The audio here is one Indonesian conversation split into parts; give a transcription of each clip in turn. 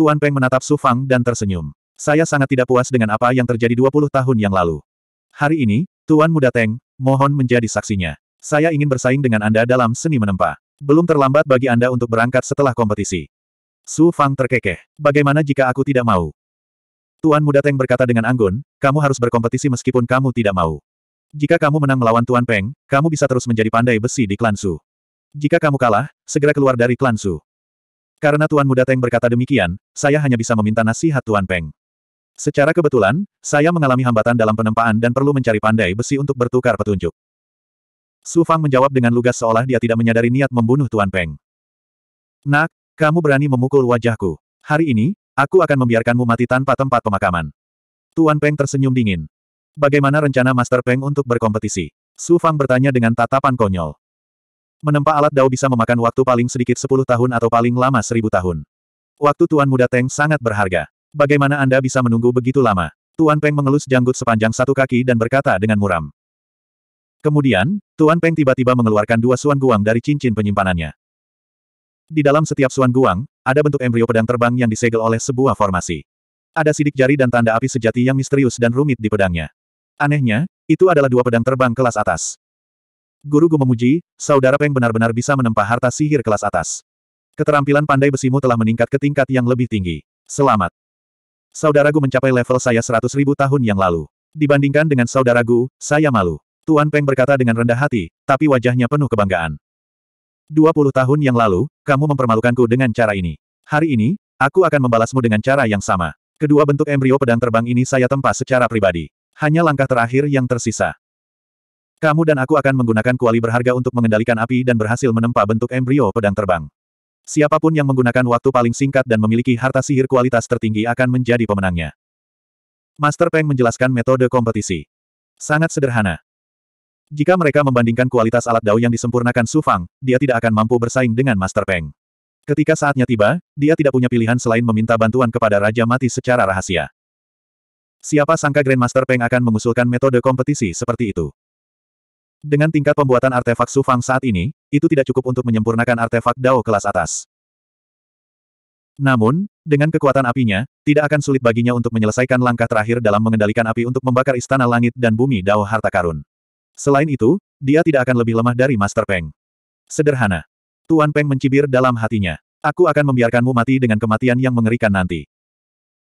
Tuan Peng menatap Su Fang dan tersenyum. Saya sangat tidak puas dengan apa yang terjadi 20 tahun yang lalu. Hari ini, Tuan Muda Teng, mohon menjadi saksinya. Saya ingin bersaing dengan Anda dalam seni menempa. Belum terlambat bagi Anda untuk berangkat setelah kompetisi. Su Fang terkekeh. Bagaimana jika aku tidak mau? Tuan Muda Teng berkata dengan anggun, kamu harus berkompetisi meskipun kamu tidak mau. Jika kamu menang melawan Tuan Peng, kamu bisa terus menjadi pandai besi di klan Su. Jika kamu kalah, segera keluar dari klan Su. Karena Tuan Muda Teng berkata demikian, saya hanya bisa meminta nasihat Tuan Peng. Secara kebetulan, saya mengalami hambatan dalam penempaan dan perlu mencari pandai besi untuk bertukar petunjuk. Su Fang menjawab dengan lugas seolah dia tidak menyadari niat membunuh Tuan Peng. Nak, kamu berani memukul wajahku. Hari ini, aku akan membiarkanmu mati tanpa tempat pemakaman. Tuan Peng tersenyum dingin. Bagaimana rencana Master Peng untuk berkompetisi? Su Fang bertanya dengan tatapan konyol. Menempa alat dao bisa memakan waktu paling sedikit sepuluh tahun atau paling lama seribu tahun. Waktu Tuan Muda Teng sangat berharga. Bagaimana Anda bisa menunggu begitu lama? Tuan Peng mengelus janggut sepanjang satu kaki dan berkata dengan muram. Kemudian, Tuan Peng tiba-tiba mengeluarkan dua suan guang dari cincin penyimpanannya. Di dalam setiap suan guang, ada bentuk embrio pedang terbang yang disegel oleh sebuah formasi. Ada sidik jari dan tanda api sejati yang misterius dan rumit di pedangnya. Anehnya, itu adalah dua pedang terbang kelas atas. Guru Gu memuji, saudara Peng benar-benar bisa menempa harta sihir kelas atas. Keterampilan pandai besimu telah meningkat ke tingkat yang lebih tinggi. Selamat. saudaraku mencapai level saya seratus ribu tahun yang lalu. Dibandingkan dengan saudaraku, saya malu. Tuan Peng berkata dengan rendah hati, tapi wajahnya penuh kebanggaan. Dua puluh tahun yang lalu, kamu mempermalukanku dengan cara ini. Hari ini, aku akan membalasmu dengan cara yang sama. Kedua bentuk embrio pedang terbang ini saya tempa secara pribadi. Hanya langkah terakhir yang tersisa. Kamu dan aku akan menggunakan kuali berharga untuk mengendalikan api dan berhasil menempa bentuk embrio pedang terbang. Siapapun yang menggunakan waktu paling singkat dan memiliki harta sihir kualitas tertinggi akan menjadi pemenangnya. Master Peng menjelaskan metode kompetisi. Sangat sederhana. Jika mereka membandingkan kualitas alat dao yang disempurnakan Su Fang, dia tidak akan mampu bersaing dengan Master Peng. Ketika saatnya tiba, dia tidak punya pilihan selain meminta bantuan kepada Raja Mati secara rahasia. Siapa sangka Grandmaster Peng akan mengusulkan metode kompetisi seperti itu? Dengan tingkat pembuatan artefak Sufang saat ini, itu tidak cukup untuk menyempurnakan artefak Dao kelas atas. Namun, dengan kekuatan apinya, tidak akan sulit baginya untuk menyelesaikan langkah terakhir dalam mengendalikan api untuk membakar istana langit dan bumi Dao Harta Karun. Selain itu, dia tidak akan lebih lemah dari Master Peng. Sederhana. Tuan Peng mencibir dalam hatinya. Aku akan membiarkanmu mati dengan kematian yang mengerikan nanti.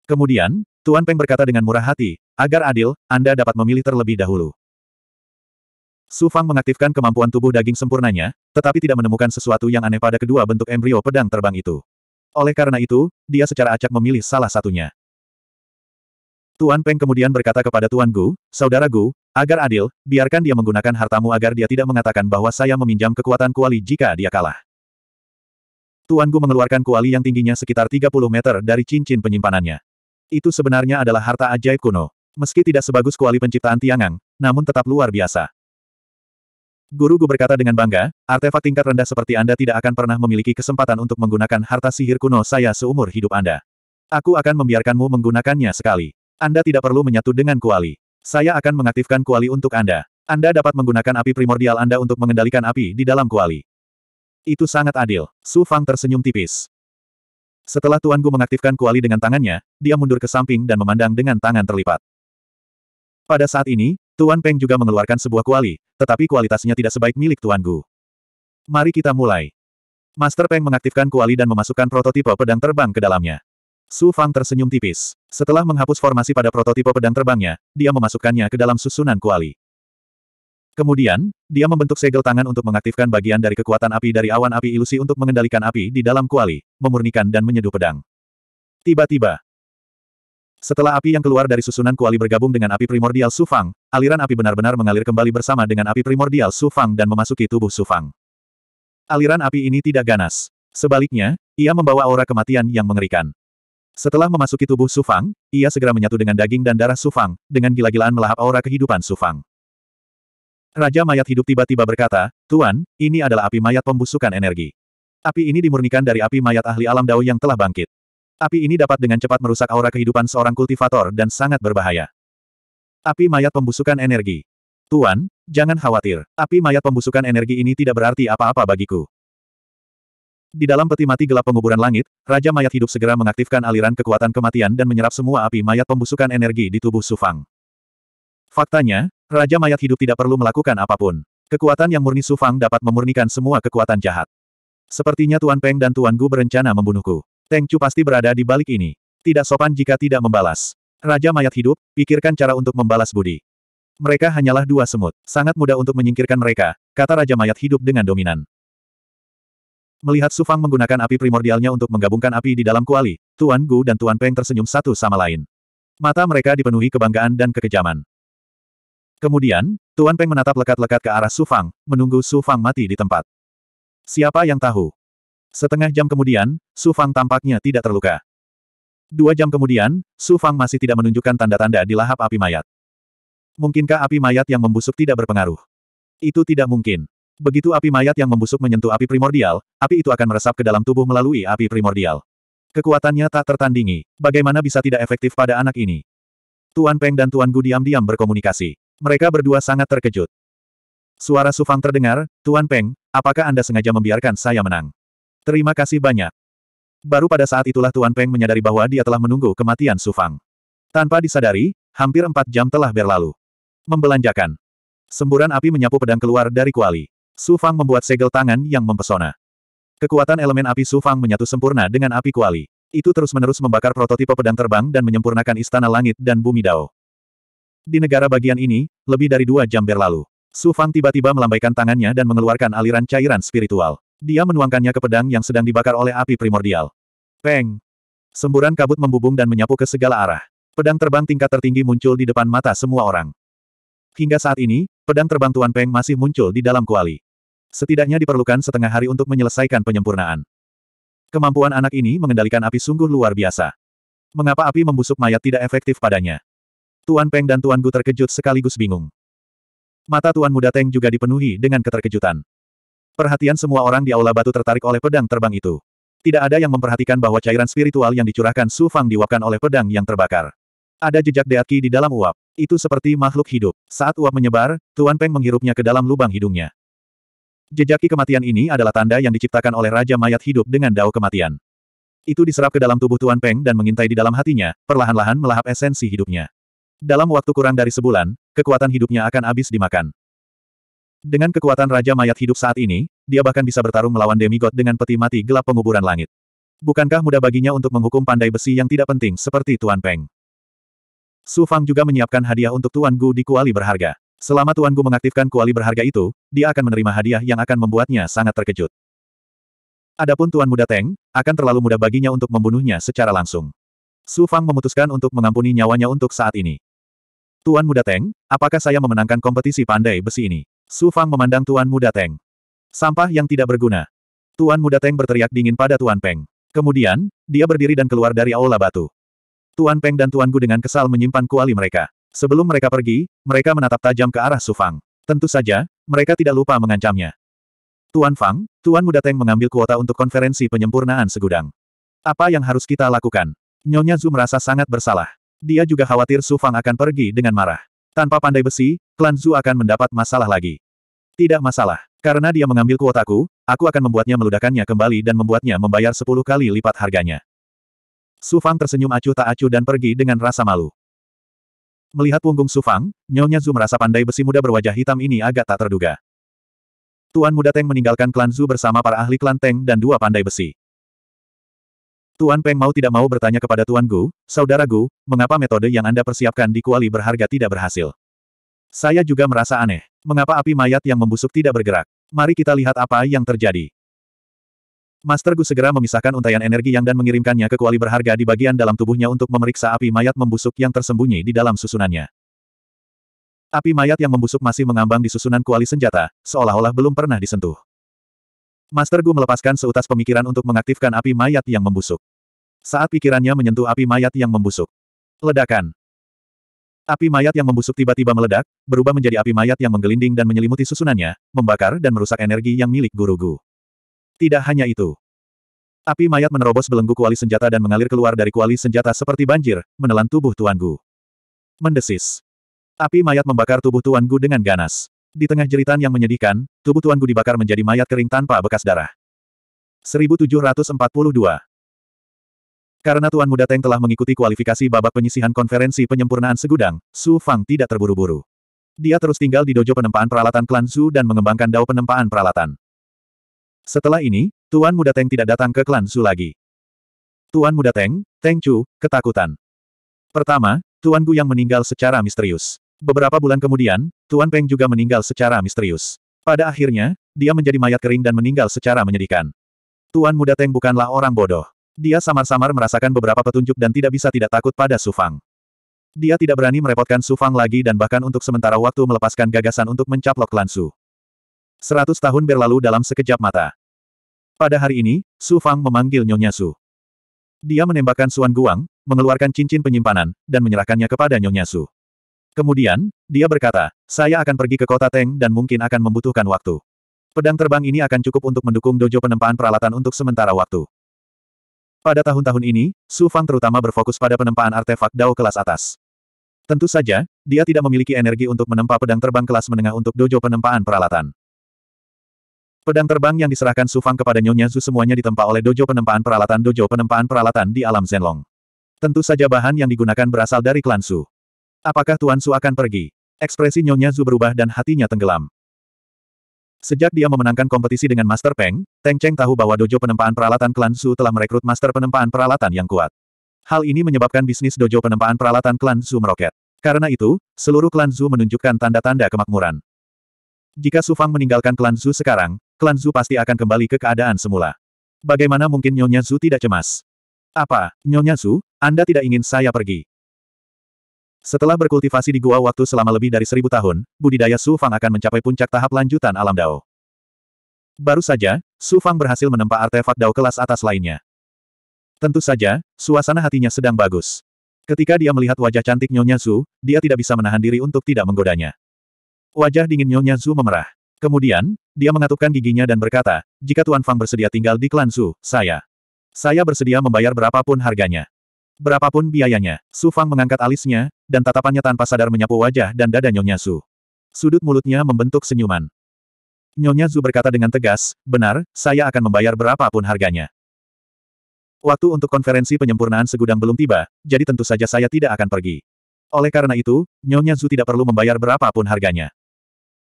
Kemudian, Tuan Peng berkata dengan murah hati, agar adil, Anda dapat memilih terlebih dahulu. Su Fang mengaktifkan kemampuan tubuh daging sempurnanya, tetapi tidak menemukan sesuatu yang aneh pada kedua bentuk embrio pedang terbang itu. Oleh karena itu, dia secara acak memilih salah satunya. Tuan Peng kemudian berkata kepada Tuan Gu, Saudara Gu, agar adil, biarkan dia menggunakan hartamu agar dia tidak mengatakan bahwa saya meminjam kekuatan kuali jika dia kalah. Tuan Gu mengeluarkan kuali yang tingginya sekitar 30 meter dari cincin penyimpanannya. Itu sebenarnya adalah harta ajaib kuno. Meski tidak sebagus kuali penciptaan Tiangang, namun tetap luar biasa. Guru Gu berkata dengan bangga, artefak tingkat rendah seperti Anda tidak akan pernah memiliki kesempatan untuk menggunakan harta sihir kuno saya seumur hidup Anda. Aku akan membiarkanmu menggunakannya sekali. Anda tidak perlu menyatu dengan kuali. Saya akan mengaktifkan kuali untuk Anda. Anda dapat menggunakan api primordial Anda untuk mengendalikan api di dalam kuali. Itu sangat adil. Su Fang tersenyum tipis. Setelah Tuan Gu mengaktifkan kuali dengan tangannya, dia mundur ke samping dan memandang dengan tangan terlipat. Pada saat ini, Tuan Peng juga mengeluarkan sebuah kuali, tetapi kualitasnya tidak sebaik milik Tuan Gu. Mari kita mulai. Master Peng mengaktifkan kuali dan memasukkan prototipe pedang terbang ke dalamnya. Su Fang tersenyum tipis. Setelah menghapus formasi pada prototipe pedang terbangnya, dia memasukkannya ke dalam susunan kuali. Kemudian, dia membentuk segel tangan untuk mengaktifkan bagian dari kekuatan api dari awan api ilusi untuk mengendalikan api di dalam kuali, memurnikan dan menyeduh pedang. Tiba-tiba, setelah api yang keluar dari susunan kuali bergabung dengan api primordial Sufang, aliran api benar-benar mengalir kembali bersama dengan api primordial Sufang dan memasuki tubuh Sufang. Aliran api ini tidak ganas. Sebaliknya, ia membawa aura kematian yang mengerikan. Setelah memasuki tubuh Sufang, ia segera menyatu dengan daging dan darah Sufang, dengan gila-gilaan melahap aura kehidupan Sufang. Raja mayat hidup tiba-tiba berkata, Tuan, ini adalah api mayat pembusukan energi. Api ini dimurnikan dari api mayat ahli alam dao yang telah bangkit. Api ini dapat dengan cepat merusak aura kehidupan seorang kultivator dan sangat berbahaya. Api mayat pembusukan energi. Tuan, jangan khawatir. Api mayat pembusukan energi ini tidak berarti apa-apa bagiku. Di dalam peti mati gelap penguburan langit, Raja Mayat Hidup segera mengaktifkan aliran kekuatan kematian dan menyerap semua api mayat pembusukan energi di tubuh Sufang. Faktanya, Raja Mayat Hidup tidak perlu melakukan apapun. Kekuatan yang murni Sufang dapat memurnikan semua kekuatan jahat. Sepertinya Tuan Peng dan Tuan Gu berencana membunuhku. Teng Chu pasti berada di balik ini. Tidak sopan jika tidak membalas. Raja mayat hidup, pikirkan cara untuk membalas budi. Mereka hanyalah dua semut. Sangat mudah untuk menyingkirkan mereka, kata Raja mayat hidup dengan dominan. Melihat Sufang menggunakan api primordialnya untuk menggabungkan api di dalam kuali, Tuan Gu dan Tuan Peng tersenyum satu sama lain. Mata mereka dipenuhi kebanggaan dan kekejaman. Kemudian, Tuan Peng menatap lekat-lekat ke arah Sufang, menunggu Sufang mati di tempat. Siapa yang tahu? Setengah jam kemudian, Su Fang tampaknya tidak terluka. Dua jam kemudian, Su Fang masih tidak menunjukkan tanda-tanda di lahap api mayat. Mungkinkah api mayat yang membusuk tidak berpengaruh? Itu tidak mungkin. Begitu api mayat yang membusuk menyentuh api primordial, api itu akan meresap ke dalam tubuh melalui api primordial. Kekuatannya tak tertandingi. Bagaimana bisa tidak efektif pada anak ini? Tuan Peng dan Tuan Gu diam-diam berkomunikasi. Mereka berdua sangat terkejut. Suara Sufang terdengar, Tuan Peng, apakah Anda sengaja membiarkan saya menang? Terima kasih banyak. Baru pada saat itulah Tuan Peng menyadari bahwa dia telah menunggu kematian Su Fang. Tanpa disadari, hampir empat jam telah berlalu. Membelanjakan. Semburan api menyapu pedang keluar dari kuali. Su Fang membuat segel tangan yang mempesona. Kekuatan elemen api Su Fang menyatu sempurna dengan api kuali. Itu terus-menerus membakar prototipe pedang terbang dan menyempurnakan istana langit dan bumi Dao. Di negara bagian ini, lebih dari dua jam berlalu. Su Fang tiba-tiba melambaikan tangannya dan mengeluarkan aliran cairan spiritual. Dia menuangkannya ke pedang yang sedang dibakar oleh api primordial. Peng! Semburan kabut membubung dan menyapu ke segala arah. Pedang terbang tingkat tertinggi muncul di depan mata semua orang. Hingga saat ini, pedang terbang Tuan Peng masih muncul di dalam kuali. Setidaknya diperlukan setengah hari untuk menyelesaikan penyempurnaan. Kemampuan anak ini mengendalikan api sungguh luar biasa. Mengapa api membusuk mayat tidak efektif padanya? Tuan Peng dan Tuan Gu terkejut sekaligus bingung. Mata Tuan Muda Teng juga dipenuhi dengan keterkejutan. Perhatian semua orang di Aula Batu tertarik oleh pedang terbang itu. Tidak ada yang memperhatikan bahwa cairan spiritual yang dicurahkan Su Fang diuapkan oleh pedang yang terbakar. Ada jejak Deaki di dalam uap. Itu seperti makhluk hidup. Saat uap menyebar, Tuan Peng menghirupnya ke dalam lubang hidungnya. Jejaki kematian ini adalah tanda yang diciptakan oleh Raja Mayat Hidup dengan dao kematian. Itu diserap ke dalam tubuh Tuan Peng dan mengintai di dalam hatinya, perlahan-lahan melahap esensi hidupnya. Dalam waktu kurang dari sebulan, kekuatan hidupnya akan habis dimakan. Dengan kekuatan Raja Mayat Hidup saat ini, dia bahkan bisa bertarung melawan demigod dengan peti mati gelap penguburan langit. Bukankah mudah baginya untuk menghukum pandai besi yang tidak penting seperti Tuan Peng? Su Fang juga menyiapkan hadiah untuk Tuan Gu di kuali berharga. Selama Tuan Gu mengaktifkan kuali berharga itu, dia akan menerima hadiah yang akan membuatnya sangat terkejut. Adapun Tuan Muda Teng, akan terlalu mudah baginya untuk membunuhnya secara langsung. Su Fang memutuskan untuk mengampuni nyawanya untuk saat ini. Tuan Muda Teng, apakah saya memenangkan kompetisi pandai besi ini? Su Fang memandang Tuan Muda Teng. Sampah yang tidak berguna. Tuan Muda Teng berteriak dingin pada Tuan Peng. Kemudian, dia berdiri dan keluar dari aula batu. Tuan Peng dan Tuan Gu dengan kesal menyimpan kuali mereka. Sebelum mereka pergi, mereka menatap tajam ke arah Su Fang. Tentu saja, mereka tidak lupa mengancamnya. Tuan Fang, Tuan Muda Teng mengambil kuota untuk konferensi penyempurnaan segudang. Apa yang harus kita lakukan? Nyonya Zhu merasa sangat bersalah. Dia juga khawatir Su Fang akan pergi dengan marah. Tanpa pandai besi, klan Zhu akan mendapat masalah lagi. Tidak masalah. Karena dia mengambil kuotaku, aku akan membuatnya meludakannya kembali dan membuatnya membayar sepuluh kali lipat harganya. Su Fang tersenyum acuh tak acuh dan pergi dengan rasa malu. Melihat punggung Su Fang, Nyonya Zhu merasa pandai besi muda berwajah hitam ini agak tak terduga. Tuan muda Teng meninggalkan klan Zhu bersama para ahli klan Teng dan dua pandai besi. Tuan Peng mau tidak mau bertanya kepada Tuan Gu, Saudara Gu, mengapa metode yang Anda persiapkan di kuali berharga tidak berhasil? Saya juga merasa aneh. Mengapa api mayat yang membusuk tidak bergerak? Mari kita lihat apa yang terjadi. Master Gu segera memisahkan untaian energi yang dan mengirimkannya ke kuali berharga di bagian dalam tubuhnya untuk memeriksa api mayat membusuk yang tersembunyi di dalam susunannya. Api mayat yang membusuk masih mengambang di susunan kuali senjata, seolah-olah belum pernah disentuh. Master Gu melepaskan seutas pemikiran untuk mengaktifkan api mayat yang membusuk. Saat pikirannya menyentuh api mayat yang membusuk. Ledakan. Api mayat yang membusuk tiba-tiba meledak, berubah menjadi api mayat yang menggelinding dan menyelimuti susunannya, membakar dan merusak energi yang milik Gurugu. Tidak hanya itu. Api mayat menerobos belenggu kuali senjata dan mengalir keluar dari kuali senjata seperti banjir, menelan tubuh Tuan Gu. Mendesis. Api mayat membakar tubuh Tuan Gu dengan ganas. Di tengah jeritan yang menyedihkan, tubuh Tuan Gu dibakar menjadi mayat kering tanpa bekas darah. 1742. Karena Tuan Muda Teng telah mengikuti kualifikasi babak penyisihan konferensi penyempurnaan segudang, Su Fang tidak terburu-buru. Dia terus tinggal di dojo penempaan peralatan klan Zhu dan mengembangkan dao penempaan peralatan. Setelah ini, Tuan Muda Teng tidak datang ke klan Zhu lagi. Tuan Muda Teng, Teng Chu, ketakutan. Pertama, Tuan Gu yang meninggal secara misterius. Beberapa bulan kemudian, Tuan Peng juga meninggal secara misterius. Pada akhirnya, dia menjadi mayat kering dan meninggal secara menyedihkan. Tuan Muda Teng bukanlah orang bodoh. Dia samar-samar merasakan beberapa petunjuk dan tidak bisa tidak takut pada Sufang. Dia tidak berani merepotkan Sufang lagi dan bahkan untuk sementara waktu melepaskan gagasan untuk mencaplok klan Seratus tahun berlalu dalam sekejap mata. Pada hari ini, Su Fang memanggil Nyonya Su. Dia menembakkan Suan Guang, mengeluarkan cincin penyimpanan, dan menyerahkannya kepada Nyonya Su. Kemudian, dia berkata, saya akan pergi ke kota Teng dan mungkin akan membutuhkan waktu. Pedang terbang ini akan cukup untuk mendukung dojo penempaan peralatan untuk sementara waktu. Pada tahun-tahun ini, Su Fang terutama berfokus pada penempaan artefak Dao kelas atas. Tentu saja, dia tidak memiliki energi untuk menempa pedang terbang kelas menengah untuk dojo penempaan peralatan. Pedang terbang yang diserahkan Su Fang kepada Nyonya Zhu semuanya ditempa oleh dojo penempaan peralatan dojo penempaan peralatan di alam Zenlong. Tentu saja bahan yang digunakan berasal dari klan Su. Apakah Tuan Su akan pergi? Ekspresi Nyonya Zhu berubah dan hatinya tenggelam. Sejak dia memenangkan kompetisi dengan Master Peng, Teng Cheng tahu bahwa dojo penempaan peralatan klan Su telah merekrut master penempaan peralatan yang kuat. Hal ini menyebabkan bisnis dojo penempaan peralatan klan Su meroket. Karena itu, seluruh klan Zu menunjukkan tanda-tanda kemakmuran. Jika Su Fang meninggalkan klan Zu sekarang, klan Zu pasti akan kembali ke keadaan semula. Bagaimana mungkin Nyonya Zu tidak cemas? Apa, Nyonya Zu, Anda tidak ingin saya pergi? Setelah berkultivasi di gua waktu selama lebih dari seribu tahun, budidaya Su Fang akan mencapai puncak tahap lanjutan alam Dao. Baru saja, Su Fang berhasil menempa artefak Dao kelas atas lainnya. Tentu saja, suasana hatinya sedang bagus. Ketika dia melihat wajah cantik Nyonya Su, dia tidak bisa menahan diri untuk tidak menggodanya. Wajah dingin Nyonya Su memerah. Kemudian, dia mengatupkan giginya dan berkata, jika Tuan Fang bersedia tinggal di klan Su, saya. Saya bersedia membayar berapapun harganya. Berapapun biayanya, Su Fang mengangkat alisnya, dan tatapannya tanpa sadar menyapu wajah dan dada Nyonya Su. Sudut mulutnya membentuk senyuman. Nyonya Zu berkata dengan tegas, benar, saya akan membayar berapapun harganya. Waktu untuk konferensi penyempurnaan segudang belum tiba, jadi tentu saja saya tidak akan pergi. Oleh karena itu, Nyonya Zu tidak perlu membayar berapapun harganya.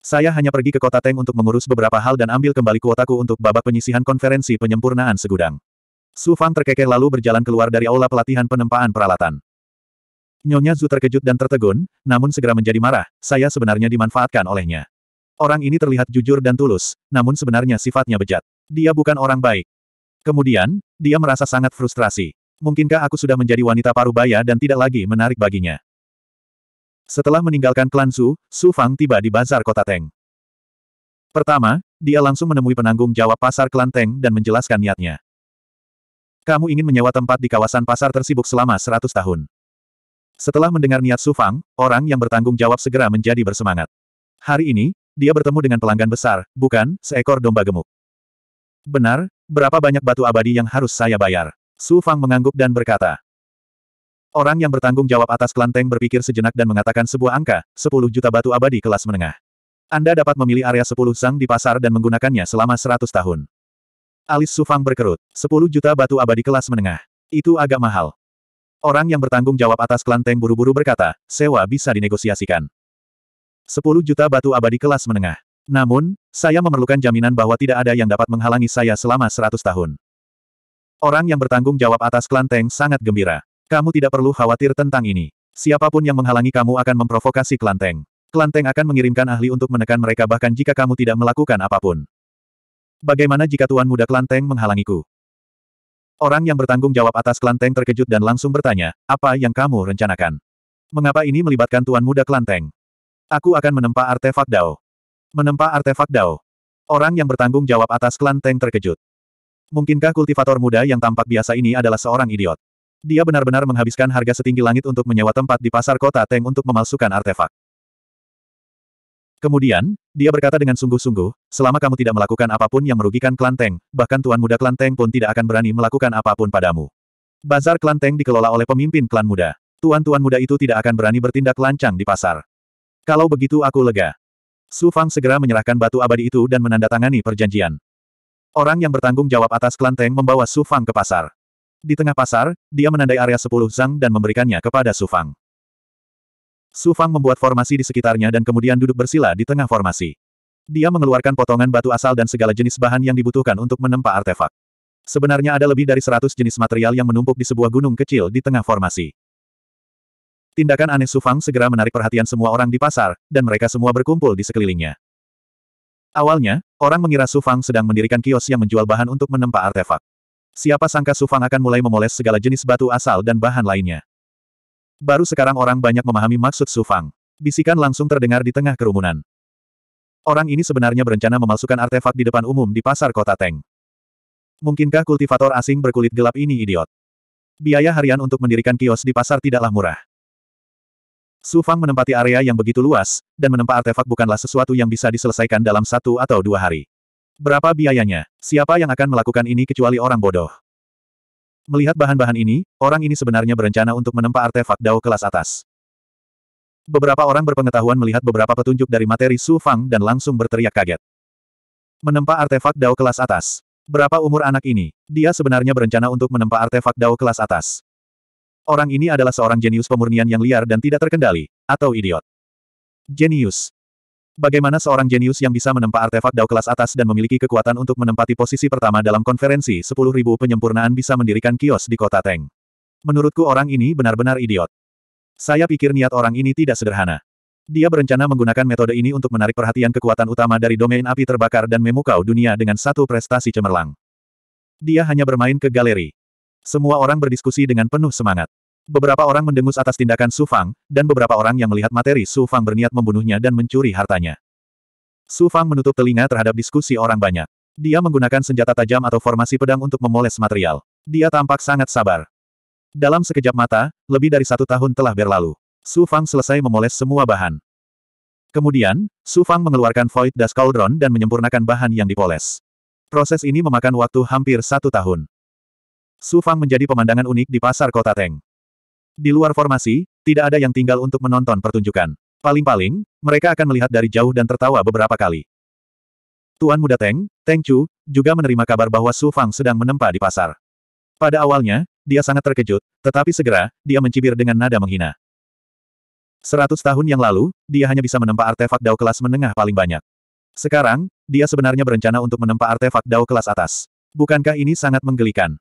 Saya hanya pergi ke kota Teng untuk mengurus beberapa hal dan ambil kembali kuotaku untuk babak penyisihan konferensi penyempurnaan segudang. Su Fang terkekeh lalu berjalan keluar dari aula pelatihan penempaan peralatan. Nyonya Zhu terkejut dan tertegun, namun segera menjadi marah, saya sebenarnya dimanfaatkan olehnya. Orang ini terlihat jujur dan tulus, namun sebenarnya sifatnya bejat. Dia bukan orang baik. Kemudian, dia merasa sangat frustrasi. Mungkinkah aku sudah menjadi wanita parubaya dan tidak lagi menarik baginya? Setelah meninggalkan klan Su, Su Fang tiba di bazar kota Teng. Pertama, dia langsung menemui penanggung jawab pasar klan Teng dan menjelaskan niatnya. Kamu ingin menyewa tempat di kawasan pasar tersibuk selama 100 tahun. Setelah mendengar niat Sufang, orang yang bertanggung jawab segera menjadi bersemangat. Hari ini, dia bertemu dengan pelanggan besar, bukan, seekor domba gemuk. Benar, berapa banyak batu abadi yang harus saya bayar? Sufang mengangguk dan berkata. Orang yang bertanggung jawab atas kelanteng berpikir sejenak dan mengatakan sebuah angka, 10 juta batu abadi kelas menengah. Anda dapat memilih area 10 sang di pasar dan menggunakannya selama 100 tahun. Alis Sufang berkerut. 10 juta batu abadi kelas menengah. Itu agak mahal. Orang yang bertanggung jawab atas klan buru-buru berkata, sewa bisa dinegosiasikan. 10 juta batu abadi kelas menengah. Namun, saya memerlukan jaminan bahwa tidak ada yang dapat menghalangi saya selama 100 tahun. Orang yang bertanggung jawab atas klan sangat gembira. Kamu tidak perlu khawatir tentang ini. Siapapun yang menghalangi kamu akan memprovokasi klan Teng. akan mengirimkan ahli untuk menekan mereka bahkan jika kamu tidak melakukan apapun. Bagaimana jika Tuan Muda Klanteng menghalangiku? Orang yang bertanggung jawab atas Klanteng terkejut dan langsung bertanya, apa yang kamu rencanakan? Mengapa ini melibatkan Tuan Muda Klanteng? Aku akan menempa artefak Dao. Menempa artefak Dao. Orang yang bertanggung jawab atas Klanteng terkejut. Mungkinkah kultivator muda yang tampak biasa ini adalah seorang idiot? Dia benar-benar menghabiskan harga setinggi langit untuk menyewa tempat di pasar kota Teng untuk memalsukan artefak. Kemudian, dia berkata dengan sungguh-sungguh, selama kamu tidak melakukan apapun yang merugikan Klanteng, bahkan Tuan Muda Klanteng pun tidak akan berani melakukan apapun padamu. Bazar Klanteng dikelola oleh pemimpin klan muda. Tuan-tuan muda itu tidak akan berani bertindak lancang di pasar. Kalau begitu aku lega. Su Fang segera menyerahkan batu abadi itu dan menandatangani perjanjian. Orang yang bertanggung jawab atas Klanteng membawa Su Fang ke pasar. Di tengah pasar, dia menandai area sepuluh zang dan memberikannya kepada Su Fang. Su Fang membuat formasi di sekitarnya dan kemudian duduk bersila di tengah formasi. Dia mengeluarkan potongan batu asal dan segala jenis bahan yang dibutuhkan untuk menempa artefak. Sebenarnya ada lebih dari seratus jenis material yang menumpuk di sebuah gunung kecil di tengah formasi. Tindakan aneh Su Fang segera menarik perhatian semua orang di pasar, dan mereka semua berkumpul di sekelilingnya. Awalnya, orang mengira Su Fang sedang mendirikan kios yang menjual bahan untuk menempa artefak. Siapa sangka Su Fang akan mulai memoles segala jenis batu asal dan bahan lainnya. Baru sekarang orang banyak memahami maksud Su Fang. Bisikan langsung terdengar di tengah kerumunan. Orang ini sebenarnya berencana memalsukan artefak di depan umum di pasar kota Teng. Mungkinkah kultivator asing berkulit gelap ini idiot? Biaya harian untuk mendirikan kios di pasar tidaklah murah. Su Fang menempati area yang begitu luas, dan menempa artefak bukanlah sesuatu yang bisa diselesaikan dalam satu atau dua hari. Berapa biayanya? Siapa yang akan melakukan ini kecuali orang bodoh? Melihat bahan-bahan ini, orang ini sebenarnya berencana untuk menempa artefak Dao kelas atas. Beberapa orang berpengetahuan melihat beberapa petunjuk dari materi Su Fang dan langsung berteriak kaget. Menempa artefak Dao kelas atas. Berapa umur anak ini? Dia sebenarnya berencana untuk menempa artefak Dao kelas atas. Orang ini adalah seorang jenius pemurnian yang liar dan tidak terkendali, atau idiot. Jenius. Bagaimana seorang jenius yang bisa menempa artefak Dao kelas atas dan memiliki kekuatan untuk menempati posisi pertama dalam konferensi 10.000 penyempurnaan bisa mendirikan kios di kota Teng? Menurutku orang ini benar-benar idiot. Saya pikir niat orang ini tidak sederhana. Dia berencana menggunakan metode ini untuk menarik perhatian kekuatan utama dari domain api terbakar dan memukau dunia dengan satu prestasi cemerlang. Dia hanya bermain ke galeri. Semua orang berdiskusi dengan penuh semangat. Beberapa orang mendengus atas tindakan Su Fang, dan beberapa orang yang melihat materi Su Fang berniat membunuhnya dan mencuri hartanya. Su Fang menutup telinga terhadap diskusi orang banyak. Dia menggunakan senjata tajam atau formasi pedang untuk memoles material. Dia tampak sangat sabar. Dalam sekejap mata, lebih dari satu tahun telah berlalu. Su Fang selesai memoles semua bahan. Kemudian, Su Fang mengeluarkan Void Das Cauldron dan menyempurnakan bahan yang dipoles. Proses ini memakan waktu hampir satu tahun. Su Fang menjadi pemandangan unik di pasar kota Teng. Di luar formasi, tidak ada yang tinggal untuk menonton pertunjukan. Paling-paling, mereka akan melihat dari jauh dan tertawa beberapa kali. Tuan muda Teng, Teng Chu, juga menerima kabar bahwa Su Fang sedang menempa di pasar. Pada awalnya, dia sangat terkejut, tetapi segera, dia mencibir dengan nada menghina. Seratus tahun yang lalu, dia hanya bisa menempa artefak dao kelas menengah paling banyak. Sekarang, dia sebenarnya berencana untuk menempa artefak dao kelas atas. Bukankah ini sangat menggelikan?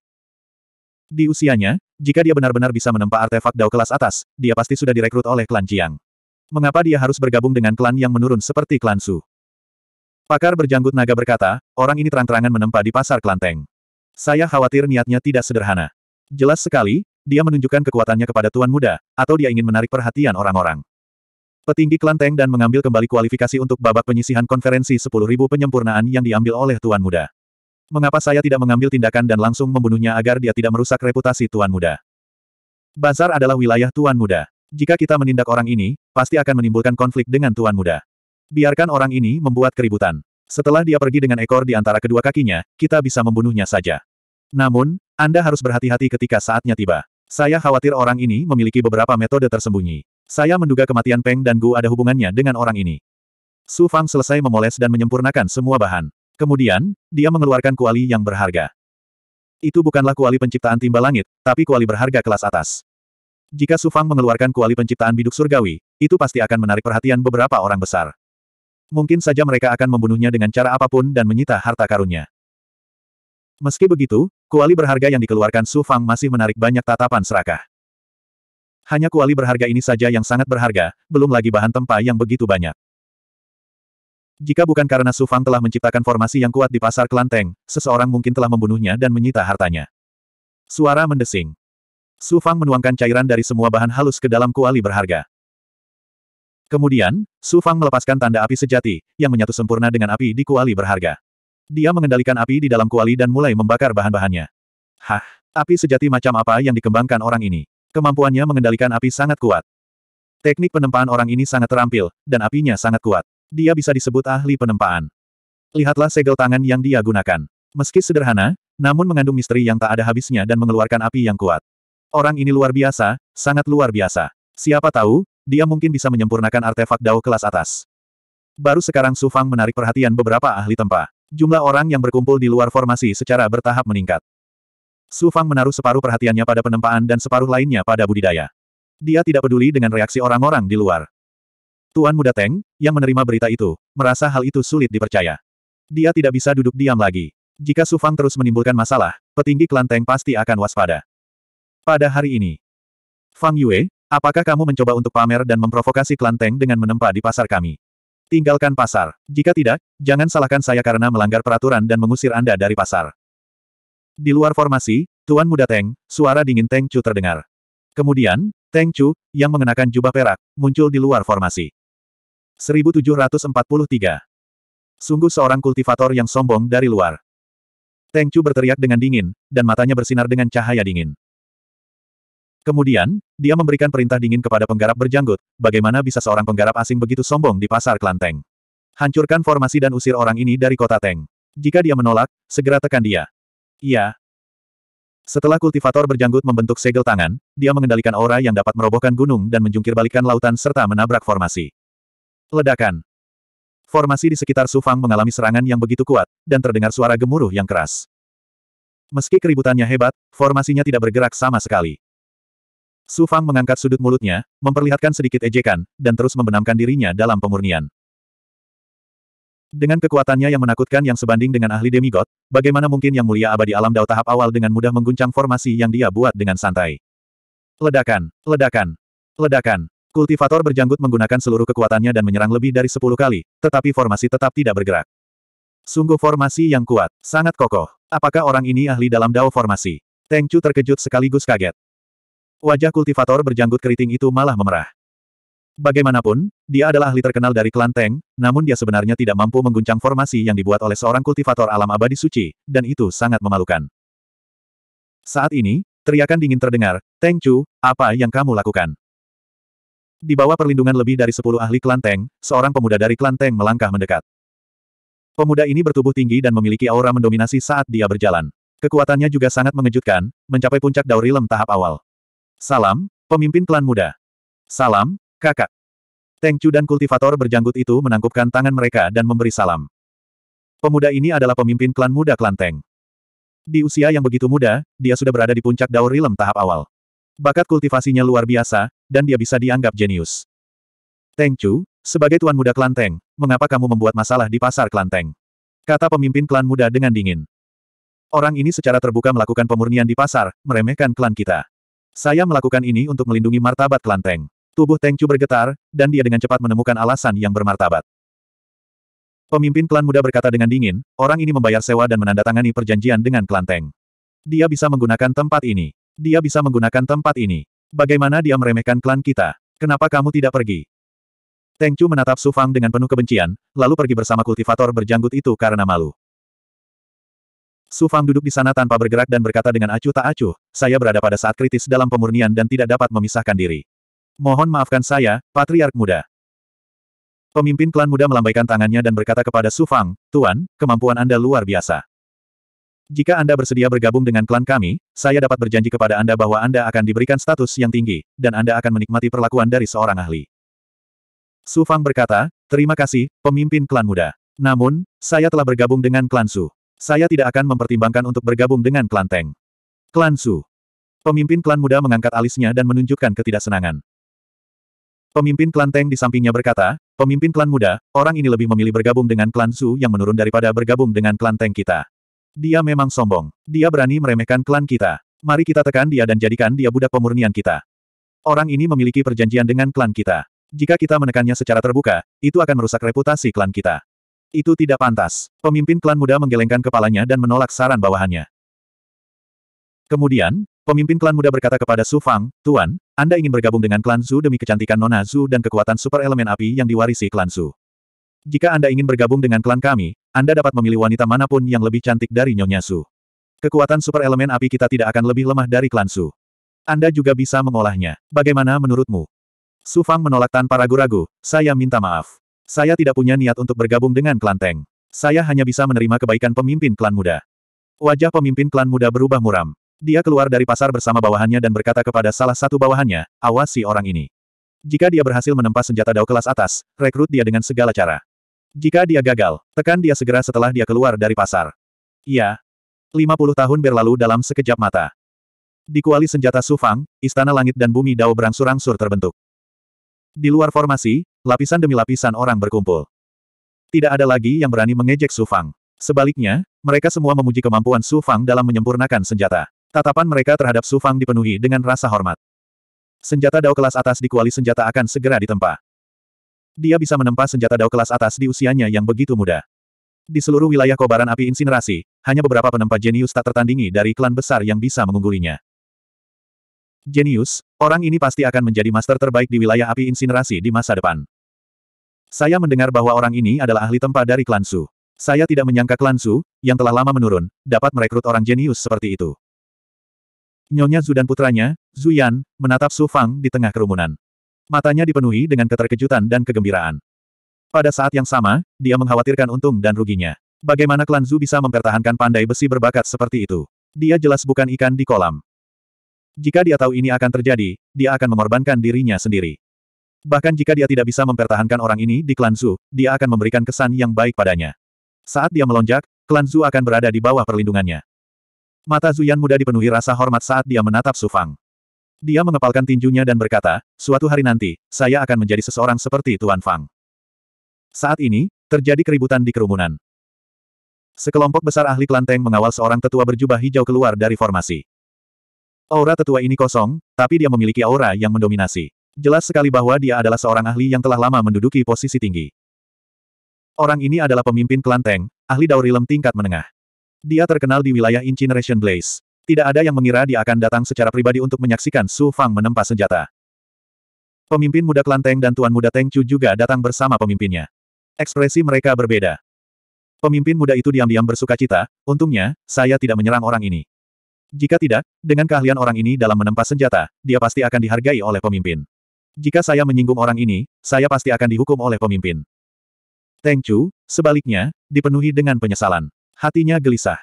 Di usianya, jika dia benar-benar bisa menempa artefak Dao kelas atas, dia pasti sudah direkrut oleh klan Jiang. Mengapa dia harus bergabung dengan klan yang menurun seperti klan Su? Pakar berjanggut naga berkata, orang ini terang-terangan menempa di pasar Klanteng. Saya khawatir niatnya tidak sederhana. Jelas sekali, dia menunjukkan kekuatannya kepada Tuan Muda, atau dia ingin menarik perhatian orang-orang. Petinggi Klanteng dan mengambil kembali kualifikasi untuk babak penyisihan konferensi 10.000 penyempurnaan yang diambil oleh Tuan Muda. Mengapa saya tidak mengambil tindakan dan langsung membunuhnya agar dia tidak merusak reputasi Tuan Muda? Bazar adalah wilayah Tuan Muda. Jika kita menindak orang ini, pasti akan menimbulkan konflik dengan Tuan Muda. Biarkan orang ini membuat keributan. Setelah dia pergi dengan ekor di antara kedua kakinya, kita bisa membunuhnya saja. Namun, Anda harus berhati-hati ketika saatnya tiba. Saya khawatir orang ini memiliki beberapa metode tersembunyi. Saya menduga kematian Peng dan Gu ada hubungannya dengan orang ini. Su Fang selesai memoles dan menyempurnakan semua bahan. Kemudian, dia mengeluarkan kuali yang berharga. Itu bukanlah kuali penciptaan timba langit, tapi kuali berharga kelas atas. Jika Sufang mengeluarkan kuali penciptaan biduk surgawi, itu pasti akan menarik perhatian beberapa orang besar. Mungkin saja mereka akan membunuhnya dengan cara apapun dan menyita harta karunnya. Meski begitu, kuali berharga yang dikeluarkan Sufang masih menarik banyak tatapan serakah. Hanya kuali berharga ini saja yang sangat berharga, belum lagi bahan tempa yang begitu banyak. Jika bukan karena Su Fang telah menciptakan formasi yang kuat di pasar Kelanteng, seseorang mungkin telah membunuhnya dan menyita hartanya. Suara mendesing. Su Fang menuangkan cairan dari semua bahan halus ke dalam kuali berharga. Kemudian, Su Fang melepaskan tanda api sejati, yang menyatu sempurna dengan api di kuali berharga. Dia mengendalikan api di dalam kuali dan mulai membakar bahan-bahannya. Hah, api sejati macam apa yang dikembangkan orang ini? Kemampuannya mengendalikan api sangat kuat. Teknik penempaan orang ini sangat terampil, dan apinya sangat kuat dia bisa disebut ahli penempaan. Lihatlah segel tangan yang dia gunakan. Meski sederhana, namun mengandung misteri yang tak ada habisnya dan mengeluarkan api yang kuat. Orang ini luar biasa, sangat luar biasa. Siapa tahu, dia mungkin bisa menyempurnakan artefak dao kelas atas. Baru sekarang Su Fang menarik perhatian beberapa ahli tempa. Jumlah orang yang berkumpul di luar formasi secara bertahap meningkat. Su Fang menaruh separuh perhatiannya pada penempaan dan separuh lainnya pada budidaya. Dia tidak peduli dengan reaksi orang-orang di luar. Tuan Muda Teng, yang menerima berita itu, merasa hal itu sulit dipercaya. Dia tidak bisa duduk diam lagi. Jika Sufang terus menimbulkan masalah, petinggi klan Teng pasti akan waspada. Pada hari ini, Fang Yue, apakah kamu mencoba untuk pamer dan memprovokasi klan Teng dengan menempa di pasar kami? Tinggalkan pasar. Jika tidak, jangan salahkan saya karena melanggar peraturan dan mengusir Anda dari pasar. Di luar formasi, Tuan Muda Teng, suara dingin Teng Chu terdengar. Kemudian, Teng Chu, yang mengenakan jubah perak, muncul di luar formasi. 1743. Sungguh seorang kultivator yang sombong dari luar. Teng Chu berteriak dengan dingin, dan matanya bersinar dengan cahaya dingin. Kemudian, dia memberikan perintah dingin kepada penggarap berjanggut, bagaimana bisa seorang penggarap asing begitu sombong di pasar Klanteng. Hancurkan formasi dan usir orang ini dari kota Teng. Jika dia menolak, segera tekan dia. Iya. Setelah kultivator berjanggut membentuk segel tangan, dia mengendalikan aura yang dapat merobohkan gunung dan menjungkirbalikan lautan serta menabrak formasi. Ledakan. Formasi di sekitar Sufang mengalami serangan yang begitu kuat, dan terdengar suara gemuruh yang keras. Meski keributannya hebat, formasinya tidak bergerak sama sekali. Sufang mengangkat sudut mulutnya, memperlihatkan sedikit ejekan, dan terus membenamkan dirinya dalam pemurnian. Dengan kekuatannya yang menakutkan yang sebanding dengan ahli demigod, bagaimana mungkin yang mulia abadi alam dao tahap awal dengan mudah mengguncang formasi yang dia buat dengan santai. Ledakan, ledakan, ledakan. Kultivator berjanggut menggunakan seluruh kekuatannya dan menyerang lebih dari sepuluh kali, tetapi formasi tetap tidak bergerak. Sungguh formasi yang kuat, sangat kokoh. Apakah orang ini ahli dalam dao formasi? Teng Chu terkejut sekaligus kaget. Wajah kultivator berjanggut keriting itu malah memerah. Bagaimanapun, dia adalah ahli terkenal dari klan Teng, namun dia sebenarnya tidak mampu mengguncang formasi yang dibuat oleh seorang kultivator alam abadi suci, dan itu sangat memalukan. Saat ini, teriakan dingin terdengar, Teng Chu, apa yang kamu lakukan? Di bawah perlindungan lebih dari sepuluh ahli klanteng, seorang pemuda dari klanteng melangkah mendekat. Pemuda ini bertubuh tinggi dan memiliki aura mendominasi saat dia berjalan. Kekuatannya juga sangat mengejutkan, mencapai puncak Daurilem tahap awal. Salam, pemimpin klan muda. Salam, kakak. Tengcu dan kultivator berjanggut itu menangkupkan tangan mereka dan memberi salam. Pemuda ini adalah pemimpin klan muda Klanteng. Di usia yang begitu muda, dia sudah berada di puncak Daurilem tahap awal. Bakat kultivasinya luar biasa, dan dia bisa dianggap jenius. Teng Chu, sebagai tuan muda klan mengapa kamu membuat masalah di pasar klan Kata pemimpin klan muda dengan dingin. Orang ini secara terbuka melakukan pemurnian di pasar, meremehkan klan kita. Saya melakukan ini untuk melindungi martabat klan Tubuh Teng Chu bergetar, dan dia dengan cepat menemukan alasan yang bermartabat. Pemimpin klan muda berkata dengan dingin, orang ini membayar sewa dan menandatangani perjanjian dengan klan Dia bisa menggunakan tempat ini. Dia bisa menggunakan tempat ini. Bagaimana dia meremehkan klan kita? Kenapa kamu tidak pergi? Teng Chu menatap Su Fang dengan penuh kebencian, lalu pergi bersama kultivator berjanggut itu karena malu. Su Fang duduk di sana tanpa bergerak dan berkata dengan acuh tak acuh, saya berada pada saat kritis dalam pemurnian dan tidak dapat memisahkan diri. Mohon maafkan saya, Patriark Muda. Pemimpin klan muda melambaikan tangannya dan berkata kepada Su Fang, Tuan, kemampuan Anda luar biasa. Jika Anda bersedia bergabung dengan klan kami, saya dapat berjanji kepada Anda bahwa Anda akan diberikan status yang tinggi, dan Anda akan menikmati perlakuan dari seorang ahli. Su Fang berkata, terima kasih, pemimpin klan muda. Namun, saya telah bergabung dengan klan Su. Saya tidak akan mempertimbangkan untuk bergabung dengan klan Teng. Klan Su. Pemimpin klan muda mengangkat alisnya dan menunjukkan ketidaksenangan. Pemimpin klan Teng di sampingnya berkata, pemimpin klan muda, orang ini lebih memilih bergabung dengan klan Su yang menurun daripada bergabung dengan klan Teng kita. Dia memang sombong. Dia berani meremehkan klan kita. Mari kita tekan dia dan jadikan dia budak pemurnian kita. Orang ini memiliki perjanjian dengan klan kita. Jika kita menekannya secara terbuka, itu akan merusak reputasi klan kita. Itu tidak pantas. Pemimpin klan muda menggelengkan kepalanya dan menolak saran bawahannya. Kemudian, pemimpin klan muda berkata kepada Su Fang, Tuan, Anda ingin bergabung dengan klan Zhu demi kecantikan Nona Zhu dan kekuatan super elemen api yang diwarisi klan Zhu. Jika Anda ingin bergabung dengan klan kami, anda dapat memilih wanita manapun yang lebih cantik dari Nyonya Su. Kekuatan super elemen api kita tidak akan lebih lemah dari klan Su. Anda juga bisa mengolahnya. Bagaimana menurutmu? Su Fang menolak tanpa ragu-ragu, saya minta maaf. Saya tidak punya niat untuk bergabung dengan klan Teng. Saya hanya bisa menerima kebaikan pemimpin klan muda. Wajah pemimpin klan muda berubah muram. Dia keluar dari pasar bersama bawahannya dan berkata kepada salah satu bawahannya, awasi orang ini. Jika dia berhasil menempa senjata dao kelas atas, rekrut dia dengan segala cara. Jika dia gagal, tekan dia segera setelah dia keluar dari pasar. Ya. 50 tahun berlalu dalam sekejap mata. Di kuali senjata Sufang, istana langit dan bumi Dao berangsur-angsur terbentuk. Di luar formasi, lapisan demi lapisan orang berkumpul. Tidak ada lagi yang berani mengejek Sufang. Sebaliknya, mereka semua memuji kemampuan Sufang dalam menyempurnakan senjata. Tatapan mereka terhadap Sufang dipenuhi dengan rasa hormat. Senjata Dao kelas atas di kuali senjata akan segera ditempa. Dia bisa menempa senjata dao kelas atas di usianya yang begitu muda. Di seluruh wilayah kobaran api insinerasi, hanya beberapa penempa jenius tak tertandingi dari klan besar yang bisa mengunggulinya. Jenius, orang ini pasti akan menjadi master terbaik di wilayah api insinerasi di masa depan. Saya mendengar bahwa orang ini adalah ahli tempa dari klan Su. Saya tidak menyangka klan Su, yang telah lama menurun, dapat merekrut orang jenius seperti itu. Nyonya Zu dan putranya, Zu Yan, menatap Su Fang di tengah kerumunan. Matanya dipenuhi dengan keterkejutan dan kegembiraan. Pada saat yang sama, dia mengkhawatirkan untung dan ruginya. Bagaimana klan Zhu bisa mempertahankan pandai besi berbakat seperti itu? Dia jelas bukan ikan di kolam. Jika dia tahu ini akan terjadi, dia akan mengorbankan dirinya sendiri. Bahkan jika dia tidak bisa mempertahankan orang ini di klan Zhu, dia akan memberikan kesan yang baik padanya. Saat dia melonjak, klan Zhu akan berada di bawah perlindungannya. Mata Zuyan muda dipenuhi rasa hormat saat dia menatap Su Fang. Dia mengepalkan tinjunya dan berkata, suatu hari nanti, saya akan menjadi seseorang seperti Tuan Fang. Saat ini, terjadi keributan di kerumunan. Sekelompok besar ahli kelanteng mengawal seorang tetua berjubah hijau keluar dari formasi. Aura tetua ini kosong, tapi dia memiliki aura yang mendominasi. Jelas sekali bahwa dia adalah seorang ahli yang telah lama menduduki posisi tinggi. Orang ini adalah pemimpin kelanteng, ahli daur tingkat menengah. Dia terkenal di wilayah Incineration Blaze. Tidak ada yang mengira dia akan datang secara pribadi untuk menyaksikan Su Fang menempa senjata. Pemimpin muda klan dan Tuan muda Teng Chu juga datang bersama pemimpinnya. Ekspresi mereka berbeda. Pemimpin muda itu diam-diam bersuka cita, untungnya, saya tidak menyerang orang ini. Jika tidak, dengan keahlian orang ini dalam menempa senjata, dia pasti akan dihargai oleh pemimpin. Jika saya menyinggung orang ini, saya pasti akan dihukum oleh pemimpin. Teng Chu, sebaliknya, dipenuhi dengan penyesalan. Hatinya gelisah.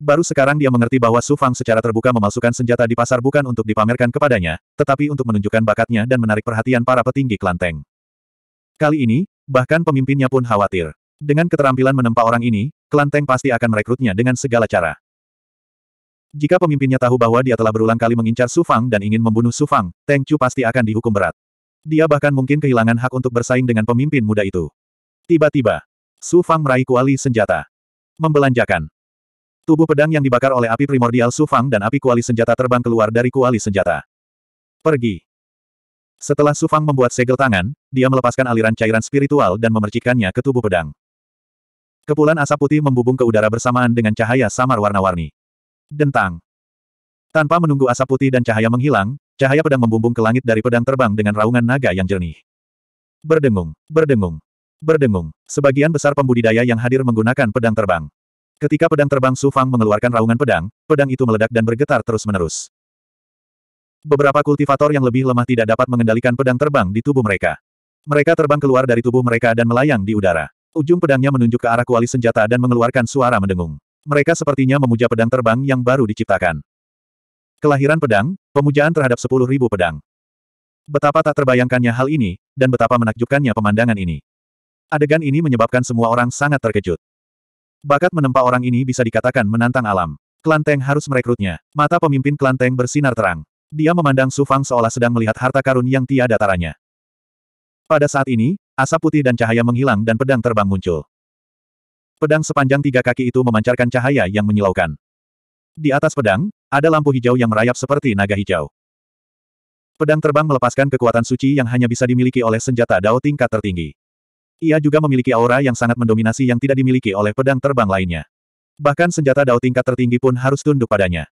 Baru sekarang dia mengerti bahwa Su Fang secara terbuka memasukkan senjata di pasar bukan untuk dipamerkan kepadanya, tetapi untuk menunjukkan bakatnya dan menarik perhatian para petinggi kelanteng. Kali ini, bahkan pemimpinnya pun khawatir. Dengan keterampilan menempa orang ini, kelanteng pasti akan merekrutnya dengan segala cara. Jika pemimpinnya tahu bahwa dia telah berulang kali mengincar Su Fang dan ingin membunuh Su Fang, Teng Chu pasti akan dihukum berat. Dia bahkan mungkin kehilangan hak untuk bersaing dengan pemimpin muda itu. Tiba-tiba, Su Fang meraih kuali senjata. Membelanjakan. Tubuh pedang yang dibakar oleh api primordial Sufang dan api kuali senjata terbang keluar dari kuali senjata. Pergi. Setelah Sufang membuat segel tangan, dia melepaskan aliran cairan spiritual dan memercikkannya ke tubuh pedang. Kepulan asap putih membubung ke udara bersamaan dengan cahaya samar warna-warni. Dentang. Tanpa menunggu asap putih dan cahaya menghilang, cahaya pedang membumbung ke langit dari pedang terbang dengan raungan naga yang jernih. Berdengung, berdengung, berdengung. Sebagian besar pembudidaya yang hadir menggunakan pedang terbang. Ketika pedang terbang Su Fang mengeluarkan raungan pedang, pedang itu meledak dan bergetar terus-menerus. Beberapa kultivator yang lebih lemah tidak dapat mengendalikan pedang terbang di tubuh mereka. Mereka terbang keluar dari tubuh mereka dan melayang di udara. Ujung pedangnya menunjuk ke arah kuali senjata dan mengeluarkan suara mendengung. Mereka sepertinya memuja pedang terbang yang baru diciptakan. Kelahiran pedang, pemujaan terhadap sepuluh ribu pedang. Betapa tak terbayangkannya hal ini, dan betapa menakjubkannya pemandangan ini. Adegan ini menyebabkan semua orang sangat terkejut. Bakat menempa orang ini bisa dikatakan menantang alam. Klan harus merekrutnya. Mata pemimpin Klan bersinar terang. Dia memandang Su Fang seolah sedang melihat harta karun yang tiada taranya. Pada saat ini, asap putih dan cahaya menghilang dan pedang terbang muncul. Pedang sepanjang tiga kaki itu memancarkan cahaya yang menyilaukan. Di atas pedang, ada lampu hijau yang merayap seperti naga hijau. Pedang terbang melepaskan kekuatan suci yang hanya bisa dimiliki oleh senjata Dao tingkat tertinggi. Ia juga memiliki aura yang sangat mendominasi yang tidak dimiliki oleh pedang terbang lainnya. Bahkan senjata dao tingkat tertinggi pun harus tunduk padanya.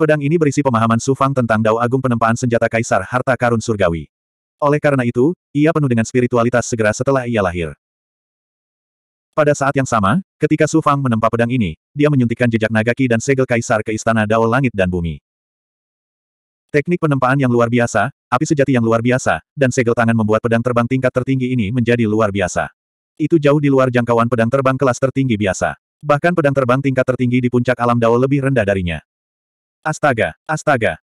Pedang ini berisi pemahaman Sufang tentang dao agung penempaan senjata kaisar harta karun surgawi. Oleh karena itu, ia penuh dengan spiritualitas segera setelah ia lahir. Pada saat yang sama, ketika Sufang menempa pedang ini, dia menyuntikkan jejak Nagaki dan segel kaisar ke istana Dao Langit dan Bumi. Teknik penempaan yang luar biasa, api sejati yang luar biasa, dan segel tangan membuat pedang terbang tingkat tertinggi ini menjadi luar biasa. Itu jauh di luar jangkauan pedang terbang kelas tertinggi biasa. Bahkan pedang terbang tingkat tertinggi di puncak alam Dao lebih rendah darinya. Astaga, astaga.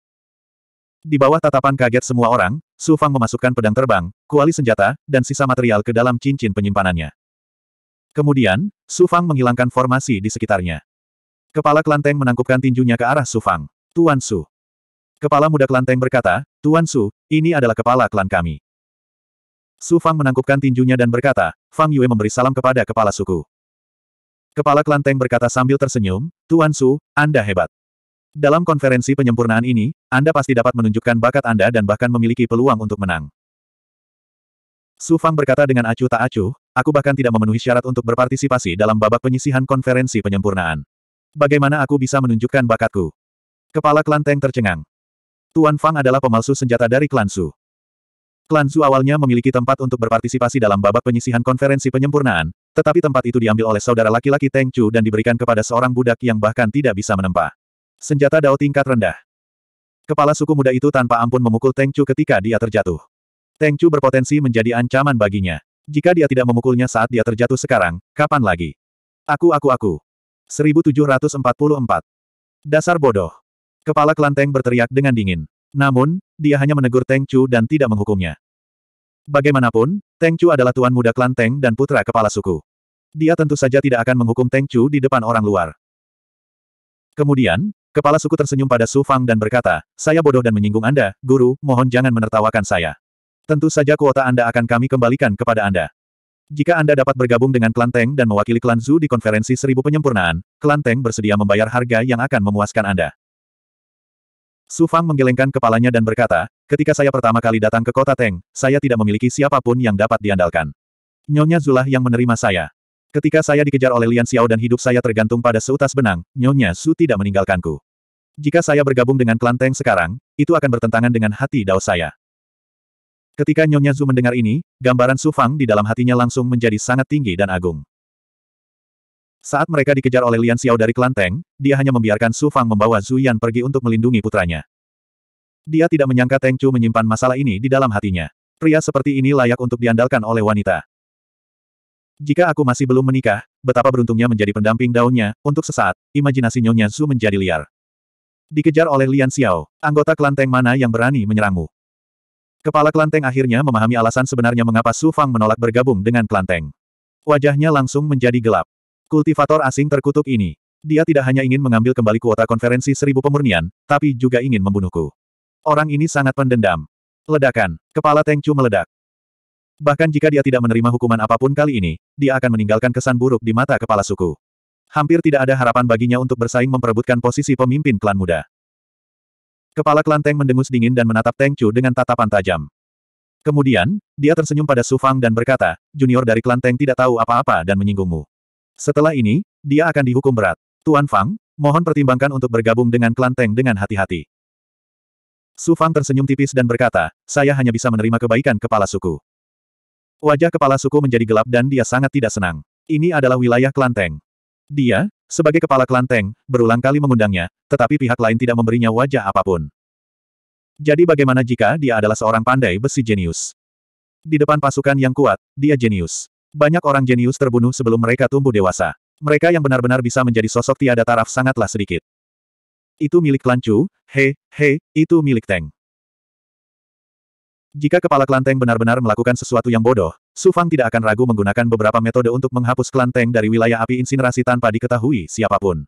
Di bawah tatapan kaget semua orang, Su Fang memasukkan pedang terbang, kuali senjata, dan sisa material ke dalam cincin penyimpanannya. Kemudian, Su Fang menghilangkan formasi di sekitarnya. Kepala Klanteng menangkupkan tinjunya ke arah Su Fang. Tuan Su, Kepala muda klan Teng berkata, Tuan Su, ini adalah kepala klan kami. Su Fang menangkupkan tinjunya dan berkata, Fang Yue memberi salam kepada kepala suku. Kepala klan Teng berkata sambil tersenyum, Tuan Su, Anda hebat. Dalam konferensi penyempurnaan ini, Anda pasti dapat menunjukkan bakat Anda dan bahkan memiliki peluang untuk menang. Su Fang berkata dengan acuh tak acuh, aku bahkan tidak memenuhi syarat untuk berpartisipasi dalam babak penyisihan konferensi penyempurnaan. Bagaimana aku bisa menunjukkan bakatku? Kepala klan Teng tercengang. Tuan Fang adalah pemalsu senjata dari klan Su. Klan Su awalnya memiliki tempat untuk berpartisipasi dalam babak penyisihan konferensi penyempurnaan, tetapi tempat itu diambil oleh saudara laki-laki Teng Chu dan diberikan kepada seorang budak yang bahkan tidak bisa menempa. Senjata dao tingkat rendah. Kepala suku muda itu tanpa ampun memukul Teng Chu ketika dia terjatuh. Teng Chu berpotensi menjadi ancaman baginya. Jika dia tidak memukulnya saat dia terjatuh sekarang, kapan lagi? Aku aku aku. 1744. Dasar bodoh. Kepala klan Teng berteriak dengan dingin. Namun, dia hanya menegur Teng Chu dan tidak menghukumnya. Bagaimanapun, Teng Chu adalah tuan muda klan Teng dan putra kepala suku. Dia tentu saja tidak akan menghukum Teng Chu di depan orang luar. Kemudian, kepala suku tersenyum pada Su Fang dan berkata, Saya bodoh dan menyinggung Anda, guru, mohon jangan menertawakan saya. Tentu saja kuota Anda akan kami kembalikan kepada Anda. Jika Anda dapat bergabung dengan klan Teng dan mewakili klan Zhu di konferensi seribu penyempurnaan, klan Teng bersedia membayar harga yang akan memuaskan Anda. Su Fang menggelengkan kepalanya dan berkata, ketika saya pertama kali datang ke kota Teng, saya tidak memiliki siapapun yang dapat diandalkan. Nyonya Zulah yang menerima saya. Ketika saya dikejar oleh Lian Xiao dan hidup saya tergantung pada seutas benang, Nyonya Su tidak meninggalkanku. Jika saya bergabung dengan klan Teng sekarang, itu akan bertentangan dengan hati dao saya. Ketika Nyonya Zu mendengar ini, gambaran Su Fang di dalam hatinya langsung menjadi sangat tinggi dan agung. Saat mereka dikejar oleh Lian Xiao dari Kelanteng, dia hanya membiarkan Su Fang membawa Zhu Yan pergi untuk melindungi putranya. Dia tidak menyangka Teng Chu menyimpan masalah ini di dalam hatinya. Pria seperti ini layak untuk diandalkan oleh wanita. Jika aku masih belum menikah, betapa beruntungnya menjadi pendamping daunnya, untuk sesaat, imajinasi Nyonya Zhu menjadi liar. Dikejar oleh Lian Xiao, anggota Kelanteng mana yang berani menyerangmu? Kepala Kelanteng akhirnya memahami alasan sebenarnya mengapa Su Fang menolak bergabung dengan Kelanteng. Wajahnya langsung menjadi gelap. Kultivator asing terkutuk ini. Dia tidak hanya ingin mengambil kembali kuota konferensi seribu pemurnian, tapi juga ingin membunuhku. Orang ini sangat pendendam. Ledakan. Kepala Teng Chu meledak. Bahkan jika dia tidak menerima hukuman apapun kali ini, dia akan meninggalkan kesan buruk di mata kepala suku. Hampir tidak ada harapan baginya untuk bersaing memperebutkan posisi pemimpin klan muda. Kepala klan Teng mendengus dingin dan menatap Teng Chu dengan tatapan tajam. Kemudian, dia tersenyum pada Su Fang dan berkata, junior dari klan Teng tidak tahu apa-apa dan menyinggungmu. Setelah ini, dia akan dihukum berat. Tuan Fang, mohon pertimbangkan untuk bergabung dengan klan Teng dengan hati-hati. Su Fang tersenyum tipis dan berkata, saya hanya bisa menerima kebaikan kepala suku. Wajah kepala suku menjadi gelap dan dia sangat tidak senang. Ini adalah wilayah klan Teng. Dia, sebagai kepala klan Teng, berulang kali mengundangnya, tetapi pihak lain tidak memberinya wajah apapun. Jadi bagaimana jika dia adalah seorang pandai besi jenius? Di depan pasukan yang kuat, dia jenius. Banyak orang jenius terbunuh sebelum mereka tumbuh dewasa. Mereka yang benar-benar bisa menjadi sosok tiada taraf sangatlah sedikit. Itu milik klan Chu, he, he, itu milik Teng. Jika kepala klan Teng benar-benar melakukan sesuatu yang bodoh, Su Fang tidak akan ragu menggunakan beberapa metode untuk menghapus klan Teng dari wilayah api insinerasi tanpa diketahui siapapun.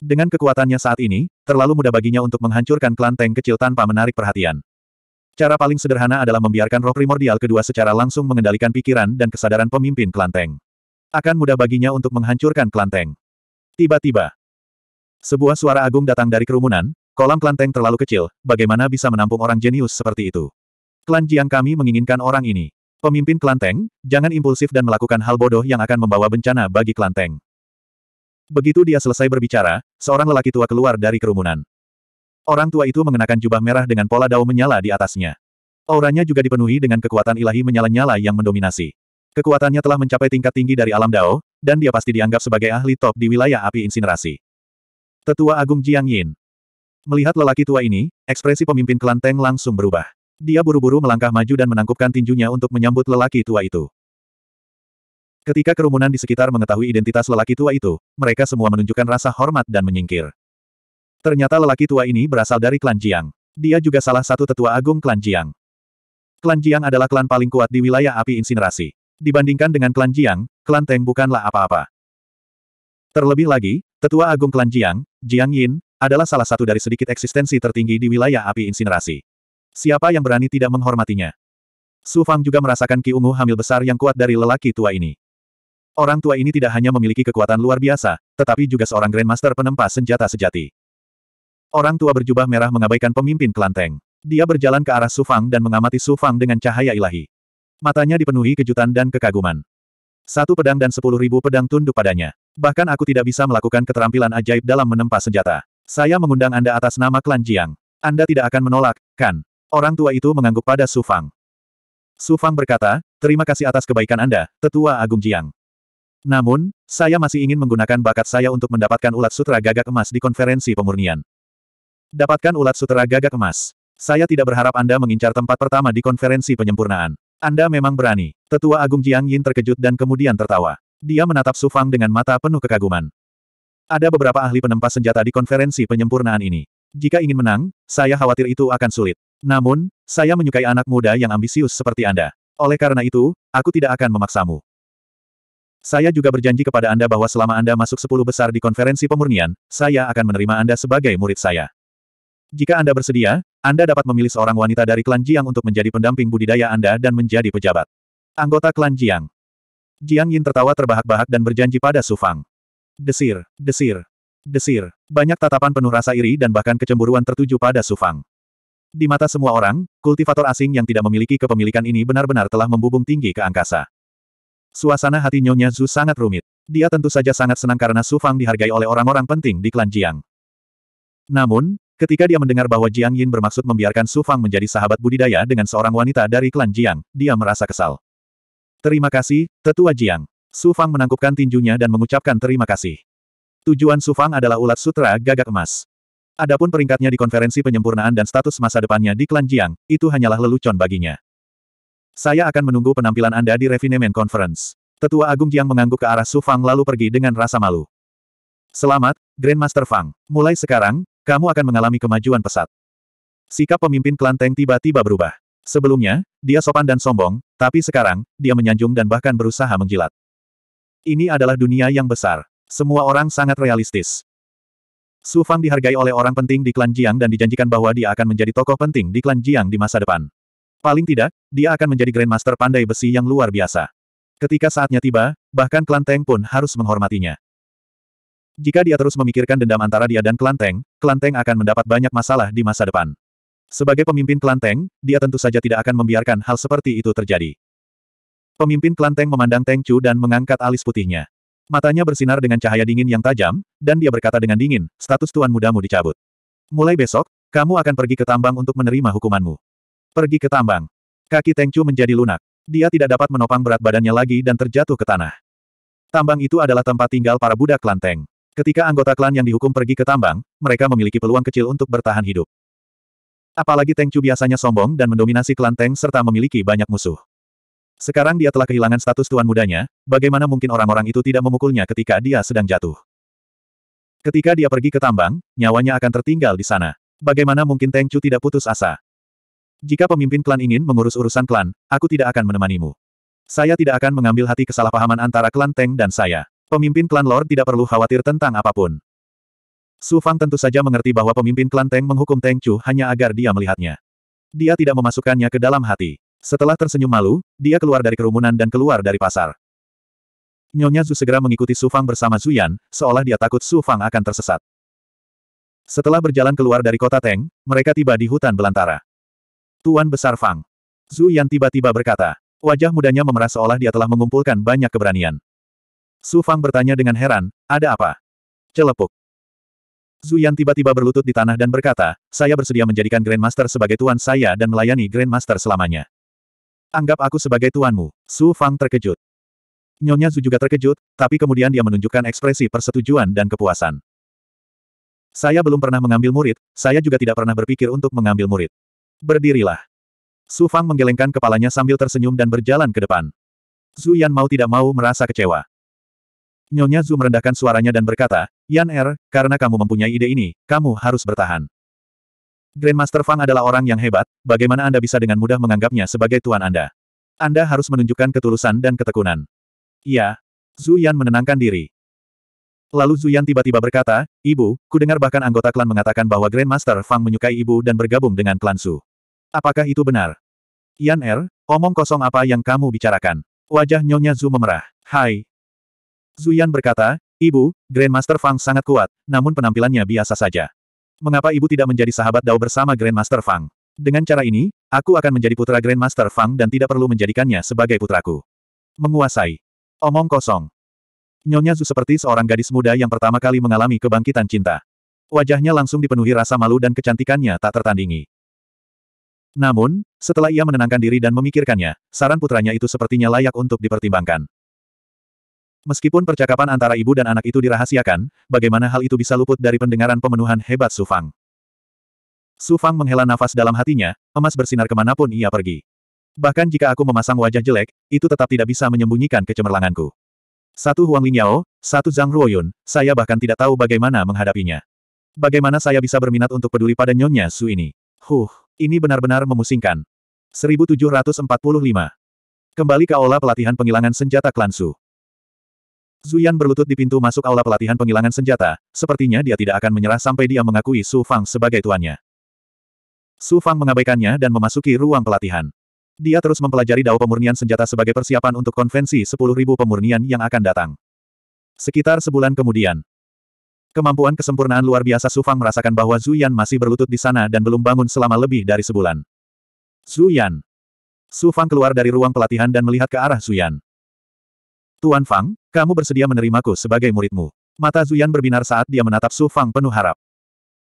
Dengan kekuatannya saat ini, terlalu mudah baginya untuk menghancurkan klan Teng kecil tanpa menarik perhatian. Cara paling sederhana adalah membiarkan roh primordial kedua secara langsung mengendalikan pikiran dan kesadaran pemimpin kelanteng. Akan mudah baginya untuk menghancurkan kelanteng. Tiba-tiba, sebuah suara agung datang dari kerumunan, kolam kelanteng terlalu kecil, bagaimana bisa menampung orang jenius seperti itu? Klan Jiang kami menginginkan orang ini. Pemimpin kelanteng, jangan impulsif dan melakukan hal bodoh yang akan membawa bencana bagi kelanteng. Begitu dia selesai berbicara, seorang lelaki tua keluar dari kerumunan. Orang tua itu mengenakan jubah merah dengan pola dao menyala di atasnya. Auranya juga dipenuhi dengan kekuatan ilahi menyala-nyala yang mendominasi. Kekuatannya telah mencapai tingkat tinggi dari alam dao, dan dia pasti dianggap sebagai ahli top di wilayah api insinerasi. Tetua Agung Jiang Yin. Melihat lelaki tua ini, ekspresi pemimpin klan Teng langsung berubah. Dia buru-buru melangkah maju dan menangkupkan tinjunya untuk menyambut lelaki tua itu. Ketika kerumunan di sekitar mengetahui identitas lelaki tua itu, mereka semua menunjukkan rasa hormat dan menyingkir. Ternyata lelaki tua ini berasal dari klan Jiang. Dia juga salah satu tetua agung klan Jiang. Klan Jiang adalah klan paling kuat di wilayah api insinerasi. Dibandingkan dengan klan Jiang, klan Teng bukanlah apa-apa. Terlebih lagi, tetua agung klan Jiang, Jiang Yin, adalah salah satu dari sedikit eksistensi tertinggi di wilayah api insinerasi. Siapa yang berani tidak menghormatinya? Su Fang juga merasakan Ki Ungu hamil besar yang kuat dari lelaki tua ini. Orang tua ini tidak hanya memiliki kekuatan luar biasa, tetapi juga seorang Grandmaster penempa senjata sejati. Orang tua berjubah merah mengabaikan pemimpin kelanteng. Dia berjalan ke arah Sufang dan mengamati Sufang dengan cahaya ilahi. Matanya dipenuhi kejutan dan kekaguman. Satu pedang dan sepuluh ribu pedang tunduk padanya. Bahkan aku tidak bisa melakukan keterampilan ajaib dalam menempa senjata. Saya mengundang Anda atas nama klan Jiang. Anda tidak akan menolak, kan? Orang tua itu mengangguk pada Sufang. Sufang berkata, terima kasih atas kebaikan Anda, Tetua Agung Jiang. Namun, saya masih ingin menggunakan bakat saya untuk mendapatkan ulat sutra gagak emas di konferensi pemurnian. Dapatkan ulat sutera gagak emas. Saya tidak berharap Anda mengincar tempat pertama di konferensi penyempurnaan. Anda memang berani. Tetua Agung Jiang Yin terkejut dan kemudian tertawa. Dia menatap Su Fang dengan mata penuh kekaguman. Ada beberapa ahli penempa senjata di konferensi penyempurnaan ini. Jika ingin menang, saya khawatir itu akan sulit. Namun, saya menyukai anak muda yang ambisius seperti Anda. Oleh karena itu, aku tidak akan memaksamu. Saya juga berjanji kepada Anda bahwa selama Anda masuk sepuluh besar di konferensi pemurnian, saya akan menerima Anda sebagai murid saya. Jika Anda bersedia, Anda dapat memilih seorang wanita dari klan Jiang untuk menjadi pendamping budidaya Anda dan menjadi pejabat. Anggota klan Jiang. Jiang Yin tertawa terbahak-bahak dan berjanji pada Su Fang. Desir, desir, desir. Banyak tatapan penuh rasa iri dan bahkan kecemburuan tertuju pada Su Fang. Di mata semua orang, kultivator asing yang tidak memiliki kepemilikan ini benar-benar telah membubung tinggi ke angkasa. Suasana hati Nyonya Zhu sangat rumit. Dia tentu saja sangat senang karena Su Fang dihargai oleh orang-orang penting di klan Jiang. Namun, Ketika dia mendengar bahwa Jiang Yin bermaksud membiarkan Su Fang menjadi sahabat budidaya dengan seorang wanita dari klan Jiang, dia merasa kesal. Terima kasih, Tetua Jiang. Su Fang menangkupkan tinjunya dan mengucapkan terima kasih. Tujuan Su Fang adalah ulat sutra gagak emas. Adapun peringkatnya di konferensi penyempurnaan dan status masa depannya di klan Jiang, itu hanyalah lelucon baginya. Saya akan menunggu penampilan Anda di Refinement Conference. Tetua Agung Jiang mengangguk ke arah Su Fang lalu pergi dengan rasa malu. Selamat, Grandmaster Fang. Mulai sekarang, kamu akan mengalami kemajuan pesat. Sikap pemimpin klan Teng tiba-tiba berubah. Sebelumnya, dia sopan dan sombong, tapi sekarang, dia menyanjung dan bahkan berusaha menjilat. Ini adalah dunia yang besar. Semua orang sangat realistis. Su Fang dihargai oleh orang penting di klan Jiang dan dijanjikan bahwa dia akan menjadi tokoh penting di klan Jiang di masa depan. Paling tidak, dia akan menjadi Grandmaster pandai besi yang luar biasa. Ketika saatnya tiba, bahkan klan Teng pun harus menghormatinya. Jika dia terus memikirkan dendam antara dia dan Kelanteng, Kelanteng akan mendapat banyak masalah di masa depan. Sebagai pemimpin Kelanteng, dia tentu saja tidak akan membiarkan hal seperti itu terjadi. Pemimpin Kelanteng memandang Teng Chu dan mengangkat alis putihnya. Matanya bersinar dengan cahaya dingin yang tajam, dan dia berkata dengan dingin, status tuan mudamu dicabut. Mulai besok, kamu akan pergi ke tambang untuk menerima hukumanmu. Pergi ke tambang. Kaki Teng Chu menjadi lunak. Dia tidak dapat menopang berat badannya lagi dan terjatuh ke tanah. Tambang itu adalah tempat tinggal para budak Kelanteng. Ketika anggota klan yang dihukum pergi ke tambang, mereka memiliki peluang kecil untuk bertahan hidup. Apalagi Teng Chu biasanya sombong dan mendominasi klan Teng serta memiliki banyak musuh. Sekarang dia telah kehilangan status tuan mudanya, bagaimana mungkin orang-orang itu tidak memukulnya ketika dia sedang jatuh. Ketika dia pergi ke tambang, nyawanya akan tertinggal di sana. Bagaimana mungkin Teng Chu tidak putus asa? Jika pemimpin klan ingin mengurus urusan klan, aku tidak akan menemanimu. Saya tidak akan mengambil hati kesalahpahaman antara klan Teng dan saya. Pemimpin klan Lord tidak perlu khawatir tentang apapun. Su Fang tentu saja mengerti bahwa pemimpin klan Teng menghukum Teng Chu hanya agar dia melihatnya. Dia tidak memasukkannya ke dalam hati. Setelah tersenyum malu, dia keluar dari kerumunan dan keluar dari pasar. Nyonya Zhu segera mengikuti Su Fang bersama Yan, seolah dia takut Su Fang akan tersesat. Setelah berjalan keluar dari kota Teng, mereka tiba di hutan belantara. Tuan Besar Fang. Zhu Yan tiba-tiba berkata. Wajah mudanya memerah seolah dia telah mengumpulkan banyak keberanian. Su Fang bertanya dengan heran, ada apa? Celepuk. Yan tiba-tiba berlutut di tanah dan berkata, saya bersedia menjadikan Grandmaster sebagai tuan saya dan melayani Grandmaster selamanya. Anggap aku sebagai tuanmu. Su Fang terkejut. Nyonya Zu juga terkejut, tapi kemudian dia menunjukkan ekspresi persetujuan dan kepuasan. Saya belum pernah mengambil murid, saya juga tidak pernah berpikir untuk mengambil murid. Berdirilah. Su Fang menggelengkan kepalanya sambil tersenyum dan berjalan ke depan. Zu Yan mau tidak mau merasa kecewa. Nyonya Zhu merendahkan suaranya dan berkata, Yan Er, karena kamu mempunyai ide ini, kamu harus bertahan. Grandmaster Fang adalah orang yang hebat, bagaimana Anda bisa dengan mudah menganggapnya sebagai tuan Anda? Anda harus menunjukkan ketulusan dan ketekunan. Iya. Zhu Yan menenangkan diri. Lalu Zhu Yan tiba-tiba berkata, Ibu, kudengar bahkan anggota klan mengatakan bahwa Grandmaster Fang menyukai ibu dan bergabung dengan klan Su. Apakah itu benar? Yan Er, omong kosong apa yang kamu bicarakan? Wajah Nyonya Zhu memerah. Hai, Zuyan berkata, Ibu, Grandmaster Fang sangat kuat, namun penampilannya biasa saja. Mengapa ibu tidak menjadi sahabat Dao bersama Grandmaster Fang? Dengan cara ini, aku akan menjadi putra Grandmaster Fang dan tidak perlu menjadikannya sebagai putraku. Menguasai. Omong kosong. Nyonya Zu seperti seorang gadis muda yang pertama kali mengalami kebangkitan cinta. Wajahnya langsung dipenuhi rasa malu dan kecantikannya tak tertandingi. Namun, setelah ia menenangkan diri dan memikirkannya, saran putranya itu sepertinya layak untuk dipertimbangkan. Meskipun percakapan antara ibu dan anak itu dirahasiakan, bagaimana hal itu bisa luput dari pendengaran pemenuhan hebat Sufang? Sufang menghela nafas dalam hatinya, emas bersinar kemanapun ia pergi. Bahkan jika aku memasang wajah jelek, itu tetap tidak bisa menyembunyikan kecemerlanganku. Satu Huang Lingyao, satu Zhang Ruoyun, saya bahkan tidak tahu bagaimana menghadapinya. Bagaimana saya bisa berminat untuk peduli pada Nyonya Su ini? Huh, ini benar-benar memusingkan. 1745. Kembali ke aula pelatihan Penghilangan senjata klan Su. Zuyan berlutut di pintu masuk aula pelatihan penghilangan senjata, sepertinya dia tidak akan menyerah sampai dia mengakui Su Fang sebagai tuannya. Su Fang mengabaikannya dan memasuki ruang pelatihan. Dia terus mempelajari dao pemurnian senjata sebagai persiapan untuk konvensi 10.000 pemurnian yang akan datang. Sekitar sebulan kemudian, Kemampuan kesempurnaan luar biasa Su Fang merasakan bahwa Zuyan masih berlutut di sana dan belum bangun selama lebih dari sebulan. Zuyan. Fang keluar dari ruang pelatihan dan melihat ke arah Zuyan. Tuan Fang, kamu bersedia menerimaku sebagai muridmu. Mata Zuyan berbinar saat dia menatap Su Fang penuh harap.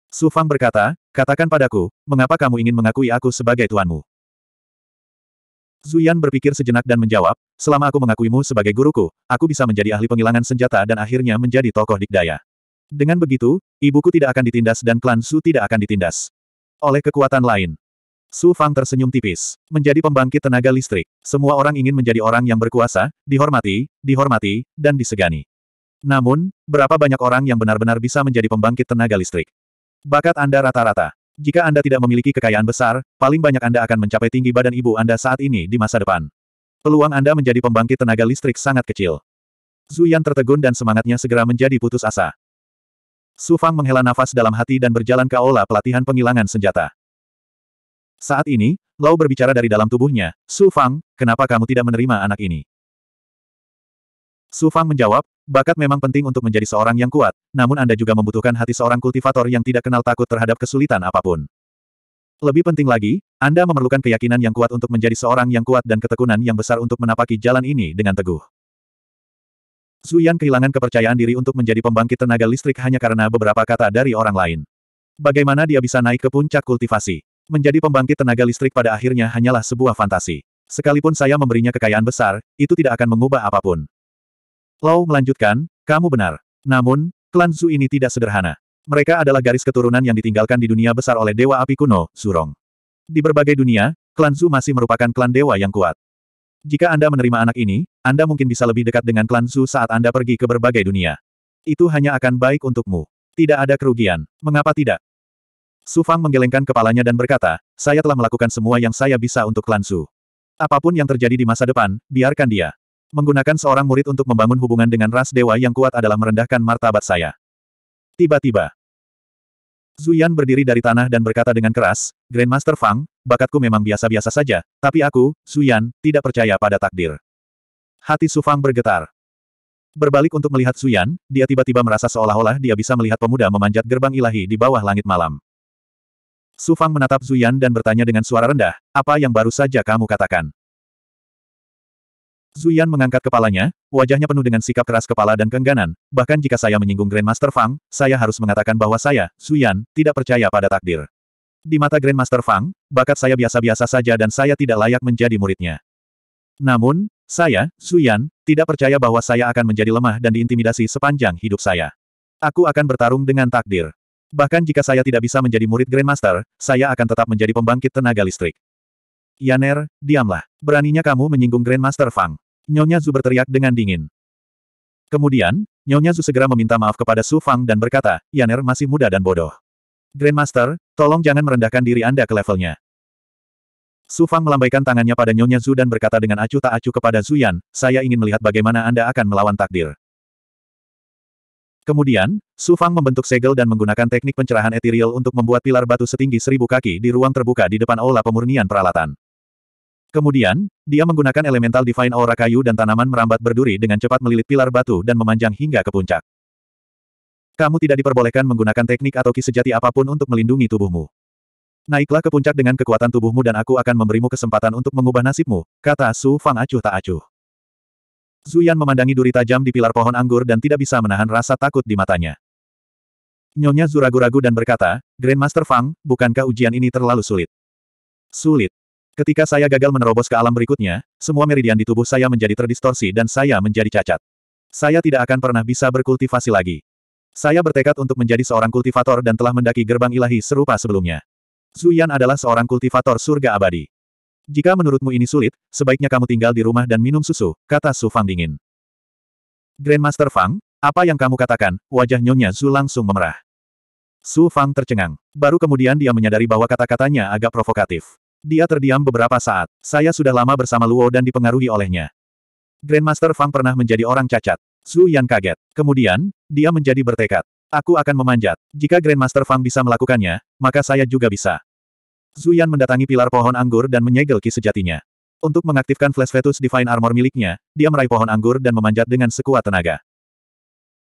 Su Fang berkata, katakan padaku, mengapa kamu ingin mengakui aku sebagai tuanmu? Zuyan berpikir sejenak dan menjawab, selama aku mengakuimu sebagai guruku, aku bisa menjadi ahli penghilangan senjata dan akhirnya menjadi tokoh dikdaya. Dengan begitu, ibuku tidak akan ditindas dan klan Su tidak akan ditindas. Oleh kekuatan lain, Su Fang tersenyum tipis. Menjadi pembangkit tenaga listrik. Semua orang ingin menjadi orang yang berkuasa, dihormati, dihormati, dan disegani. Namun, berapa banyak orang yang benar-benar bisa menjadi pembangkit tenaga listrik? Bakat Anda rata-rata. Jika Anda tidak memiliki kekayaan besar, paling banyak Anda akan mencapai tinggi badan ibu Anda saat ini di masa depan. Peluang Anda menjadi pembangkit tenaga listrik sangat kecil. Zhu Yan tertegun dan semangatnya segera menjadi putus asa. Su Fang menghela nafas dalam hati dan berjalan ke aula pelatihan penghilangan senjata. Saat ini, Lau berbicara dari dalam tubuhnya, Su Fang, kenapa kamu tidak menerima anak ini? Su Fang menjawab, bakat memang penting untuk menjadi seorang yang kuat, namun Anda juga membutuhkan hati seorang kultivator yang tidak kenal takut terhadap kesulitan apapun. Lebih penting lagi, Anda memerlukan keyakinan yang kuat untuk menjadi seorang yang kuat dan ketekunan yang besar untuk menapaki jalan ini dengan teguh. yan kehilangan kepercayaan diri untuk menjadi pembangkit tenaga listrik hanya karena beberapa kata dari orang lain. Bagaimana dia bisa naik ke puncak kultivasi? Menjadi pembangkit tenaga listrik pada akhirnya hanyalah sebuah fantasi. Sekalipun saya memberinya kekayaan besar, itu tidak akan mengubah apapun. Lau melanjutkan, kamu benar. Namun, klan Zhu ini tidak sederhana. Mereka adalah garis keturunan yang ditinggalkan di dunia besar oleh Dewa Api Kuno, Zurong. Di berbagai dunia, klan Zhu masih merupakan klan dewa yang kuat. Jika Anda menerima anak ini, Anda mungkin bisa lebih dekat dengan klan Zhu saat Anda pergi ke berbagai dunia. Itu hanya akan baik untukmu. Tidak ada kerugian. Mengapa tidak? Su Fang menggelengkan kepalanya dan berkata, saya telah melakukan semua yang saya bisa untuk klan Su. Apapun yang terjadi di masa depan, biarkan dia. Menggunakan seorang murid untuk membangun hubungan dengan ras dewa yang kuat adalah merendahkan martabat saya. Tiba-tiba, Zuyan berdiri dari tanah dan berkata dengan keras, Grandmaster Fang, bakatku memang biasa-biasa saja, tapi aku, Zuyan, tidak percaya pada takdir. Hati Su Fang bergetar. Berbalik untuk melihat Zuyan, dia tiba-tiba merasa seolah-olah dia bisa melihat pemuda memanjat gerbang ilahi di bawah langit malam. Su Fang menatap Zuyan dan bertanya dengan suara rendah, apa yang baru saja kamu katakan? Zuyan mengangkat kepalanya, wajahnya penuh dengan sikap keras kepala dan keengganan, bahkan jika saya menyinggung Grandmaster Fang, saya harus mengatakan bahwa saya, Zuyan, tidak percaya pada takdir. Di mata Grandmaster Fang, bakat saya biasa-biasa saja dan saya tidak layak menjadi muridnya. Namun, saya, Zuyan, tidak percaya bahwa saya akan menjadi lemah dan diintimidasi sepanjang hidup saya. Aku akan bertarung dengan takdir. Bahkan jika saya tidak bisa menjadi murid Grandmaster, saya akan tetap menjadi pembangkit tenaga listrik. Yaner, diamlah. Beraninya kamu menyinggung Grandmaster Fang. Nyonya Zu berteriak dengan dingin. Kemudian, Nyonya Zu segera meminta maaf kepada Su Fang dan berkata, Yaner masih muda dan bodoh. Grandmaster, tolong jangan merendahkan diri Anda ke levelnya. Su Fang melambaikan tangannya pada Nyonya Zu dan berkata dengan acuh tak acuh kepada Zuyan, saya ingin melihat bagaimana Anda akan melawan takdir. Kemudian, Su Fang membentuk segel dan menggunakan teknik pencerahan etiril untuk membuat pilar batu setinggi seribu kaki di ruang terbuka di depan aula pemurnian peralatan. Kemudian, dia menggunakan elemental divine aura kayu dan tanaman merambat berduri dengan cepat melilit pilar batu dan memanjang hingga ke puncak. Kamu tidak diperbolehkan menggunakan teknik atau ki sejati apapun untuk melindungi tubuhmu. Naiklah ke puncak dengan kekuatan tubuhmu dan aku akan memberimu kesempatan untuk mengubah nasibmu, kata Su Fang acuh tak acuh. Zuyan memandangi duri tajam di pilar pohon anggur dan tidak bisa menahan rasa takut di matanya. Nyonya Zu ragu-ragu dan berkata, Grandmaster Fang, bukankah ujian ini terlalu sulit? Sulit. Ketika saya gagal menerobos ke alam berikutnya, semua meridian di tubuh saya menjadi terdistorsi dan saya menjadi cacat. Saya tidak akan pernah bisa berkultivasi lagi. Saya bertekad untuk menjadi seorang kultivator dan telah mendaki gerbang ilahi serupa sebelumnya. Zuyan adalah seorang kultivator surga abadi. Jika menurutmu ini sulit, sebaiknya kamu tinggal di rumah dan minum susu, kata Su Fang dingin. Grandmaster Fang, apa yang kamu katakan? Wajah Nyonya Su langsung memerah. Su Fang tercengang. Baru kemudian dia menyadari bahwa kata-katanya agak provokatif. Dia terdiam beberapa saat. Saya sudah lama bersama Luo dan dipengaruhi olehnya. Grandmaster Fang pernah menjadi orang cacat. Su Yan kaget. Kemudian, dia menjadi bertekad. Aku akan memanjat. Jika Grandmaster Fang bisa melakukannya, maka saya juga bisa. Zuyan mendatangi pilar pohon anggur dan menyegel ki sejatinya. Untuk mengaktifkan flash fetus divine armor miliknya, dia meraih pohon anggur dan memanjat dengan sekuat tenaga.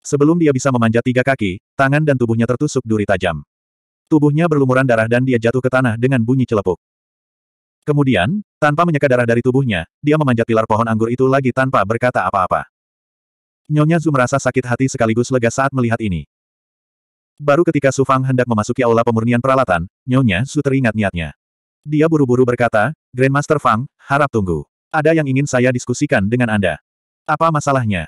Sebelum dia bisa memanjat tiga kaki, tangan dan tubuhnya tertusuk duri tajam. Tubuhnya berlumuran darah dan dia jatuh ke tanah dengan bunyi celepuk. Kemudian, tanpa menyeka darah dari tubuhnya, dia memanjat pilar pohon anggur itu lagi tanpa berkata apa-apa. Nyonya Zu merasa sakit hati sekaligus lega saat melihat ini. Baru ketika Su Fang hendak memasuki aula pemurnian peralatan, Nyonya Su teringat niatnya. Dia buru-buru berkata, Grandmaster Fang, harap tunggu. Ada yang ingin saya diskusikan dengan Anda. Apa masalahnya?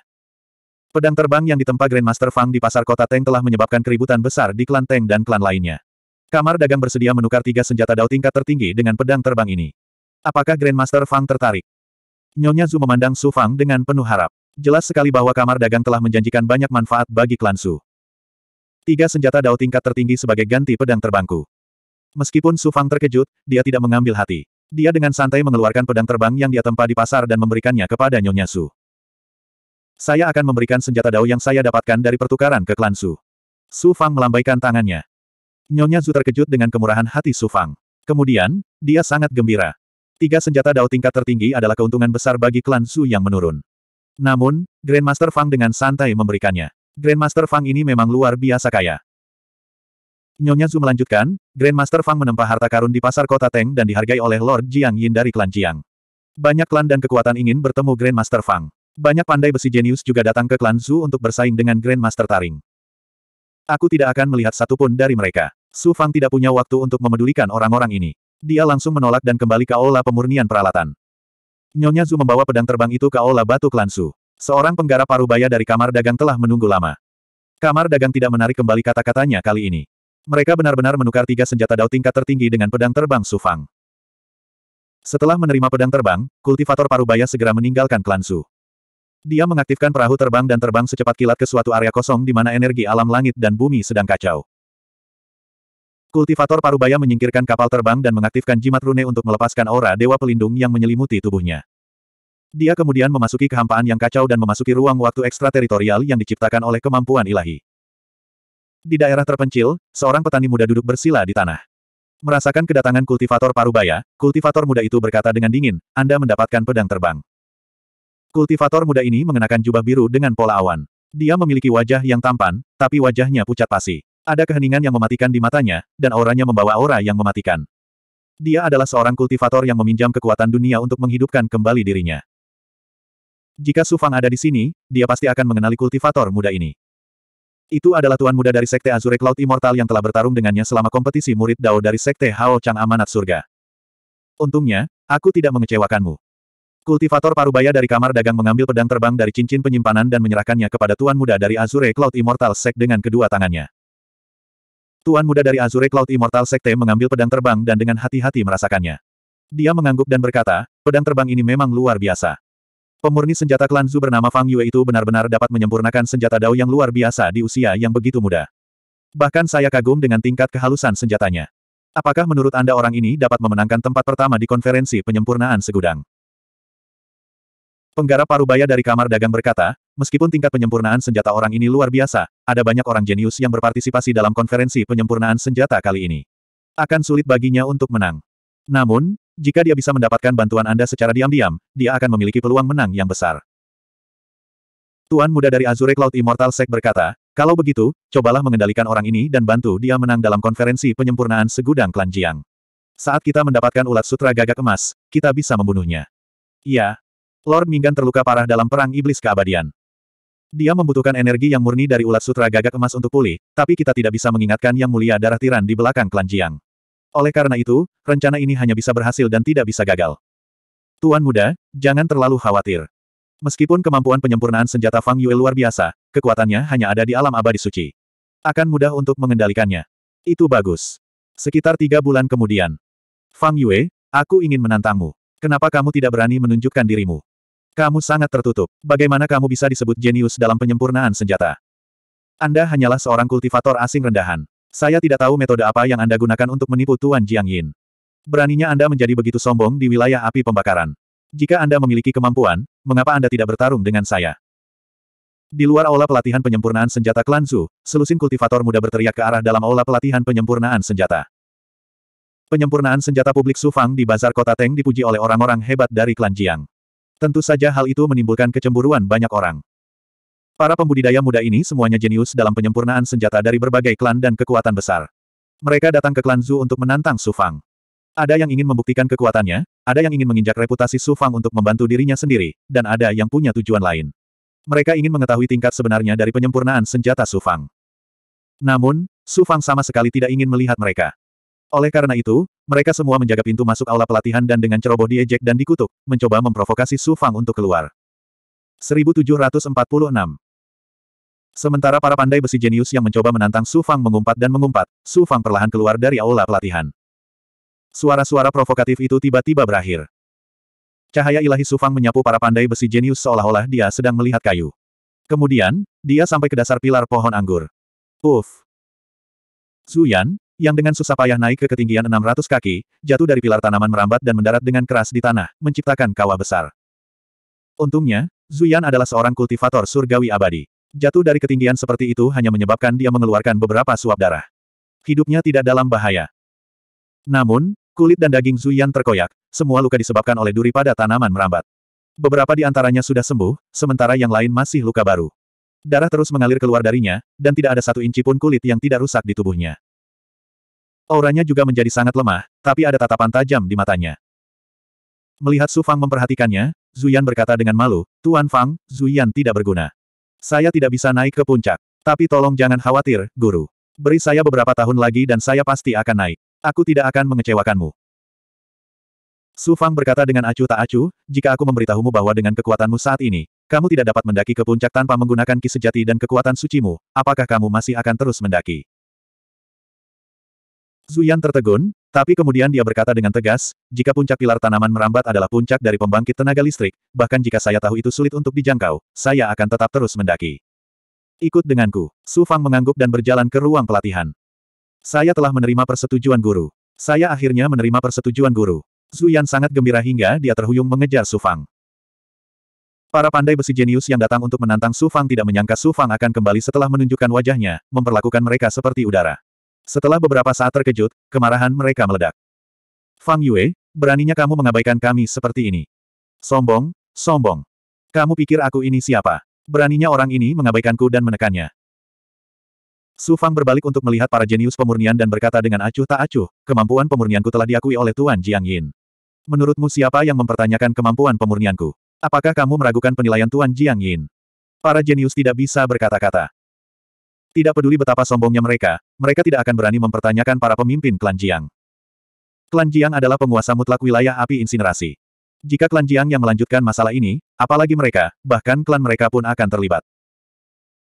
Pedang terbang yang ditempa Grandmaster Fang di pasar kota Teng telah menyebabkan keributan besar di klan Teng dan klan lainnya. Kamar dagang bersedia menukar tiga senjata dao tingkat tertinggi dengan pedang terbang ini. Apakah Grandmaster Fang tertarik? Nyonya Zu memandang Su Fang dengan penuh harap. Jelas sekali bahwa kamar dagang telah menjanjikan banyak manfaat bagi klan Su. Tiga senjata dao tingkat tertinggi sebagai ganti pedang terbangku. Meskipun Su Fang terkejut, dia tidak mengambil hati. Dia dengan santai mengeluarkan pedang terbang yang dia tempa di pasar dan memberikannya kepada Nyonya Su. Saya akan memberikan senjata dao yang saya dapatkan dari pertukaran ke klan Su. Su Fang melambaikan tangannya. Nyonya Su terkejut dengan kemurahan hati Su Fang. Kemudian, dia sangat gembira. Tiga senjata dao tingkat tertinggi adalah keuntungan besar bagi klan Su yang menurun. Namun, Grandmaster Fang dengan santai memberikannya. Grandmaster Fang ini memang luar biasa kaya. Nyonya Zhu melanjutkan, Grandmaster Fang menempa harta karun di pasar kota Teng dan dihargai oleh Lord Jiang Yin dari klan Jiang. Banyak klan dan kekuatan ingin bertemu Grandmaster Fang. Banyak pandai besi jenius juga datang ke klan Zhu untuk bersaing dengan Grandmaster Taring. Aku tidak akan melihat satupun dari mereka. Su Fang tidak punya waktu untuk memedulikan orang-orang ini. Dia langsung menolak dan kembali ke aula pemurnian peralatan. Nyonya Zhu membawa pedang terbang itu ke aula batu klan Su. Seorang penggarap parubaya dari kamar dagang telah menunggu lama. Kamar dagang tidak menarik kembali kata-katanya kali ini. Mereka benar-benar menukar tiga senjata dao tingkat tertinggi dengan pedang terbang Sufang. Setelah menerima pedang terbang, kultivator parubaya segera meninggalkan klan Su. Dia mengaktifkan perahu terbang dan terbang secepat kilat ke suatu area kosong di mana energi alam langit dan bumi sedang kacau. Kultivator Parubaya menyingkirkan kapal terbang dan mengaktifkan jimat rune untuk melepaskan aura dewa pelindung yang menyelimuti tubuhnya. Dia kemudian memasuki kehampaan yang kacau dan memasuki ruang waktu ekstrateritorial yang diciptakan oleh kemampuan ilahi. Di daerah terpencil, seorang petani muda duduk bersila di tanah. Merasakan kedatangan kultivator parubaya, kultivator muda itu berkata dengan dingin, Anda mendapatkan pedang terbang. Kultivator muda ini mengenakan jubah biru dengan pola awan. Dia memiliki wajah yang tampan, tapi wajahnya pucat pasi. Ada keheningan yang mematikan di matanya, dan auranya membawa aura yang mematikan. Dia adalah seorang kultivator yang meminjam kekuatan dunia untuk menghidupkan kembali dirinya. Jika Su Fang ada di sini, dia pasti akan mengenali kultivator muda ini. Itu adalah tuan muda dari Sekte Azure Cloud Immortal yang telah bertarung dengannya selama kompetisi murid Dao dari Sekte Hao Chang Amanat Surga. Untungnya, aku tidak mengecewakanmu. Kultivator parubaya dari kamar dagang mengambil pedang terbang dari cincin penyimpanan dan menyerahkannya kepada tuan muda dari Azure Cloud Immortal Sek dengan kedua tangannya. Tuan muda dari Azure Cloud Immortal Sekte mengambil pedang terbang dan dengan hati-hati merasakannya. Dia mengangguk dan berkata, pedang terbang ini memang luar biasa. Pemurni senjata klan Zu bernama Fang Yue itu benar-benar dapat menyempurnakan senjata Dao yang luar biasa di usia yang begitu muda. Bahkan saya kagum dengan tingkat kehalusan senjatanya. Apakah menurut Anda orang ini dapat memenangkan tempat pertama di konferensi penyempurnaan segudang? Penggarap parubaya dari kamar dagang berkata, meskipun tingkat penyempurnaan senjata orang ini luar biasa, ada banyak orang jenius yang berpartisipasi dalam konferensi penyempurnaan senjata kali ini. Akan sulit baginya untuk menang. Namun, jika dia bisa mendapatkan bantuan Anda secara diam-diam, dia akan memiliki peluang menang yang besar. Tuan muda dari Azure Cloud Immortal Sek berkata, kalau begitu, cobalah mengendalikan orang ini dan bantu dia menang dalam konferensi penyempurnaan segudang klan Jiang. Saat kita mendapatkan ulat sutra gagak emas, kita bisa membunuhnya. Iya. Lord Minggan terluka parah dalam perang iblis keabadian. Dia membutuhkan energi yang murni dari ulat sutra gagak emas untuk pulih, tapi kita tidak bisa mengingatkan Yang Mulia Darah Tiran di belakang klan Jiang. Oleh karena itu, rencana ini hanya bisa berhasil dan tidak bisa gagal. Tuan muda, jangan terlalu khawatir. Meskipun kemampuan penyempurnaan senjata Fang Yue luar biasa, kekuatannya hanya ada di alam abadi suci. Akan mudah untuk mengendalikannya. Itu bagus. Sekitar tiga bulan kemudian. Fang Yue, aku ingin menantangmu. Kenapa kamu tidak berani menunjukkan dirimu? Kamu sangat tertutup. Bagaimana kamu bisa disebut jenius dalam penyempurnaan senjata? Anda hanyalah seorang kultivator asing rendahan. Saya tidak tahu metode apa yang Anda gunakan untuk menipu Tuan Jiang Yin. Beraninya Anda menjadi begitu sombong di wilayah api pembakaran. Jika Anda memiliki kemampuan, mengapa Anda tidak bertarung dengan saya? Di luar aula pelatihan penyempurnaan senjata klan Zhu, selusin kultivator muda berteriak ke arah dalam aula pelatihan penyempurnaan senjata. Penyempurnaan senjata publik Sufang di bazar kota Teng dipuji oleh orang-orang hebat dari klan Jiang. Tentu saja hal itu menimbulkan kecemburuan banyak orang. Para pembudidaya muda ini semuanya jenius dalam penyempurnaan senjata dari berbagai klan dan kekuatan besar. Mereka datang ke klan Zhu untuk menantang Su Fang. Ada yang ingin membuktikan kekuatannya, ada yang ingin menginjak reputasi Su Fang untuk membantu dirinya sendiri, dan ada yang punya tujuan lain. Mereka ingin mengetahui tingkat sebenarnya dari penyempurnaan senjata Su Fang. Namun, Su Fang sama sekali tidak ingin melihat mereka. Oleh karena itu, mereka semua menjaga pintu masuk aula pelatihan dan dengan ceroboh diejek dan dikutuk, mencoba memprovokasi Su Fang untuk keluar. 1746 Sementara para pandai besi jenius yang mencoba menantang Su Fang mengumpat dan mengumpat, Su Fang perlahan keluar dari aula pelatihan. Suara-suara provokatif itu tiba-tiba berakhir. Cahaya ilahi Su Fang menyapu para pandai besi jenius seolah-olah dia sedang melihat kayu. Kemudian, dia sampai ke dasar pilar pohon anggur. Uff! Zuyan, yang dengan susah payah naik ke ketinggian 600 kaki, jatuh dari pilar tanaman merambat dan mendarat dengan keras di tanah, menciptakan kawah besar. Untungnya, Zuyan adalah seorang kultivator surgawi abadi. Jatuh dari ketinggian seperti itu hanya menyebabkan dia mengeluarkan beberapa suap darah. Hidupnya tidak dalam bahaya. Namun, kulit dan daging Zuyan terkoyak, semua luka disebabkan oleh duri pada tanaman merambat. Beberapa di antaranya sudah sembuh, sementara yang lain masih luka baru. Darah terus mengalir keluar darinya, dan tidak ada satu inci pun kulit yang tidak rusak di tubuhnya. Auranya juga menjadi sangat lemah, tapi ada tatapan tajam di matanya. Melihat Su Fang memperhatikannya, Zuyan berkata dengan malu, Tuan Fang, Zuyan tidak berguna. Saya tidak bisa naik ke puncak. Tapi tolong jangan khawatir, guru. Beri saya beberapa tahun lagi dan saya pasti akan naik. Aku tidak akan mengecewakanmu. Su Fang berkata dengan acuh tak acuh, jika aku memberitahumu bahwa dengan kekuatanmu saat ini, kamu tidak dapat mendaki ke puncak tanpa menggunakan ki sejati dan kekuatan sucimu, apakah kamu masih akan terus mendaki? Zuyan tertegun, tapi kemudian dia berkata dengan tegas, jika puncak pilar tanaman merambat adalah puncak dari pembangkit tenaga listrik, bahkan jika saya tahu itu sulit untuk dijangkau, saya akan tetap terus mendaki. Ikut denganku. Su Fang mengangguk dan berjalan ke ruang pelatihan. Saya telah menerima persetujuan guru. Saya akhirnya menerima persetujuan guru. Zuyan sangat gembira hingga dia terhuyung mengejar Su Fang. Para pandai besi jenius yang datang untuk menantang Su Fang tidak menyangka Su Fang akan kembali setelah menunjukkan wajahnya, memperlakukan mereka seperti udara. Setelah beberapa saat terkejut, kemarahan mereka meledak. Fang Yue, beraninya kamu mengabaikan kami seperti ini. Sombong, sombong. Kamu pikir aku ini siapa? Beraninya orang ini mengabaikanku dan menekannya. Su Fang berbalik untuk melihat para jenius pemurnian dan berkata dengan acuh tak acuh, kemampuan pemurnianku telah diakui oleh Tuan Jiang Yin. Menurutmu siapa yang mempertanyakan kemampuan pemurnianku? Apakah kamu meragukan penilaian Tuan Jiang Yin? Para jenius tidak bisa berkata-kata. Tidak peduli betapa sombongnya mereka, mereka tidak akan berani mempertanyakan para pemimpin klan Jiang. Klan Jiang adalah penguasa mutlak wilayah api insinerasi. Jika klan Jiang yang melanjutkan masalah ini, apalagi mereka, bahkan klan mereka pun akan terlibat.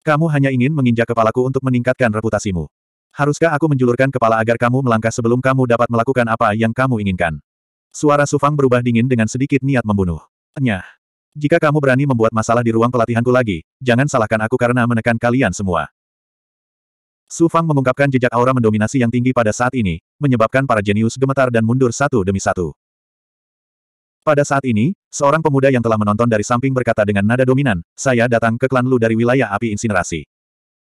Kamu hanya ingin menginjak kepalaku untuk meningkatkan reputasimu. Haruskah aku menjulurkan kepala agar kamu melangkah sebelum kamu dapat melakukan apa yang kamu inginkan? Suara Sufang berubah dingin dengan sedikit niat membunuh. Nyah. Jika kamu berani membuat masalah di ruang pelatihanku lagi, jangan salahkan aku karena menekan kalian semua. Su Fang mengungkapkan jejak aura mendominasi yang tinggi pada saat ini, menyebabkan para jenius gemetar dan mundur satu demi satu. Pada saat ini, seorang pemuda yang telah menonton dari samping berkata dengan nada dominan, saya datang ke klan Lu dari wilayah api insinerasi.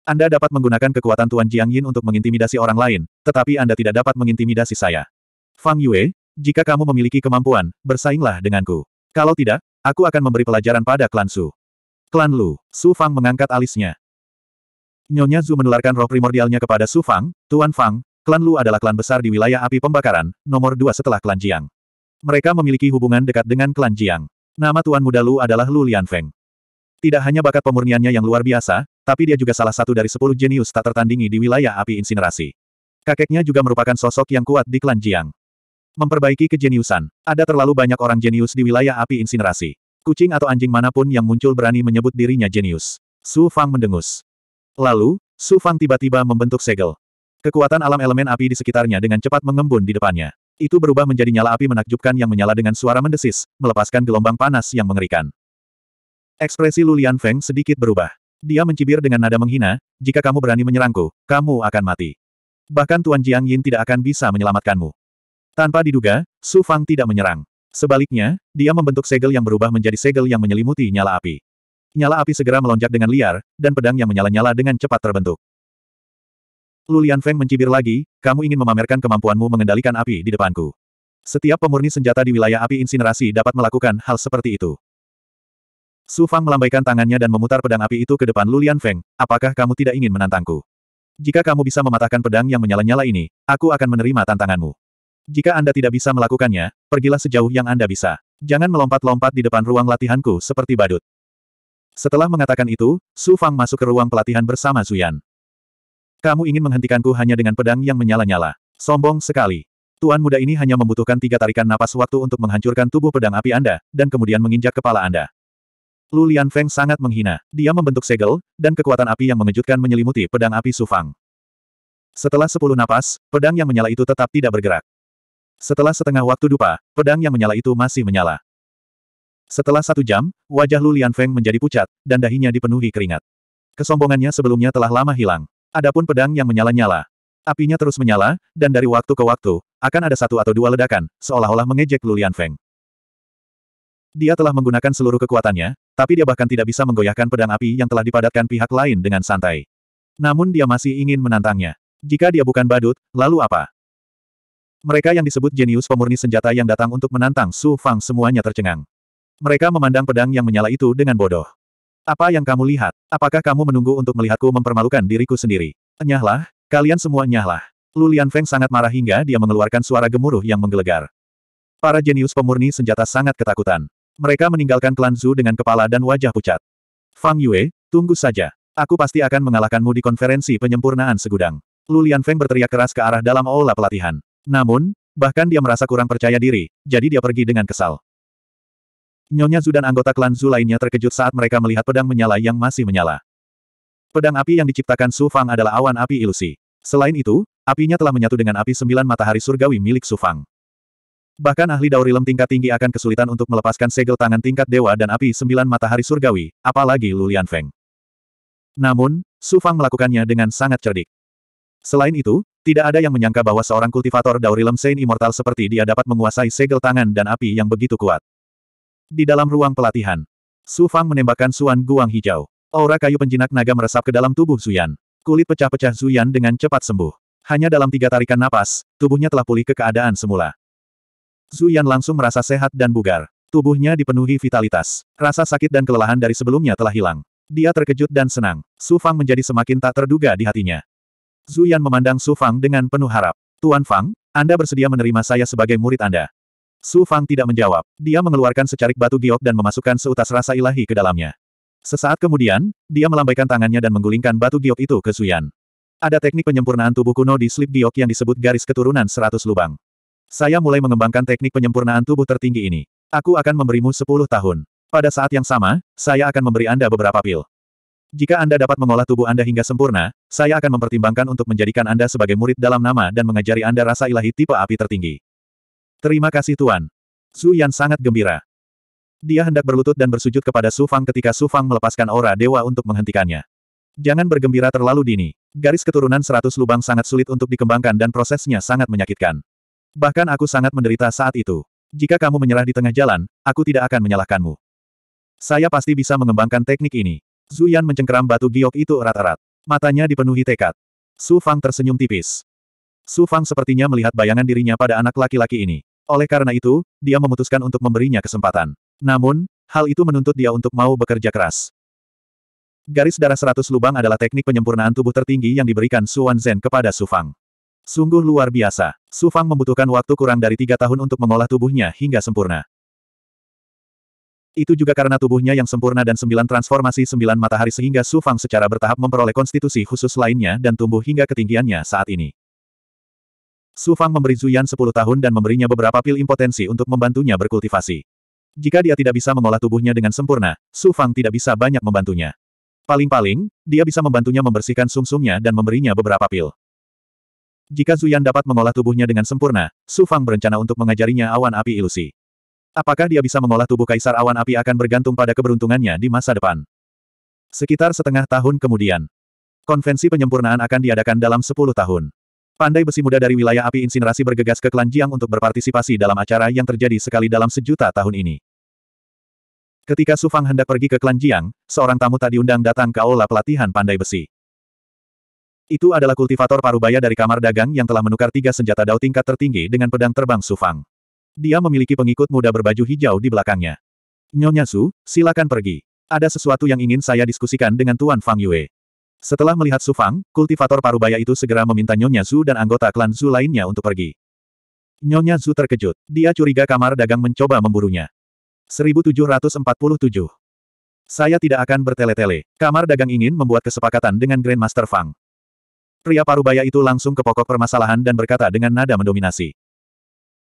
Anda dapat menggunakan kekuatan Tuan Jiang Yin untuk mengintimidasi orang lain, tetapi Anda tidak dapat mengintimidasi saya. Fang Yue, jika kamu memiliki kemampuan, bersainglah denganku. Kalau tidak, aku akan memberi pelajaran pada klan Su. Klan Lu, Su Fang mengangkat alisnya. Nyonya Zhu menularkan roh primordialnya kepada Su Fang, Tuan Fang, klan Lu adalah klan besar di wilayah api pembakaran, nomor dua setelah klan Jiang. Mereka memiliki hubungan dekat dengan klan Jiang. Nama Tuan Muda Lu adalah Lu Lianfeng. Tidak hanya bakat pemurniannya yang luar biasa, tapi dia juga salah satu dari sepuluh jenius tak tertandingi di wilayah api insinerasi. Kakeknya juga merupakan sosok yang kuat di klan Jiang. Memperbaiki kejeniusan. Ada terlalu banyak orang jenius di wilayah api insinerasi. Kucing atau anjing manapun yang muncul berani menyebut dirinya jenius. Su Fang mendengus. Lalu, Su Fang tiba-tiba membentuk segel. Kekuatan alam elemen api di sekitarnya dengan cepat mengembun di depannya. Itu berubah menjadi nyala api menakjubkan yang menyala dengan suara mendesis, melepaskan gelombang panas yang mengerikan. Ekspresi Lulian Feng sedikit berubah. Dia mencibir dengan nada menghina, jika kamu berani menyerangku, kamu akan mati. Bahkan Tuan Jiang Yin tidak akan bisa menyelamatkanmu. Tanpa diduga, Su Fang tidak menyerang. Sebaliknya, dia membentuk segel yang berubah menjadi segel yang menyelimuti nyala api. Nyala api segera melonjak dengan liar, dan pedang yang menyala-nyala dengan cepat terbentuk. Lulian Feng mencibir lagi, kamu ingin memamerkan kemampuanmu mengendalikan api di depanku. Setiap pemurni senjata di wilayah api insinerasi dapat melakukan hal seperti itu. Su Fang melambaikan tangannya dan memutar pedang api itu ke depan Lulian Feng, apakah kamu tidak ingin menantangku? Jika kamu bisa mematahkan pedang yang menyala-nyala ini, aku akan menerima tantanganmu. Jika Anda tidak bisa melakukannya, pergilah sejauh yang Anda bisa. Jangan melompat-lompat di depan ruang latihanku seperti badut. Setelah mengatakan itu, Su Fang masuk ke ruang pelatihan bersama Zuyan. Kamu ingin menghentikanku hanya dengan pedang yang menyala-nyala. Sombong sekali. Tuan muda ini hanya membutuhkan tiga tarikan napas waktu untuk menghancurkan tubuh pedang api Anda, dan kemudian menginjak kepala Anda. Lu Feng sangat menghina. Dia membentuk segel, dan kekuatan api yang mengejutkan menyelimuti pedang api Su Fang. Setelah sepuluh napas, pedang yang menyala itu tetap tidak bergerak. Setelah setengah waktu dupa, pedang yang menyala itu masih menyala. Setelah satu jam, wajah Lu Lianfeng menjadi pucat, dan dahinya dipenuhi keringat. Kesombongannya sebelumnya telah lama hilang. Adapun pedang yang menyala-nyala. Apinya terus menyala, dan dari waktu ke waktu, akan ada satu atau dua ledakan, seolah-olah mengejek Lu Lianfeng. Dia telah menggunakan seluruh kekuatannya, tapi dia bahkan tidak bisa menggoyahkan pedang api yang telah dipadatkan pihak lain dengan santai. Namun dia masih ingin menantangnya. Jika dia bukan badut, lalu apa? Mereka yang disebut jenius pemurni senjata yang datang untuk menantang Su Fang semuanya tercengang. Mereka memandang pedang yang menyala itu dengan bodoh. Apa yang kamu lihat? Apakah kamu menunggu untuk melihatku mempermalukan diriku sendiri? Nyahlah, kalian semua nyahlah. Lulian Feng sangat marah hingga dia mengeluarkan suara gemuruh yang menggelegar. Para jenius pemurni senjata sangat ketakutan. Mereka meninggalkan klan Zhu dengan kepala dan wajah pucat. Fang Yue, tunggu saja. Aku pasti akan mengalahkanmu di konferensi penyempurnaan segudang. Lulian Feng berteriak keras ke arah dalam aula pelatihan. Namun, bahkan dia merasa kurang percaya diri, jadi dia pergi dengan kesal. Nyonya Zu dan anggota klan Zu lainnya terkejut saat mereka melihat pedang menyala yang masih menyala. Pedang api yang diciptakan Su Fang adalah awan api ilusi. Selain itu, apinya telah menyatu dengan api sembilan matahari surgawi milik Su Fang. Bahkan ahli daurilem tingkat tinggi akan kesulitan untuk melepaskan segel tangan tingkat dewa dan api sembilan matahari surgawi, apalagi Lulian Feng. Namun, Su Fang melakukannya dengan sangat cerdik. Selain itu, tidak ada yang menyangka bahwa seorang kultivator daurilem Saint Immortal seperti dia dapat menguasai segel tangan dan api yang begitu kuat. Di dalam ruang pelatihan, Su Fang menembakkan Suan Guang hijau. Aura kayu penjinak naga meresap ke dalam tubuh Zuyan. Kulit pecah-pecah Zuyan dengan cepat sembuh. Hanya dalam tiga tarikan napas, tubuhnya telah pulih ke keadaan semula. Zuyan langsung merasa sehat dan bugar. Tubuhnya dipenuhi vitalitas. Rasa sakit dan kelelahan dari sebelumnya telah hilang. Dia terkejut dan senang. Su Fang menjadi semakin tak terduga di hatinya. Zuyan memandang Su Fang dengan penuh harap. Tuan Fang, Anda bersedia menerima saya sebagai murid Anda. Su Fang tidak menjawab. Dia mengeluarkan secarik batu giok dan memasukkan seutas rasa ilahi ke dalamnya. Sesaat kemudian, dia melambaikan tangannya dan menggulingkan batu giok itu ke Suyan. Ada teknik penyempurnaan tubuh kuno di slip giok yang disebut garis keturunan seratus lubang. Saya mulai mengembangkan teknik penyempurnaan tubuh tertinggi ini. Aku akan memberimu sepuluh tahun. Pada saat yang sama, saya akan memberi Anda beberapa pil. Jika Anda dapat mengolah tubuh Anda hingga sempurna, saya akan mempertimbangkan untuk menjadikan Anda sebagai murid dalam nama dan mengajari Anda rasa ilahi tipe api tertinggi. Terima kasih Tuan. Su Yan sangat gembira. Dia hendak berlutut dan bersujud kepada Su Fang ketika Su Fang melepaskan aura dewa untuk menghentikannya. Jangan bergembira terlalu dini. Garis keturunan seratus lubang sangat sulit untuk dikembangkan dan prosesnya sangat menyakitkan. Bahkan aku sangat menderita saat itu. Jika kamu menyerah di tengah jalan, aku tidak akan menyalahkanmu. Saya pasti bisa mengembangkan teknik ini. Yan mencengkeram batu giok itu erat-erat. Matanya dipenuhi tekad. Su Fang tersenyum tipis. Su Fang sepertinya melihat bayangan dirinya pada anak laki-laki ini. Oleh karena itu, dia memutuskan untuk memberinya kesempatan. Namun, hal itu menuntut dia untuk mau bekerja keras. Garis darah seratus lubang adalah teknik penyempurnaan tubuh tertinggi yang diberikan Suan Zen kepada Su Fang. Sungguh luar biasa. Su Fang membutuhkan waktu kurang dari tiga tahun untuk mengolah tubuhnya hingga sempurna. Itu juga karena tubuhnya yang sempurna dan sembilan transformasi sembilan matahari sehingga Su Fang secara bertahap memperoleh konstitusi khusus lainnya dan tumbuh hingga ketinggiannya saat ini. Su Fang memberi Zuyan 10 tahun dan memberinya beberapa pil impotensi untuk membantunya berkultivasi. Jika dia tidak bisa mengolah tubuhnya dengan sempurna, Su Fang tidak bisa banyak membantunya. Paling-paling, dia bisa membantunya membersihkan sumsumnya dan memberinya beberapa pil. Jika Zuyan dapat mengolah tubuhnya dengan sempurna, Su Fang berencana untuk mengajarinya awan api ilusi. Apakah dia bisa mengolah tubuh Kaisar Awan Api akan bergantung pada keberuntungannya di masa depan. Sekitar setengah tahun kemudian, konvensi penyempurnaan akan diadakan dalam 10 tahun. Pandai besi muda dari wilayah api insinerasi bergegas ke klan Jiang untuk berpartisipasi dalam acara yang terjadi sekali dalam sejuta tahun ini. Ketika Su Fang hendak pergi ke klan Jiang, seorang tamu tak diundang datang ke aula pelatihan pandai besi. Itu adalah kultivator parubaya dari kamar dagang yang telah menukar tiga senjata dao tingkat tertinggi dengan pedang terbang Su Fang. Dia memiliki pengikut muda berbaju hijau di belakangnya. Nyonya Su, silakan pergi. Ada sesuatu yang ingin saya diskusikan dengan Tuan Fang Yue. Setelah melihat Sufang, kultivator parubaya itu segera meminta Nyonya Zhu dan anggota klan Zhu lainnya untuk pergi. Nyonya Zhu terkejut. Dia curiga kamar dagang mencoba memburunya. 1747. Saya tidak akan bertele-tele. Kamar dagang ingin membuat kesepakatan dengan Grandmaster Fang. Pria parubaya itu langsung ke pokok permasalahan dan berkata dengan nada mendominasi.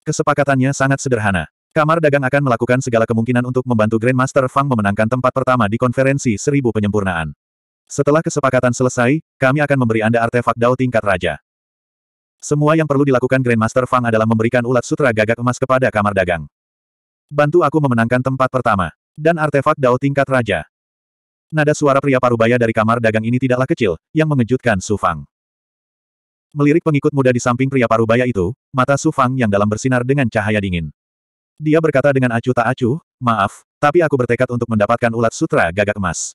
Kesepakatannya sangat sederhana. Kamar dagang akan melakukan segala kemungkinan untuk membantu Grandmaster Fang memenangkan tempat pertama di konferensi seribu penyempurnaan. Setelah kesepakatan selesai, kami akan memberi Anda artefak Dao tingkat raja. Semua yang perlu dilakukan Grandmaster Fang adalah memberikan ulat sutra gagak emas kepada kamar dagang. Bantu aku memenangkan tempat pertama. Dan artefak Dao tingkat raja. Nada suara pria parubaya dari kamar dagang ini tidaklah kecil, yang mengejutkan Su Fang. Melirik pengikut muda di samping pria parubaya itu, mata Su Fang yang dalam bersinar dengan cahaya dingin. Dia berkata dengan acuh tak acuh, maaf, tapi aku bertekad untuk mendapatkan ulat sutra gagak emas.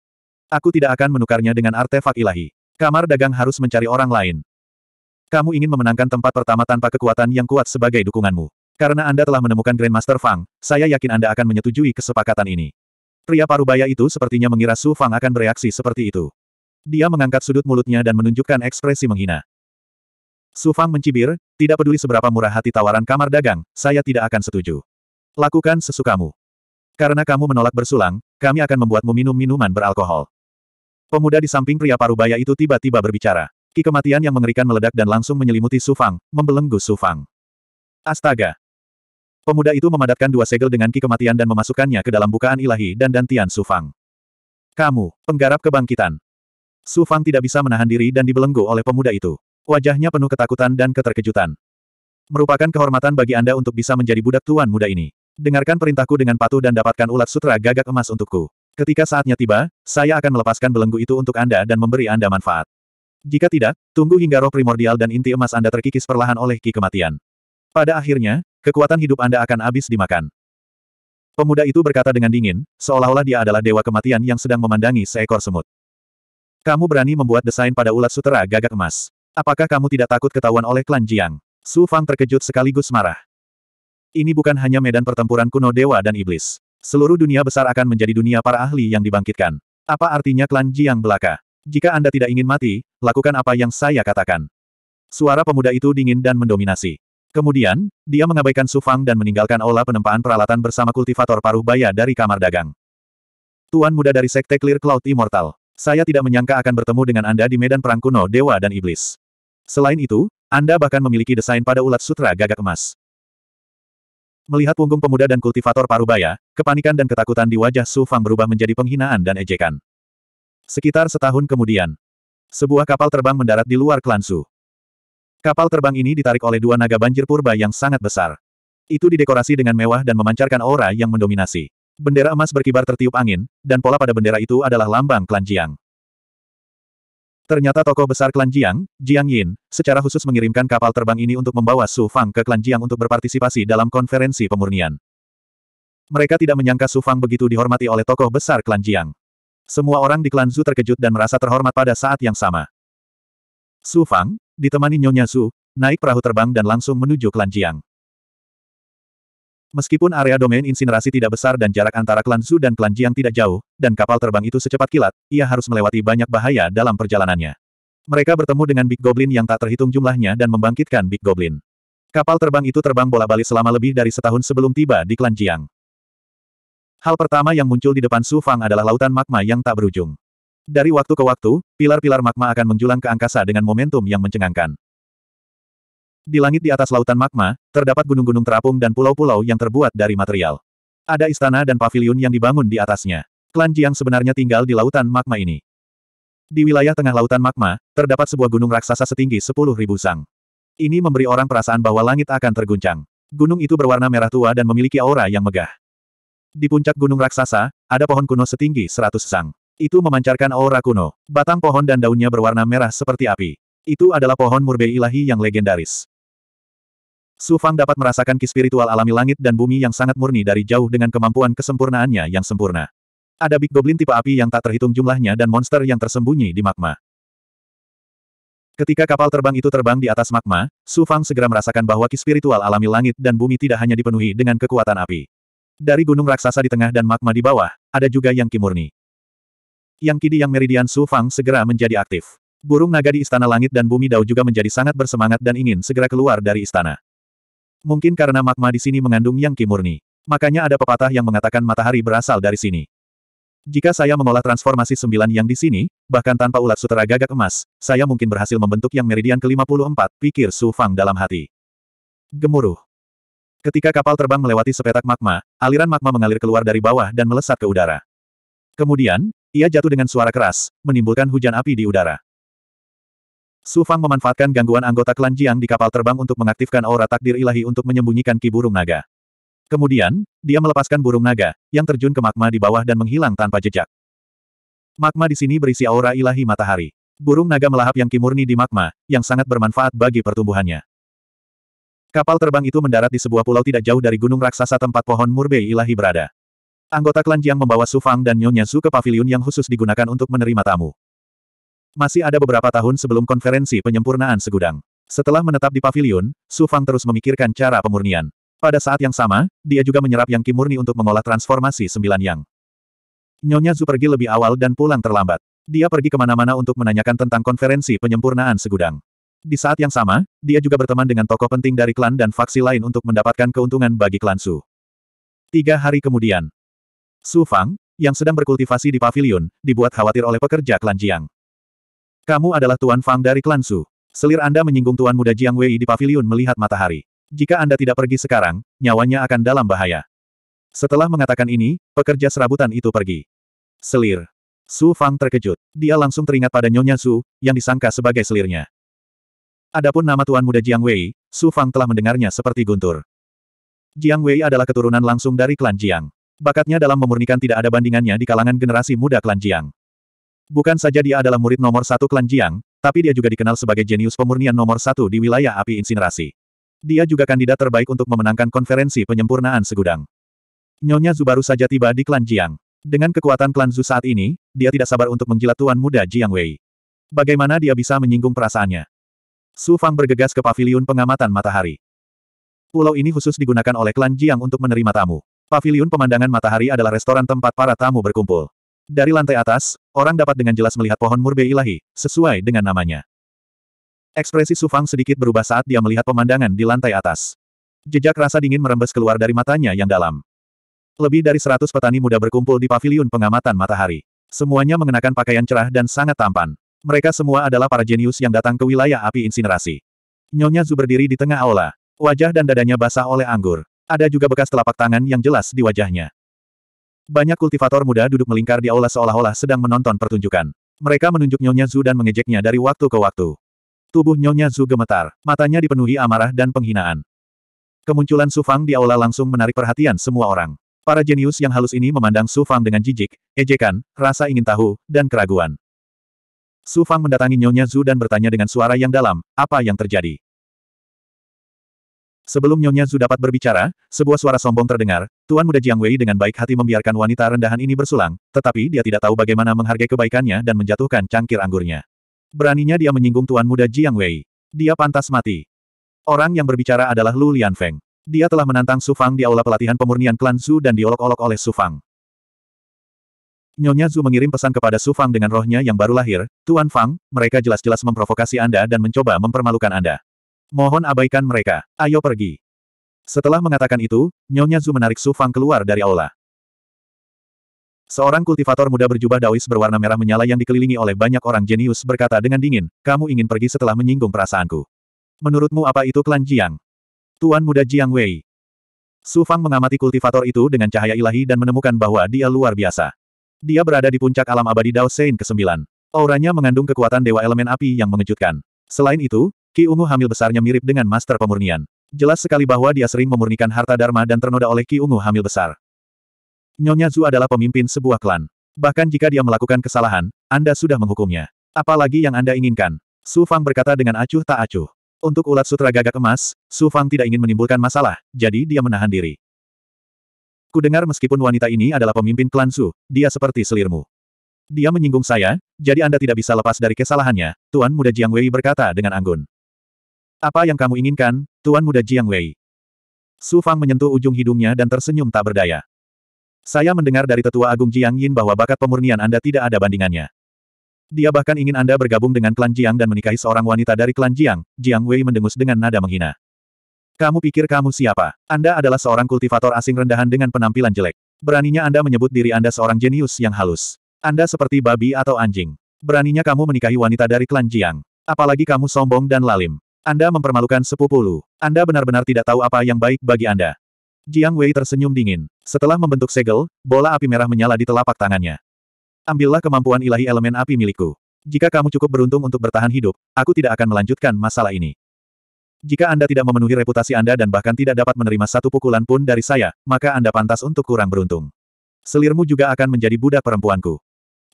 Aku tidak akan menukarnya dengan artefak ilahi. Kamar dagang harus mencari orang lain. Kamu ingin memenangkan tempat pertama tanpa kekuatan yang kuat sebagai dukunganmu. Karena Anda telah menemukan Grandmaster Fang, saya yakin Anda akan menyetujui kesepakatan ini. Pria parubaya itu sepertinya mengira Su Fang akan bereaksi seperti itu. Dia mengangkat sudut mulutnya dan menunjukkan ekspresi menghina. Su Fang mencibir, tidak peduli seberapa murah hati tawaran kamar dagang, saya tidak akan setuju. Lakukan sesukamu. Karena kamu menolak bersulang, kami akan membuatmu minum minuman beralkohol. Pemuda di samping pria parubaya itu tiba-tiba berbicara. Ki kematian yang mengerikan meledak dan langsung menyelimuti Sufang, membelenggu Sufang. Astaga! Pemuda itu memadatkan dua segel dengan ki kematian dan memasukkannya ke dalam bukaan ilahi dan dantian Sufang. Kamu, penggarap kebangkitan. Sufang tidak bisa menahan diri dan dibelenggu oleh pemuda itu. Wajahnya penuh ketakutan dan keterkejutan. Merupakan kehormatan bagi Anda untuk bisa menjadi budak tuan muda ini. Dengarkan perintahku dengan patuh dan dapatkan ulat sutra gagak emas untukku. Ketika saatnya tiba, saya akan melepaskan belenggu itu untuk Anda dan memberi Anda manfaat. Jika tidak, tunggu hingga roh primordial dan inti emas Anda terkikis perlahan oleh ki kematian. Pada akhirnya, kekuatan hidup Anda akan habis dimakan. Pemuda itu berkata dengan dingin, seolah-olah dia adalah dewa kematian yang sedang memandangi seekor semut. Kamu berani membuat desain pada ulat sutera gagak emas. Apakah kamu tidak takut ketahuan oleh klan Jiang? Su Fang terkejut sekaligus marah. Ini bukan hanya medan pertempuran kuno dewa dan iblis. Seluruh dunia besar akan menjadi dunia para ahli yang dibangkitkan. Apa artinya klan Jiang belaka? Jika Anda tidak ingin mati, lakukan apa yang saya katakan. Suara pemuda itu dingin dan mendominasi. Kemudian, dia mengabaikan Sufang dan meninggalkan aula penempaan peralatan bersama kultivator paruh baya dari kamar dagang. Tuan muda dari Sekte Clear Cloud Immortal. Saya tidak menyangka akan bertemu dengan Anda di medan perang kuno Dewa dan Iblis. Selain itu, Anda bahkan memiliki desain pada ulat sutra gagak emas. Melihat punggung pemuda dan kultivator paruh baya. Kepanikan dan ketakutan di wajah Su Fang berubah menjadi penghinaan dan ejekan. Sekitar setahun kemudian, sebuah kapal terbang mendarat di luar klan Su. Kapal terbang ini ditarik oleh dua naga banjir purba yang sangat besar. Itu didekorasi dengan mewah dan memancarkan aura yang mendominasi. Bendera emas berkibar tertiup angin, dan pola pada bendera itu adalah lambang klan Jiang. Ternyata tokoh besar klan Jiang, Jiang Yin, secara khusus mengirimkan kapal terbang ini untuk membawa Su Fang ke klan Jiang untuk berpartisipasi dalam konferensi pemurnian. Mereka tidak menyangka Su Fang begitu dihormati oleh tokoh besar klan Jiang. Semua orang di klan Zhu terkejut dan merasa terhormat pada saat yang sama. Su Fang, ditemani Nyonya Su, naik perahu terbang dan langsung menuju klan Jiang. Meskipun area domain insinerasi tidak besar dan jarak antara klan Zhu dan klan Jiang tidak jauh, dan kapal terbang itu secepat kilat, ia harus melewati banyak bahaya dalam perjalanannya. Mereka bertemu dengan Big Goblin yang tak terhitung jumlahnya dan membangkitkan Big Goblin. Kapal terbang itu terbang bola-balik selama lebih dari setahun sebelum tiba di klan Jiang. Hal pertama yang muncul di depan Su Fang adalah lautan magma yang tak berujung. Dari waktu ke waktu, pilar-pilar magma akan menjulang ke angkasa dengan momentum yang mencengangkan. Di langit di atas lautan magma, terdapat gunung-gunung terapung dan pulau-pulau yang terbuat dari material. Ada istana dan pavilion yang dibangun di atasnya. Klan Jiang sebenarnya tinggal di lautan magma ini. Di wilayah tengah lautan magma, terdapat sebuah gunung raksasa setinggi 10.000 sang. Ini memberi orang perasaan bahwa langit akan terguncang. Gunung itu berwarna merah tua dan memiliki aura yang megah. Di puncak gunung raksasa, ada pohon kuno setinggi seratus sang. Itu memancarkan aura kuno. Batang pohon dan daunnya berwarna merah seperti api. Itu adalah pohon murbe ilahi yang legendaris. Su Fang dapat merasakan ki spiritual alami langit dan bumi yang sangat murni dari jauh dengan kemampuan kesempurnaannya yang sempurna. Ada Big Goblin tipe api yang tak terhitung jumlahnya dan monster yang tersembunyi di magma. Ketika kapal terbang itu terbang di atas magma, Su Fang segera merasakan bahwa ki spiritual alami langit dan bumi tidak hanya dipenuhi dengan kekuatan api. Dari gunung raksasa di tengah dan magma di bawah, ada juga yang kimurni. Yang kidi yang meridian Su Fang segera menjadi aktif. Burung naga di istana langit dan bumi Dao juga menjadi sangat bersemangat dan ingin segera keluar dari istana. Mungkin karena magma di sini mengandung yang kimurni. Makanya ada pepatah yang mengatakan matahari berasal dari sini. Jika saya mengolah transformasi sembilan yang di sini, bahkan tanpa ulat sutera gagak emas, saya mungkin berhasil membentuk yang meridian ke-54, pikir Su Fang dalam hati. Gemuruh. Ketika kapal terbang melewati sepetak magma, aliran magma mengalir keluar dari bawah dan melesat ke udara. Kemudian, ia jatuh dengan suara keras, menimbulkan hujan api di udara. Su Fang memanfaatkan gangguan anggota klan Jiang di kapal terbang untuk mengaktifkan aura takdir ilahi untuk menyembunyikan ki burung naga. Kemudian, dia melepaskan burung naga, yang terjun ke magma di bawah dan menghilang tanpa jejak. Magma di sini berisi aura ilahi matahari. Burung naga melahap yang kimurni di magma, yang sangat bermanfaat bagi pertumbuhannya. Kapal terbang itu mendarat di sebuah pulau tidak jauh dari gunung raksasa tempat pohon murbei ilahi berada. Anggota klan Jiang membawa Su Fang dan Nyonya Su ke pavilion yang khusus digunakan untuk menerima tamu. Masih ada beberapa tahun sebelum konferensi penyempurnaan segudang. Setelah menetap di pavilion, Su Fang terus memikirkan cara pemurnian. Pada saat yang sama, dia juga menyerap yang kimurni untuk mengolah transformasi sembilan yang. Nyonya Su pergi lebih awal dan pulang terlambat. Dia pergi kemana-mana untuk menanyakan tentang konferensi penyempurnaan segudang. Di saat yang sama, dia juga berteman dengan tokoh penting dari klan dan faksi lain untuk mendapatkan keuntungan bagi klan Su. Tiga hari kemudian, Su Fang, yang sedang berkultivasi di pavilion, dibuat khawatir oleh pekerja klan Jiang. Kamu adalah Tuan Fang dari klan Su. Selir Anda menyinggung Tuan Muda Jiang Wei di pavilion melihat matahari. Jika Anda tidak pergi sekarang, nyawanya akan dalam bahaya. Setelah mengatakan ini, pekerja serabutan itu pergi. Selir. Su Fang terkejut. Dia langsung teringat pada Nyonya Su, yang disangka sebagai selirnya. Adapun nama tuan muda Jiang Wei, Su Fang telah mendengarnya seperti guntur. Jiang Wei adalah keturunan langsung dari klan Jiang. Bakatnya dalam memurnikan tidak ada bandingannya di kalangan generasi muda klan Jiang. Bukan saja dia adalah murid nomor satu klan Jiang, tapi dia juga dikenal sebagai jenius pemurnian nomor satu di wilayah api insinerasi. Dia juga kandidat terbaik untuk memenangkan konferensi penyempurnaan segudang. Nyonya Zu baru saja tiba di klan Jiang. Dengan kekuatan klan Zu saat ini, dia tidak sabar untuk menggilat tuan muda Jiang Wei. Bagaimana dia bisa menyinggung perasaannya? Su Fang bergegas ke paviliun pengamatan matahari. Pulau ini khusus digunakan oleh klan Jiang untuk menerima tamu. Paviliun pemandangan matahari adalah restoran tempat para tamu berkumpul. Dari lantai atas, orang dapat dengan jelas melihat pohon murbe ilahi, sesuai dengan namanya. Ekspresi Su Fang sedikit berubah saat dia melihat pemandangan di lantai atas. Jejak rasa dingin merembes keluar dari matanya yang dalam. Lebih dari seratus petani muda berkumpul di paviliun pengamatan matahari. Semuanya mengenakan pakaian cerah dan sangat tampan. Mereka semua adalah para jenius yang datang ke wilayah api insinerasi. Nyonya Zu berdiri di tengah aula. Wajah dan dadanya basah oleh anggur. Ada juga bekas telapak tangan yang jelas di wajahnya. Banyak kultivator muda duduk melingkar di aula seolah-olah sedang menonton pertunjukan. Mereka menunjuk Nyonya Zu dan mengejeknya dari waktu ke waktu. Tubuh Nyonya Zu gemetar, matanya dipenuhi amarah dan penghinaan. Kemunculan Su Fang di aula langsung menarik perhatian semua orang. Para jenius yang halus ini memandang Su Fang dengan jijik, ejekan, rasa ingin tahu, dan keraguan. Su Fang mendatangi Nyonya Zhu dan bertanya dengan suara yang dalam, apa yang terjadi? Sebelum Nyonya Zhu dapat berbicara, sebuah suara sombong terdengar, Tuan Muda Jiang Wei dengan baik hati membiarkan wanita rendahan ini bersulang, tetapi dia tidak tahu bagaimana menghargai kebaikannya dan menjatuhkan cangkir anggurnya. Beraninya dia menyinggung Tuan Muda Jiang Wei. Dia pantas mati. Orang yang berbicara adalah Lu Lianfeng. Dia telah menantang Su Fang di aula pelatihan pemurnian klan Zhu dan diolok-olok oleh Su Fang. Nyonya Zhu mengirim pesan kepada Su Fang dengan rohnya yang baru lahir, Tuan Fang, mereka jelas-jelas memprovokasi Anda dan mencoba mempermalukan Anda. Mohon abaikan mereka, ayo pergi. Setelah mengatakan itu, Nyonya Zhu menarik Su Fang keluar dari aula. Seorang kultivator muda berjubah daois berwarna merah menyala yang dikelilingi oleh banyak orang jenius berkata dengan dingin, kamu ingin pergi setelah menyinggung perasaanku. Menurutmu apa itu klan Jiang? Tuan muda Jiang Wei. Su Fang mengamati kultivator itu dengan cahaya ilahi dan menemukan bahwa dia luar biasa. Dia berada di puncak alam abadi Dao Sein ke-9. Auranya mengandung kekuatan dewa elemen api yang mengejutkan. Selain itu, Ki Ungu hamil besarnya mirip dengan master pemurnian. Jelas sekali bahwa dia sering memurnikan harta dharma dan ternoda oleh Ki Ungu hamil besar. Nyonya Zhu adalah pemimpin sebuah klan. Bahkan jika dia melakukan kesalahan, Anda sudah menghukumnya. Apalagi yang Anda inginkan. Su Fang berkata dengan acuh tak acuh. Untuk ulat sutra gagak emas, Su Fang tidak ingin menimbulkan masalah, jadi dia menahan diri. Ku dengar meskipun wanita ini adalah pemimpin klan Su, dia seperti selirmu. Dia menyinggung saya, jadi Anda tidak bisa lepas dari kesalahannya, Tuan Muda Jiang Wei berkata dengan anggun. Apa yang kamu inginkan, Tuan Muda Jiang Wei? Su Fang menyentuh ujung hidungnya dan tersenyum tak berdaya. Saya mendengar dari Tetua Agung Jiang Yin bahwa bakat pemurnian Anda tidak ada bandingannya. Dia bahkan ingin Anda bergabung dengan klan Jiang dan menikahi seorang wanita dari klan Jiang, Jiang Wei mendengus dengan nada menghina. Kamu pikir kamu siapa? Anda adalah seorang kultivator asing rendahan dengan penampilan jelek. Beraninya Anda menyebut diri Anda seorang jenius yang halus. Anda seperti babi atau anjing. Beraninya kamu menikahi wanita dari klan Jiang. Apalagi kamu sombong dan lalim. Anda mempermalukan sepupulu. Anda benar-benar tidak tahu apa yang baik bagi Anda. Jiang Wei tersenyum dingin. Setelah membentuk segel, bola api merah menyala di telapak tangannya. Ambillah kemampuan ilahi elemen api milikku. Jika kamu cukup beruntung untuk bertahan hidup, aku tidak akan melanjutkan masalah ini. Jika Anda tidak memenuhi reputasi Anda dan bahkan tidak dapat menerima satu pukulan pun dari saya, maka Anda pantas untuk kurang beruntung. Selirmu juga akan menjadi budak perempuanku.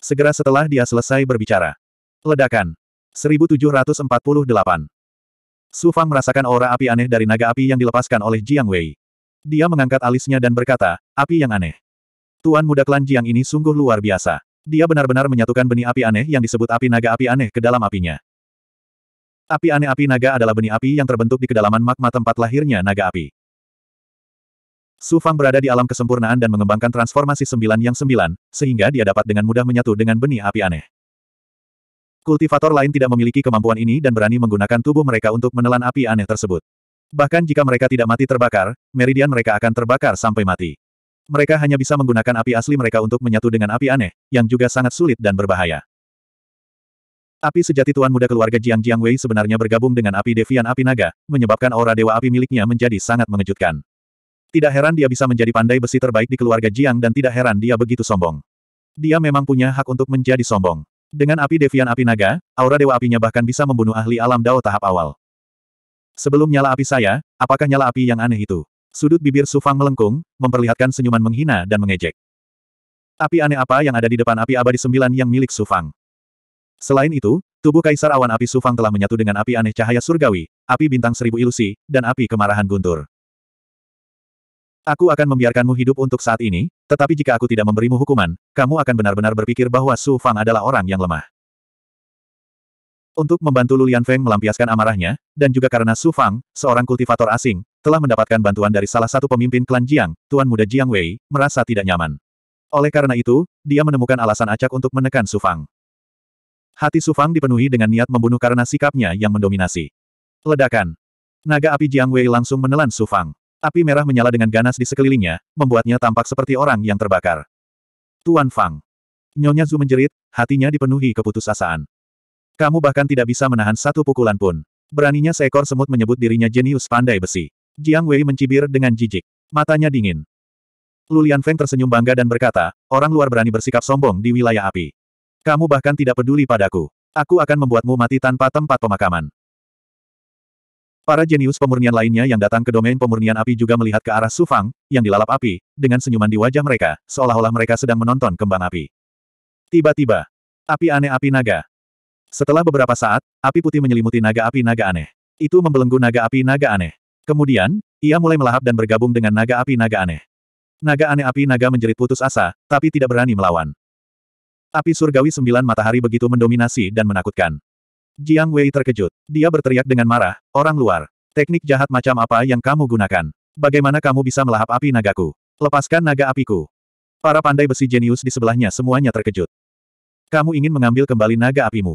Segera setelah dia selesai berbicara. Ledakan. 1748. Su Fang merasakan aura api aneh dari naga api yang dilepaskan oleh Jiang Wei. Dia mengangkat alisnya dan berkata, api yang aneh. Tuan muda klan Jiang ini sungguh luar biasa. Dia benar-benar menyatukan benih api aneh yang disebut api naga api aneh ke dalam apinya. Api aneh api naga adalah benih api yang terbentuk di kedalaman magma tempat lahirnya naga api. Su Fang berada di alam kesempurnaan dan mengembangkan transformasi sembilan yang sembilan, sehingga dia dapat dengan mudah menyatu dengan benih api aneh. Kultivator lain tidak memiliki kemampuan ini dan berani menggunakan tubuh mereka untuk menelan api aneh tersebut. Bahkan jika mereka tidak mati terbakar, meridian mereka akan terbakar sampai mati. Mereka hanya bisa menggunakan api asli mereka untuk menyatu dengan api aneh, yang juga sangat sulit dan berbahaya. Api sejati Tuan Muda keluarga Jiang Jiang Wei sebenarnya bergabung dengan api Devian Api Naga, menyebabkan aura Dewa Api miliknya menjadi sangat mengejutkan. Tidak heran dia bisa menjadi pandai besi terbaik di keluarga Jiang dan tidak heran dia begitu sombong. Dia memang punya hak untuk menjadi sombong. Dengan api Devian Api Naga, aura Dewa Apinya bahkan bisa membunuh ahli alam Dao tahap awal. Sebelum nyala api saya, apakah nyala api yang aneh itu? Sudut bibir Sufang melengkung, memperlihatkan senyuman menghina dan mengejek. Api aneh apa yang ada di depan api abadi sembilan yang milik Sufang? Selain itu, tubuh Kaisar Awan Api Sufang telah menyatu dengan api aneh cahaya surgawi, api bintang seribu ilusi, dan api kemarahan guntur. Aku akan membiarkanmu hidup untuk saat ini, tetapi jika aku tidak memberimu hukuman, kamu akan benar-benar berpikir bahwa Su Fang adalah orang yang lemah. Untuk membantu Lulian Feng melampiaskan amarahnya, dan juga karena Su Fang, seorang kultivator asing, telah mendapatkan bantuan dari salah satu pemimpin klan Jiang, Tuan Muda Jiang Wei, merasa tidak nyaman. Oleh karena itu, dia menemukan alasan acak untuk menekan Su Fang. Hati Sufang dipenuhi dengan niat membunuh karena sikapnya yang mendominasi. Ledakan. Naga api Jiang Wei langsung menelan Sufang. Api merah menyala dengan ganas di sekelilingnya, membuatnya tampak seperti orang yang terbakar. Tuan Fang. Nyonya Zhu menjerit, hatinya dipenuhi keputusasaan. Kamu bahkan tidak bisa menahan satu pukulan pun. Beraninya seekor semut menyebut dirinya jenius pandai besi. Jiang Wei mencibir dengan jijik. Matanya dingin. Lulian Feng tersenyum bangga dan berkata, orang luar berani bersikap sombong di wilayah api. Kamu bahkan tidak peduli padaku. Aku akan membuatmu mati tanpa tempat pemakaman. Para jenius pemurnian lainnya yang datang ke domain pemurnian api juga melihat ke arah Sufang, yang dilalap api, dengan senyuman di wajah mereka, seolah-olah mereka sedang menonton kembang api. Tiba-tiba, api aneh api naga. Setelah beberapa saat, api putih menyelimuti naga api naga aneh. Itu membelenggu naga api naga aneh. Kemudian, ia mulai melahap dan bergabung dengan naga api naga aneh. Naga aneh api naga menjerit putus asa, tapi tidak berani melawan. Api surgawi sembilan matahari begitu mendominasi dan menakutkan. Jiang Wei terkejut. Dia berteriak dengan marah, orang luar. Teknik jahat macam apa yang kamu gunakan? Bagaimana kamu bisa melahap api nagaku? Lepaskan naga apiku. Para pandai besi jenius di sebelahnya semuanya terkejut. Kamu ingin mengambil kembali naga apimu.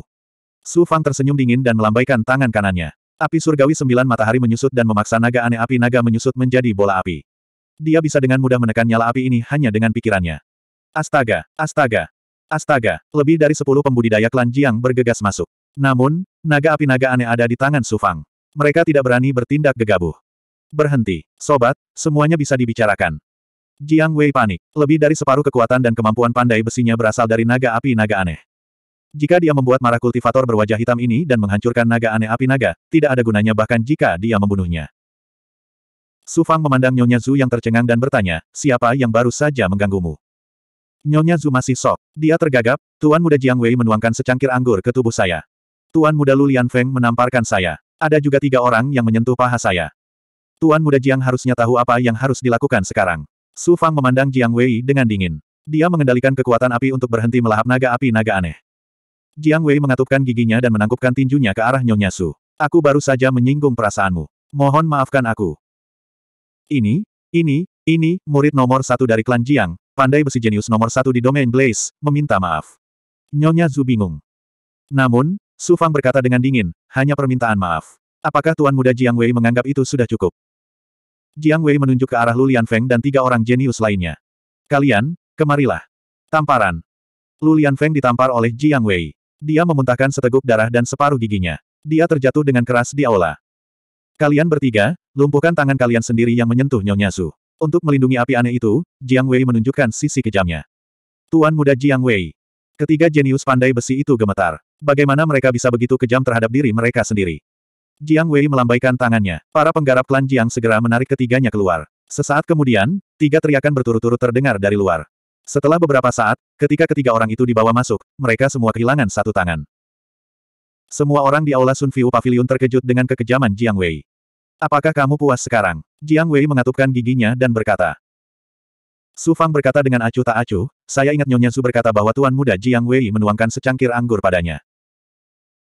Su Fang tersenyum dingin dan melambaikan tangan kanannya. Api surgawi sembilan matahari menyusut dan memaksa naga aneh api naga menyusut menjadi bola api. Dia bisa dengan mudah menekan nyala api ini hanya dengan pikirannya. Astaga, astaga, Astaga, lebih dari sepuluh pembudidaya klan Jiang bergegas masuk. Namun, naga api naga aneh ada di tangan Sufang. Mereka tidak berani bertindak gegabah. Berhenti, sobat, semuanya bisa dibicarakan. Jiang Wei panik. Lebih dari separuh kekuatan dan kemampuan pandai besinya berasal dari naga api naga aneh. Jika dia membuat marah kultivator berwajah hitam ini dan menghancurkan naga aneh api naga, tidak ada gunanya bahkan jika dia membunuhnya. Sufang memandang Nyonya Zhu yang tercengang dan bertanya, siapa yang baru saja mengganggumu? Nyonya Zhu masih sok. Dia tergagap, Tuan Muda Jiang Wei menuangkan secangkir anggur ke tubuh saya. Tuan Muda Lu Lian Feng menamparkan saya. Ada juga tiga orang yang menyentuh paha saya. Tuan Muda Jiang harusnya tahu apa yang harus dilakukan sekarang. Su Fang memandang Jiang Wei dengan dingin. Dia mengendalikan kekuatan api untuk berhenti melahap naga api naga aneh. Jiang Wei mengatupkan giginya dan menangkupkan tinjunya ke arah Nyonya Su. Aku baru saja menyinggung perasaanmu. Mohon maafkan aku. Ini, ini, ini, murid nomor satu dari klan Jiang, pandai besi jenius nomor satu di domain Blaze, meminta maaf. Nyonya Zhu bingung. Namun, Su Fang berkata dengan dingin, hanya permintaan maaf. Apakah Tuan Muda Jiang Wei menganggap itu sudah cukup? Jiang Wei menunjuk ke arah Lu Lianfeng dan tiga orang jenius lainnya. Kalian, kemarilah. Tamparan. Lu Lianfeng ditampar oleh Jiang Wei. Dia memuntahkan seteguk darah dan separuh giginya. Dia terjatuh dengan keras di aula. Kalian bertiga, lumpuhkan tangan kalian sendiri yang menyentuh Nyonya Zhu. Untuk melindungi api aneh itu, Jiang Wei menunjukkan sisi kejamnya. Tuan muda Jiang Wei. Ketiga jenius pandai besi itu gemetar. Bagaimana mereka bisa begitu kejam terhadap diri mereka sendiri? Jiang Wei melambaikan tangannya. Para penggarap klan Jiang segera menarik ketiganya keluar. Sesaat kemudian, tiga teriakan berturut-turut terdengar dari luar. Setelah beberapa saat, ketika ketiga orang itu dibawa masuk, mereka semua kehilangan satu tangan. Semua orang di Aula Sunfiu Pavilion terkejut dengan kekejaman Jiang Wei. Apakah kamu puas sekarang? Jiang Wei mengatupkan giginya dan berkata. Su Fang berkata dengan acuh tak acuh, saya ingat Nyonya Su berkata bahwa Tuan Muda Jiang Wei menuangkan secangkir anggur padanya.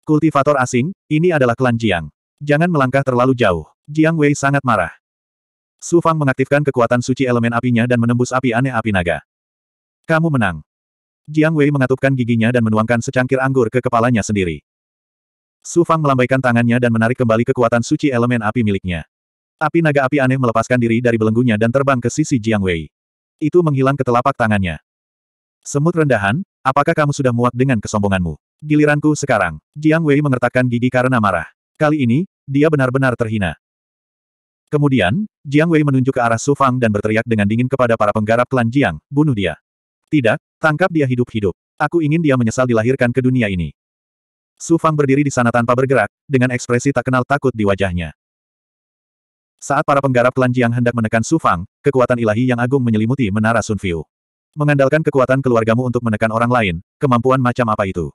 Kultivator asing, ini adalah klan Jiang. Jangan melangkah terlalu jauh. Jiang Wei sangat marah. Su Fang mengaktifkan kekuatan suci elemen apinya dan menembus api aneh api naga. Kamu menang. Jiang Wei mengatupkan giginya dan menuangkan secangkir anggur ke kepalanya sendiri. Su Fang melambaikan tangannya dan menarik kembali kekuatan suci elemen api miliknya. Api naga api aneh melepaskan diri dari belenggunya dan terbang ke sisi Jiang Wei. Itu menghilang ke telapak tangannya. Semut rendahan, apakah kamu sudah muak dengan kesombonganmu? Giliranku sekarang. Jiang Wei mengertakkan gigi karena marah. Kali ini, dia benar-benar terhina. Kemudian, Jiang Wei menunjuk ke arah Su Fang dan berteriak dengan dingin kepada para penggarap klan Jiang, bunuh dia. Tidak, tangkap dia hidup-hidup. Aku ingin dia menyesal dilahirkan ke dunia ini. Su Fang berdiri di sana tanpa bergerak, dengan ekspresi tak kenal takut di wajahnya. Saat para penggarap klan Jiang hendak menekan Su Fang, kekuatan ilahi yang agung menyelimuti menara Sun Fiu. Mengandalkan kekuatan keluargamu untuk menekan orang lain, kemampuan macam apa itu?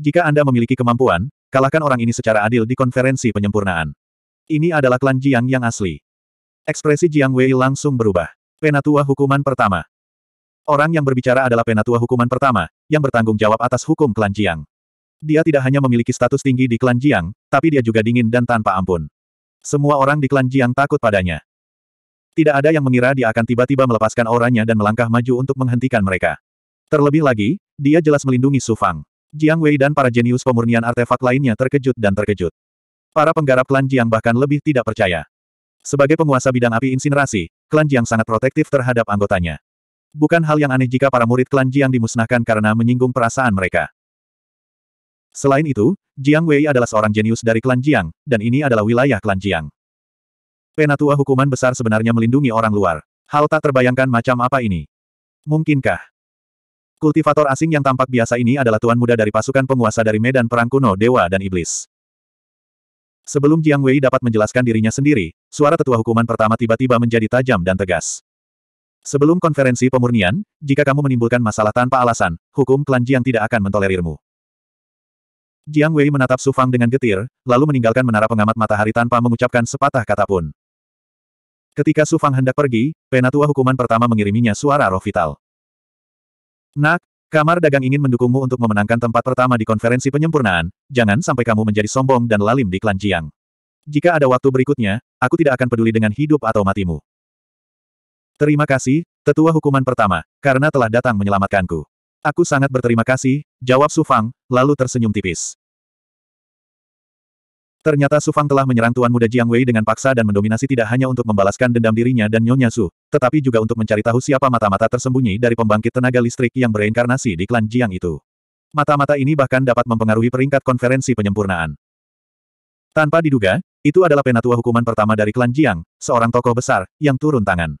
Jika Anda memiliki kemampuan, kalahkan orang ini secara adil di konferensi penyempurnaan. Ini adalah klan Jiang yang asli. Ekspresi Jiang Wei langsung berubah. Penatua hukuman pertama. Orang yang berbicara adalah penatua hukuman pertama, yang bertanggung jawab atas hukum klan Jiang. Dia tidak hanya memiliki status tinggi di klan Jiang, tapi dia juga dingin dan tanpa ampun. Semua orang di klan Jiang takut padanya. Tidak ada yang mengira dia akan tiba-tiba melepaskan orangnya dan melangkah maju untuk menghentikan mereka. Terlebih lagi, dia jelas melindungi Su Fang. Jiang Wei dan para jenius pemurnian artefak lainnya terkejut dan terkejut. Para penggarap klan Jiang bahkan lebih tidak percaya. Sebagai penguasa bidang api insinerasi, klan Jiang sangat protektif terhadap anggotanya. Bukan hal yang aneh jika para murid klan Jiang dimusnahkan karena menyinggung perasaan mereka. Selain itu, Jiang Wei adalah seorang jenius dari klan Jiang, dan ini adalah wilayah klan Jiang. Penatua hukuman besar sebenarnya melindungi orang luar. Hal tak terbayangkan macam apa ini. Mungkinkah? Kultivator asing yang tampak biasa ini adalah tuan muda dari pasukan penguasa dari medan perang kuno Dewa dan Iblis. Sebelum Jiang Wei dapat menjelaskan dirinya sendiri, suara tetua hukuman pertama tiba-tiba menjadi tajam dan tegas. Sebelum konferensi pemurnian, jika kamu menimbulkan masalah tanpa alasan, hukum klan Jiang tidak akan mentolerirmu. Jiang Wei menatap Su Fang dengan getir, lalu meninggalkan menara pengamat matahari tanpa mengucapkan sepatah kata pun. Ketika Su Fang hendak pergi, penatua hukuman pertama mengiriminya suara roh vital. Nak, kamar dagang ingin mendukungmu untuk memenangkan tempat pertama di konferensi penyempurnaan, jangan sampai kamu menjadi sombong dan lalim di klan Jiang. Jika ada waktu berikutnya, aku tidak akan peduli dengan hidup atau matimu. Terima kasih, tetua hukuman pertama, karena telah datang menyelamatkanku. Aku sangat berterima kasih, jawab Su Fang, lalu tersenyum tipis. Ternyata Su Fang telah menyerang Tuan Muda Jiang Wei dengan paksa dan mendominasi tidak hanya untuk membalaskan dendam dirinya dan Nyonya Su, tetapi juga untuk mencari tahu siapa mata-mata tersembunyi dari pembangkit tenaga listrik yang bereinkarnasi di klan Jiang itu. Mata-mata ini bahkan dapat mempengaruhi peringkat konferensi penyempurnaan. Tanpa diduga, itu adalah penatua hukuman pertama dari klan Jiang, seorang tokoh besar, yang turun tangan.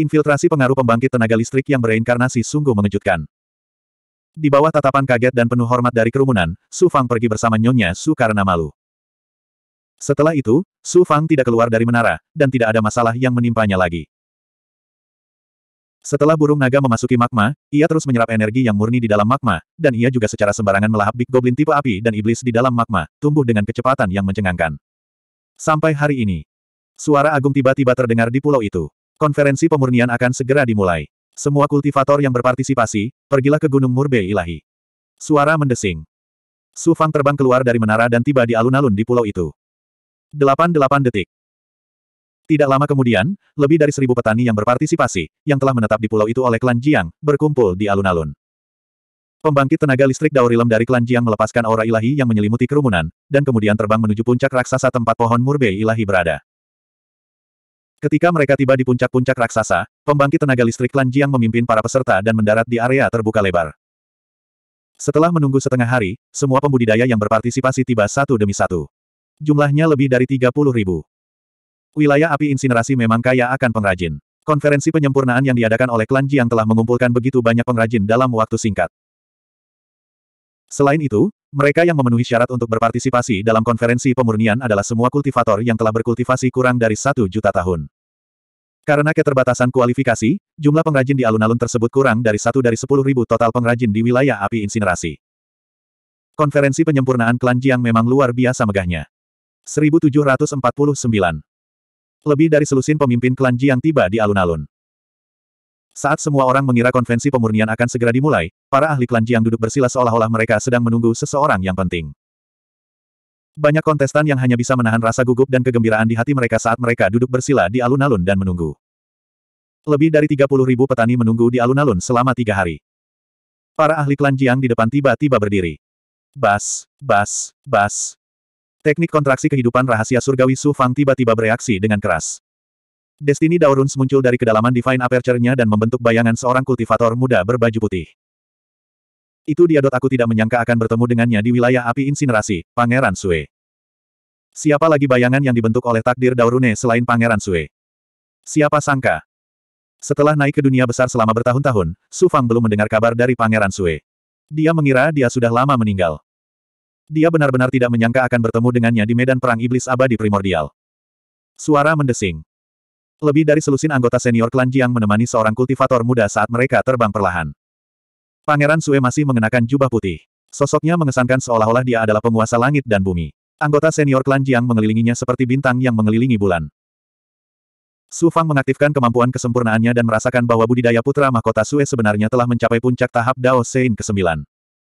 Infiltrasi pengaruh pembangkit tenaga listrik yang bereinkarnasi sungguh mengejutkan. Di bawah tatapan kaget dan penuh hormat dari kerumunan, Su Fang pergi bersama Nyonya Su karena malu. Setelah itu, Su Fang tidak keluar dari menara, dan tidak ada masalah yang menimpanya lagi. Setelah burung naga memasuki magma, ia terus menyerap energi yang murni di dalam magma, dan ia juga secara sembarangan melahap Big Goblin tipe api dan iblis di dalam magma, tumbuh dengan kecepatan yang mencengangkan. Sampai hari ini, suara agung tiba-tiba terdengar di pulau itu. Konferensi pemurnian akan segera dimulai. Semua kultivator yang berpartisipasi, pergilah ke Gunung Murbei Ilahi. Suara mendesing. Su Fang terbang keluar dari menara dan tiba di alun-alun di pulau itu. 88 detik. Tidak lama kemudian, lebih dari seribu petani yang berpartisipasi, yang telah menetap di pulau itu oleh klan Jiang, berkumpul di alun-alun. Pembangkit tenaga listrik Daurilem dari klan Jiang melepaskan aura ilahi yang menyelimuti kerumunan, dan kemudian terbang menuju puncak raksasa tempat pohon Murbei ilahi berada. Ketika mereka tiba di puncak-puncak raksasa, Pembangkit tenaga listrik Klan Jiang memimpin para peserta dan mendarat di area terbuka lebar. Setelah menunggu setengah hari, semua pembudidaya yang berpartisipasi tiba satu demi satu. Jumlahnya lebih dari 30 ribu. Wilayah api insinerasi memang kaya akan pengrajin. Konferensi penyempurnaan yang diadakan oleh Klan Jiang telah mengumpulkan begitu banyak pengrajin dalam waktu singkat. Selain itu, mereka yang memenuhi syarat untuk berpartisipasi dalam konferensi pemurnian adalah semua kultivator yang telah berkultivasi kurang dari satu juta tahun. Karena keterbatasan kualifikasi, jumlah pengrajin di alun-alun tersebut kurang dari satu dari sepuluh ribu total pengrajin di wilayah api insinerasi. Konferensi penyempurnaan klan Jiang memang luar biasa megahnya. 1749 Lebih dari selusin pemimpin klan Jiang tiba di alun-alun. Saat semua orang mengira konvensi pemurnian akan segera dimulai, para ahli klan Jiang duduk bersila seolah-olah mereka sedang menunggu seseorang yang penting. Banyak kontestan yang hanya bisa menahan rasa gugup dan kegembiraan di hati mereka saat mereka duduk bersila di alun-alun dan menunggu. Lebih dari 30 ribu petani menunggu di alun-alun selama tiga hari. Para ahli klan Jiang di depan tiba-tiba berdiri. Bas, bas, bas. Teknik kontraksi kehidupan rahasia surgawi Su Fang tiba-tiba bereaksi dengan keras. Destiny Daurun muncul dari kedalaman Divine Aperture-nya dan membentuk bayangan seorang kultivator muda berbaju putih. Itu dia. Aku tidak menyangka akan bertemu dengannya di wilayah api insinerasi, Pangeran Sue. Siapa lagi bayangan yang dibentuk oleh takdir Daurune selain Pangeran Sue? Siapa sangka? Setelah naik ke dunia besar selama bertahun-tahun, Su Fang belum mendengar kabar dari Pangeran Sue. Dia mengira dia sudah lama meninggal. Dia benar-benar tidak menyangka akan bertemu dengannya di medan perang iblis abadi primordial. Suara mendesing. Lebih dari selusin anggota senior klan Jiang menemani seorang kultivator muda saat mereka terbang perlahan. Pangeran Sue masih mengenakan jubah putih. Sosoknya mengesankan seolah-olah dia adalah penguasa langit dan bumi. Anggota senior klan Jiang mengelilinginya seperti bintang yang mengelilingi bulan. Su Fang mengaktifkan kemampuan kesempurnaannya dan merasakan bahwa budidaya putra mahkota Sue sebenarnya telah mencapai puncak tahap Dao Sein ke-9.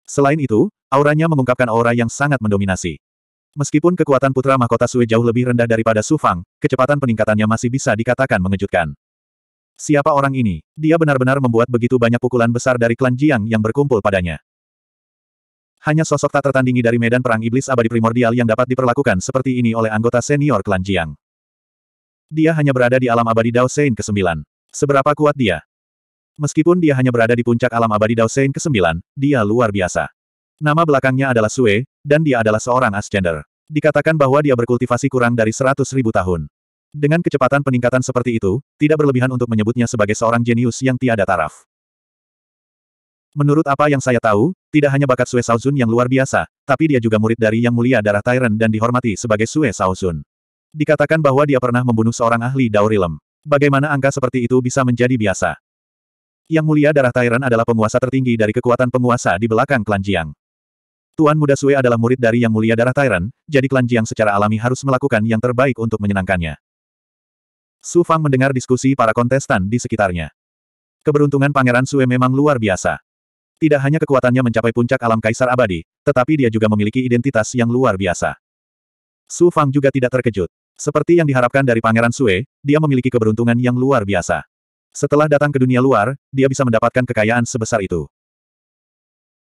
Selain itu, auranya mengungkapkan aura yang sangat mendominasi. Meskipun kekuatan putra mahkota Sue jauh lebih rendah daripada Su Fang, kecepatan peningkatannya masih bisa dikatakan mengejutkan. Siapa orang ini? Dia benar-benar membuat begitu banyak pukulan besar dari klan Jiang yang berkumpul padanya. Hanya sosok tak tertandingi dari medan perang iblis abadi primordial yang dapat diperlakukan seperti ini oleh anggota senior klan Jiang. Dia hanya berada di alam abadi Dao Sein ke-9. Seberapa kuat dia? Meskipun dia hanya berada di puncak alam abadi Dao Sein ke-9, dia luar biasa. Nama belakangnya adalah Sue, dan dia adalah seorang Ascender. Dikatakan bahwa dia berkultivasi kurang dari 100.000 tahun. Dengan kecepatan peningkatan seperti itu, tidak berlebihan untuk menyebutnya sebagai seorang jenius yang tiada taraf. Menurut apa yang saya tahu, tidak hanya bakat Sue Saozun yang luar biasa, tapi dia juga murid dari Yang Mulia Darah Tyrant dan dihormati sebagai Sue Saozun. Dikatakan bahwa dia pernah membunuh seorang ahli Daurilem. Bagaimana angka seperti itu bisa menjadi biasa? Yang Mulia Darah Tyrant adalah penguasa tertinggi dari kekuatan penguasa di belakang klan Jiang. Tuan Muda Sue adalah murid dari Yang Mulia Darah Tyrant, jadi klan Jiang secara alami harus melakukan yang terbaik untuk menyenangkannya. Su Fang mendengar diskusi para kontestan di sekitarnya. Keberuntungan Pangeran Sue memang luar biasa. Tidak hanya kekuatannya mencapai puncak alam kaisar abadi, tetapi dia juga memiliki identitas yang luar biasa. Su Fang juga tidak terkejut. Seperti yang diharapkan dari Pangeran Sue, dia memiliki keberuntungan yang luar biasa. Setelah datang ke dunia luar, dia bisa mendapatkan kekayaan sebesar itu.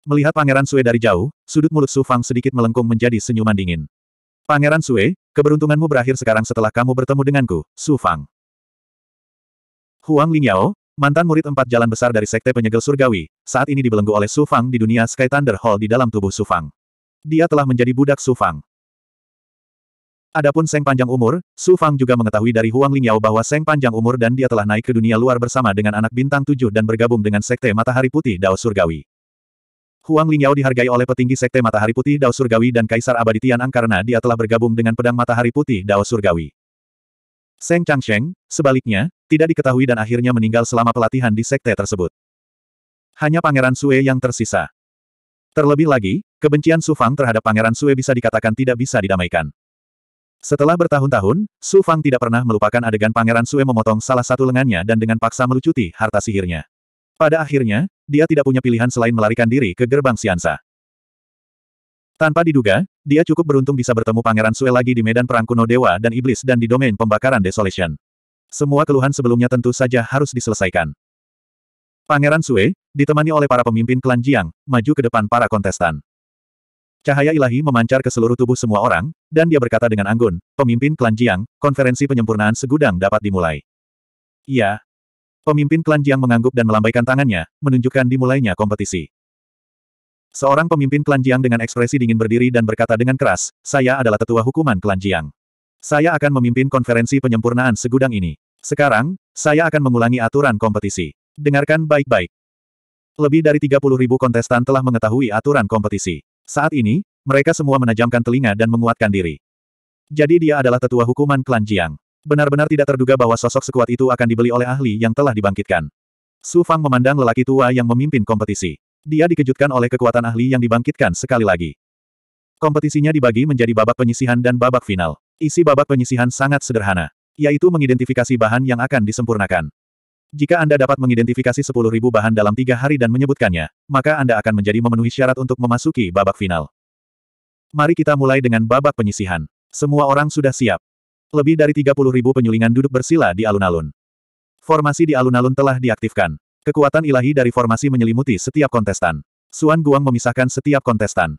Melihat Pangeran Sue dari jauh, sudut mulut Su Fang sedikit melengkung menjadi senyuman dingin. Pangeran Sue, Keberuntunganmu berakhir sekarang setelah kamu bertemu denganku, Su Fang. Huang Lingyao, mantan murid empat jalan besar dari Sekte Penyegel Surgawi, saat ini dibelenggu oleh Su Fang di dunia Sky Thunder Hall di dalam tubuh Su Fang. Dia telah menjadi budak Su Fang. Adapun Seng Panjang Umur, Su Fang juga mengetahui dari Huang Lingyao bahwa Seng Panjang Umur dan dia telah naik ke dunia luar bersama dengan anak bintang tujuh dan bergabung dengan Sekte Matahari Putih Dao Surgawi. Huang Lingyao dihargai oleh petinggi Sekte Matahari Putih Dao Surgawi dan Kaisar Abadi Tianang karena dia telah bergabung dengan pedang Matahari Putih Dao Surgawi. Seng Changsheng, sebaliknya, tidak diketahui dan akhirnya meninggal selama pelatihan di sekte tersebut. Hanya Pangeran Sue yang tersisa. Terlebih lagi, kebencian Su Fang terhadap Pangeran Sue bisa dikatakan tidak bisa didamaikan. Setelah bertahun-tahun, Su Fang tidak pernah melupakan adegan Pangeran Sue memotong salah satu lengannya dan dengan paksa melucuti harta sihirnya. Pada akhirnya, dia tidak punya pilihan selain melarikan diri ke gerbang Siansa. Tanpa diduga, dia cukup beruntung bisa bertemu Pangeran Sue lagi di medan perang kuno Dewa dan Iblis dan di domain pembakaran Desolation. Semua keluhan sebelumnya tentu saja harus diselesaikan. Pangeran Sue, ditemani oleh para pemimpin klan Jiang, maju ke depan para kontestan. Cahaya ilahi memancar ke seluruh tubuh semua orang, dan dia berkata dengan anggun, pemimpin klan Jiang, konferensi penyempurnaan segudang dapat dimulai. Iya, Pemimpin klan Jiang mengangguk dan melambaikan tangannya, menunjukkan dimulainya kompetisi. Seorang pemimpin klan Jiang dengan ekspresi dingin berdiri dan berkata dengan keras, saya adalah tetua hukuman klan Jiang. Saya akan memimpin konferensi penyempurnaan segudang ini. Sekarang, saya akan mengulangi aturan kompetisi. Dengarkan baik-baik. Lebih dari 30 ribu kontestan telah mengetahui aturan kompetisi. Saat ini, mereka semua menajamkan telinga dan menguatkan diri. Jadi dia adalah tetua hukuman klan Jiang. Benar-benar tidak terduga bahwa sosok sekuat itu akan dibeli oleh ahli yang telah dibangkitkan. Su Fang memandang lelaki tua yang memimpin kompetisi. Dia dikejutkan oleh kekuatan ahli yang dibangkitkan sekali lagi. Kompetisinya dibagi menjadi babak penyisihan dan babak final. Isi babak penyisihan sangat sederhana, yaitu mengidentifikasi bahan yang akan disempurnakan. Jika Anda dapat mengidentifikasi 10.000 bahan dalam tiga hari dan menyebutkannya, maka Anda akan menjadi memenuhi syarat untuk memasuki babak final. Mari kita mulai dengan babak penyisihan. Semua orang sudah siap. Lebih dari 30 ribu penyulingan duduk bersila di alun-alun. Formasi di alun-alun telah diaktifkan. Kekuatan ilahi dari formasi menyelimuti setiap kontestan. Suan Guang memisahkan setiap kontestan.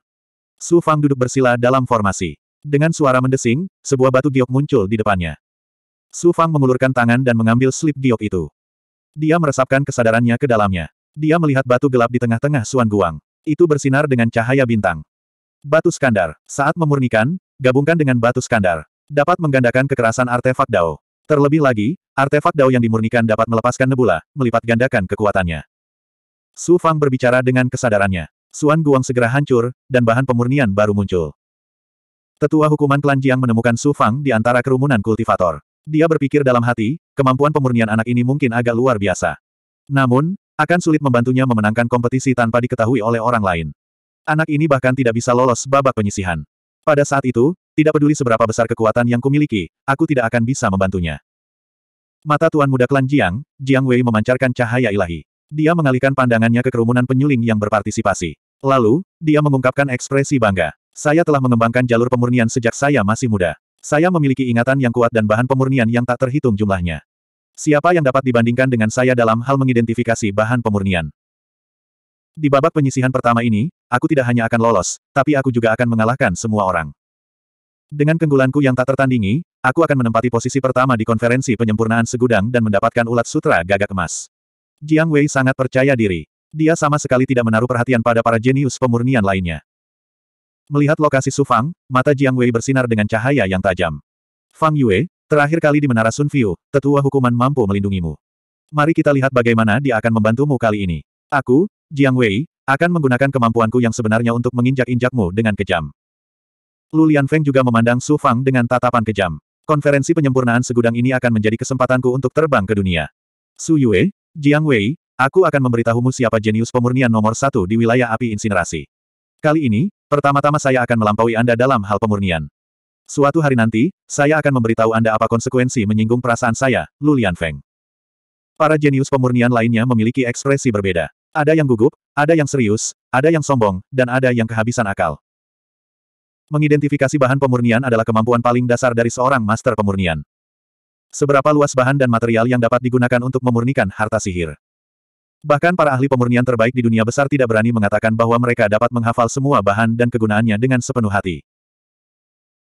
Su Fang duduk bersila dalam formasi. Dengan suara mendesing, sebuah batu giok muncul di depannya. Su Fang mengulurkan tangan dan mengambil slip giok itu. Dia meresapkan kesadarannya ke dalamnya. Dia melihat batu gelap di tengah-tengah Suan Guang. Itu bersinar dengan cahaya bintang. Batu Skandar. Saat memurnikan, gabungkan dengan batu Skandar dapat menggandakan kekerasan artefak Dao. Terlebih lagi, artefak Dao yang dimurnikan dapat melepaskan nebula, melipat gandakan kekuatannya. Su Fang berbicara dengan kesadarannya. Suan Guang segera hancur, dan bahan pemurnian baru muncul. Tetua hukuman klan Jiang menemukan Su Fang di antara kerumunan kultivator. Dia berpikir dalam hati, kemampuan pemurnian anak ini mungkin agak luar biasa. Namun, akan sulit membantunya memenangkan kompetisi tanpa diketahui oleh orang lain. Anak ini bahkan tidak bisa lolos babak penyisihan. Pada saat itu, tidak peduli seberapa besar kekuatan yang kumiliki, aku tidak akan bisa membantunya. Mata Tuan Muda Klan Jiang, Jiang Wei memancarkan cahaya ilahi. Dia mengalihkan pandangannya ke kerumunan penyuling yang berpartisipasi. Lalu, dia mengungkapkan ekspresi bangga. Saya telah mengembangkan jalur pemurnian sejak saya masih muda. Saya memiliki ingatan yang kuat dan bahan pemurnian yang tak terhitung jumlahnya. Siapa yang dapat dibandingkan dengan saya dalam hal mengidentifikasi bahan pemurnian? Di babak penyisihan pertama ini, aku tidak hanya akan lolos, tapi aku juga akan mengalahkan semua orang. Dengan kenggulanku yang tak tertandingi, aku akan menempati posisi pertama di konferensi penyempurnaan segudang dan mendapatkan ulat sutra gagak emas. Jiang Wei sangat percaya diri. Dia sama sekali tidak menaruh perhatian pada para jenius pemurnian lainnya. Melihat lokasi Sufang, mata Jiang Wei bersinar dengan cahaya yang tajam. Fang Yue, terakhir kali di Menara Sun tetua hukuman mampu melindungimu. Mari kita lihat bagaimana dia akan membantumu kali ini. Aku, Jiang Wei, akan menggunakan kemampuanku yang sebenarnya untuk menginjak-injakmu dengan kejam. Lu Feng juga memandang Su Fang dengan tatapan kejam. Konferensi penyempurnaan segudang ini akan menjadi kesempatanku untuk terbang ke dunia. Su Yue, Jiang Wei, aku akan memberitahumu siapa jenius pemurnian nomor satu di wilayah api insinerasi. Kali ini, pertama-tama saya akan melampaui Anda dalam hal pemurnian. Suatu hari nanti, saya akan memberitahu Anda apa konsekuensi menyinggung perasaan saya, Lu Feng. Para jenius pemurnian lainnya memiliki ekspresi berbeda. Ada yang gugup, ada yang serius, ada yang sombong, dan ada yang kehabisan akal. Mengidentifikasi bahan pemurnian adalah kemampuan paling dasar dari seorang master pemurnian. Seberapa luas bahan dan material yang dapat digunakan untuk memurnikan harta sihir. Bahkan para ahli pemurnian terbaik di dunia besar tidak berani mengatakan bahwa mereka dapat menghafal semua bahan dan kegunaannya dengan sepenuh hati.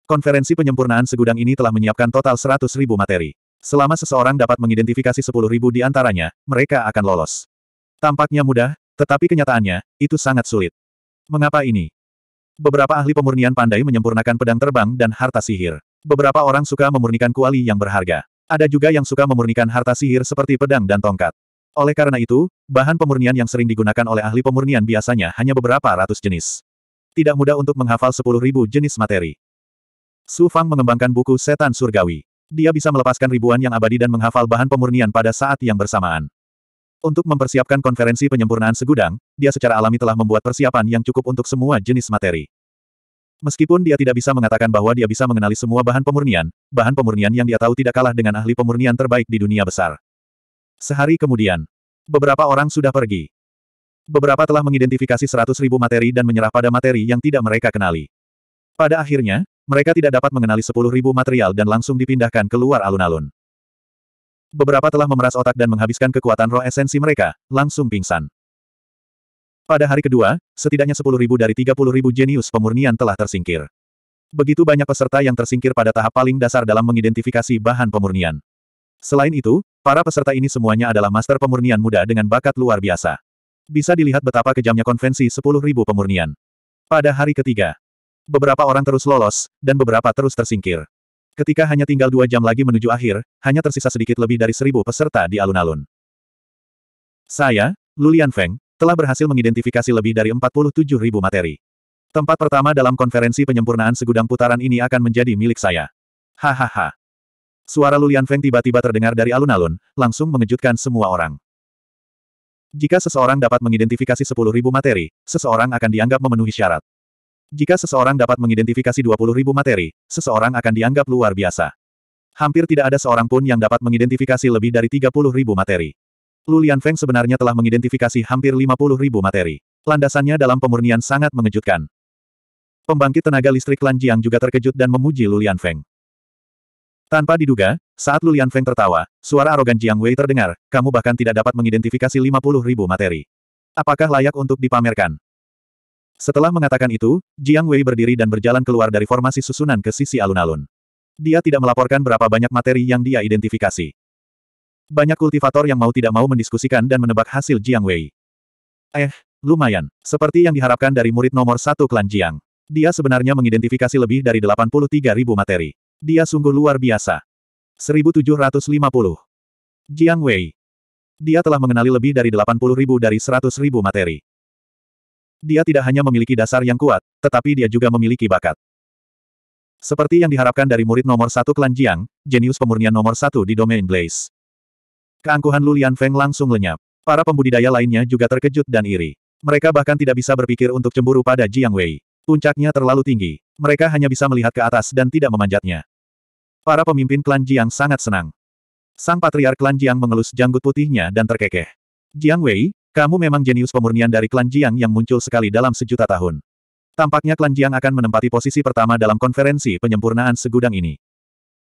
Konferensi penyempurnaan segudang ini telah menyiapkan total 100.000 materi. Selama seseorang dapat mengidentifikasi 10.000 di antaranya, mereka akan lolos. Tampaknya mudah, tetapi kenyataannya, itu sangat sulit. Mengapa ini? Beberapa ahli pemurnian pandai menyempurnakan pedang terbang dan harta sihir. Beberapa orang suka memurnikan kuali yang berharga. Ada juga yang suka memurnikan harta sihir seperti pedang dan tongkat. Oleh karena itu, bahan pemurnian yang sering digunakan oleh ahli pemurnian biasanya hanya beberapa ratus jenis. Tidak mudah untuk menghafal sepuluh ribu jenis materi. Su Fang mengembangkan buku Setan Surgawi. Dia bisa melepaskan ribuan yang abadi dan menghafal bahan pemurnian pada saat yang bersamaan. Untuk mempersiapkan konferensi penyempurnaan segudang, dia secara alami telah membuat persiapan yang cukup untuk semua jenis materi. Meskipun dia tidak bisa mengatakan bahwa dia bisa mengenali semua bahan pemurnian, bahan pemurnian yang dia tahu tidak kalah dengan ahli pemurnian terbaik di dunia besar. Sehari kemudian, beberapa orang sudah pergi. Beberapa telah mengidentifikasi seratus ribu materi dan menyerah pada materi yang tidak mereka kenali. Pada akhirnya, mereka tidak dapat mengenali sepuluh ribu material dan langsung dipindahkan keluar alun-alun. Beberapa telah memeras otak dan menghabiskan kekuatan roh esensi mereka, langsung pingsan. Pada hari kedua, setidaknya 10.000 dari 30.000 jenius pemurnian telah tersingkir. Begitu banyak peserta yang tersingkir pada tahap paling dasar dalam mengidentifikasi bahan pemurnian. Selain itu, para peserta ini semuanya adalah master pemurnian muda dengan bakat luar biasa. Bisa dilihat betapa kejamnya konvensi 10.000 pemurnian. Pada hari ketiga, beberapa orang terus lolos, dan beberapa terus tersingkir. Ketika hanya tinggal dua jam lagi menuju akhir, hanya tersisa sedikit lebih dari seribu peserta di alun-alun. Saya, Lulian Feng, telah berhasil mengidentifikasi lebih dari 47 ribu materi. Tempat pertama dalam konferensi penyempurnaan segudang putaran ini akan menjadi milik saya. Hahaha. Suara Lulian Feng tiba-tiba terdengar dari alun-alun, langsung mengejutkan semua orang. Jika seseorang dapat mengidentifikasi 10.000 materi, seseorang akan dianggap memenuhi syarat. Jika seseorang dapat mengidentifikasi ribu materi, seseorang akan dianggap luar biasa. Hampir tidak ada seorang pun yang dapat mengidentifikasi lebih dari ribu materi. Lu Feng sebenarnya telah mengidentifikasi hampir ribu materi. Landasannya dalam pemurnian sangat mengejutkan. Pembangkit tenaga listrik Lan Jiang juga terkejut dan memuji Lu Feng. Tanpa diduga, saat Lu Feng tertawa, suara arogan Jiang Wei terdengar, kamu bahkan tidak dapat mengidentifikasi 50 ribu materi. Apakah layak untuk dipamerkan? Setelah mengatakan itu, Jiang Wei berdiri dan berjalan keluar dari formasi susunan ke sisi alun-alun. Dia tidak melaporkan berapa banyak materi yang dia identifikasi. Banyak kultivator yang mau tidak mau mendiskusikan dan menebak hasil Jiang Wei. Eh, lumayan. Seperti yang diharapkan dari murid nomor satu klan Jiang. Dia sebenarnya mengidentifikasi lebih dari 83 ribu materi. Dia sungguh luar biasa. 1750. Jiang Wei. Dia telah mengenali lebih dari 80 ribu dari 100 ribu materi. Dia tidak hanya memiliki dasar yang kuat, tetapi dia juga memiliki bakat. Seperti yang diharapkan dari murid nomor satu klan Jiang, jenius pemurnian nomor satu di domain Blaze. Keangkuhan Lulian Feng langsung lenyap. Para pembudidaya lainnya juga terkejut dan iri. Mereka bahkan tidak bisa berpikir untuk cemburu pada Jiang Wei. Puncaknya terlalu tinggi. Mereka hanya bisa melihat ke atas dan tidak memanjatnya. Para pemimpin klan Jiang sangat senang. Sang patriark klan Jiang mengelus janggut putihnya dan terkekeh. Jiang Wei, kamu memang jenius pemurnian dari klan Jiang yang muncul sekali dalam sejuta tahun. Tampaknya klan Jiang akan menempati posisi pertama dalam konferensi penyempurnaan segudang ini.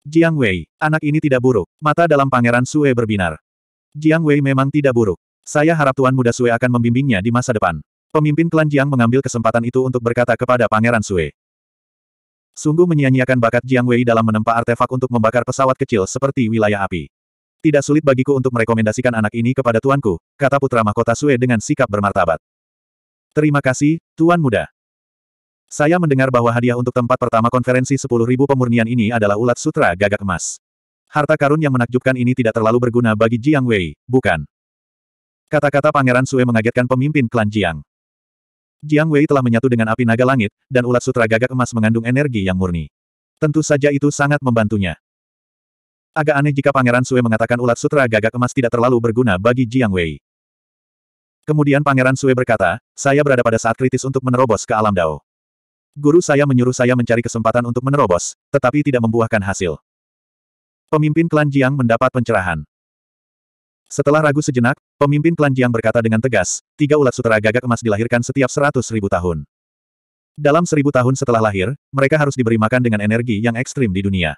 Jiang Wei, anak ini tidak buruk. Mata dalam Pangeran Sue berbinar. Jiang Wei memang tidak buruk. Saya harap Tuan Muda Sue akan membimbingnya di masa depan. Pemimpin klan Jiang mengambil kesempatan itu untuk berkata kepada Pangeran Sue. Sungguh menyia-nyiakan bakat Jiang Wei dalam menempa artefak untuk membakar pesawat kecil seperti wilayah api. Tidak sulit bagiku untuk merekomendasikan anak ini kepada tuanku, kata putra mahkota Sue dengan sikap bermartabat. Terima kasih, Tuan Muda. Saya mendengar bahwa hadiah untuk tempat pertama konferensi 10.000 pemurnian ini adalah ulat sutra gagak emas. Harta karun yang menakjubkan ini tidak terlalu berguna bagi Jiang Wei, bukan? Kata-kata Pangeran Sue mengagetkan pemimpin klan Jiang. Jiang Wei telah menyatu dengan api naga langit, dan ulat sutra gagak emas mengandung energi yang murni. Tentu saja itu sangat membantunya. Agak aneh jika Pangeran Sue mengatakan ulat sutra gagak emas tidak terlalu berguna bagi Jiang Wei. Kemudian Pangeran Sue berkata, saya berada pada saat kritis untuk menerobos ke alam Dao. Guru saya menyuruh saya mencari kesempatan untuk menerobos, tetapi tidak membuahkan hasil. Pemimpin klan Jiang mendapat pencerahan. Setelah ragu sejenak, pemimpin klan Jiang berkata dengan tegas, tiga ulat sutra gagak emas dilahirkan setiap seratus ribu tahun. Dalam seribu tahun setelah lahir, mereka harus diberi makan dengan energi yang ekstrim di dunia.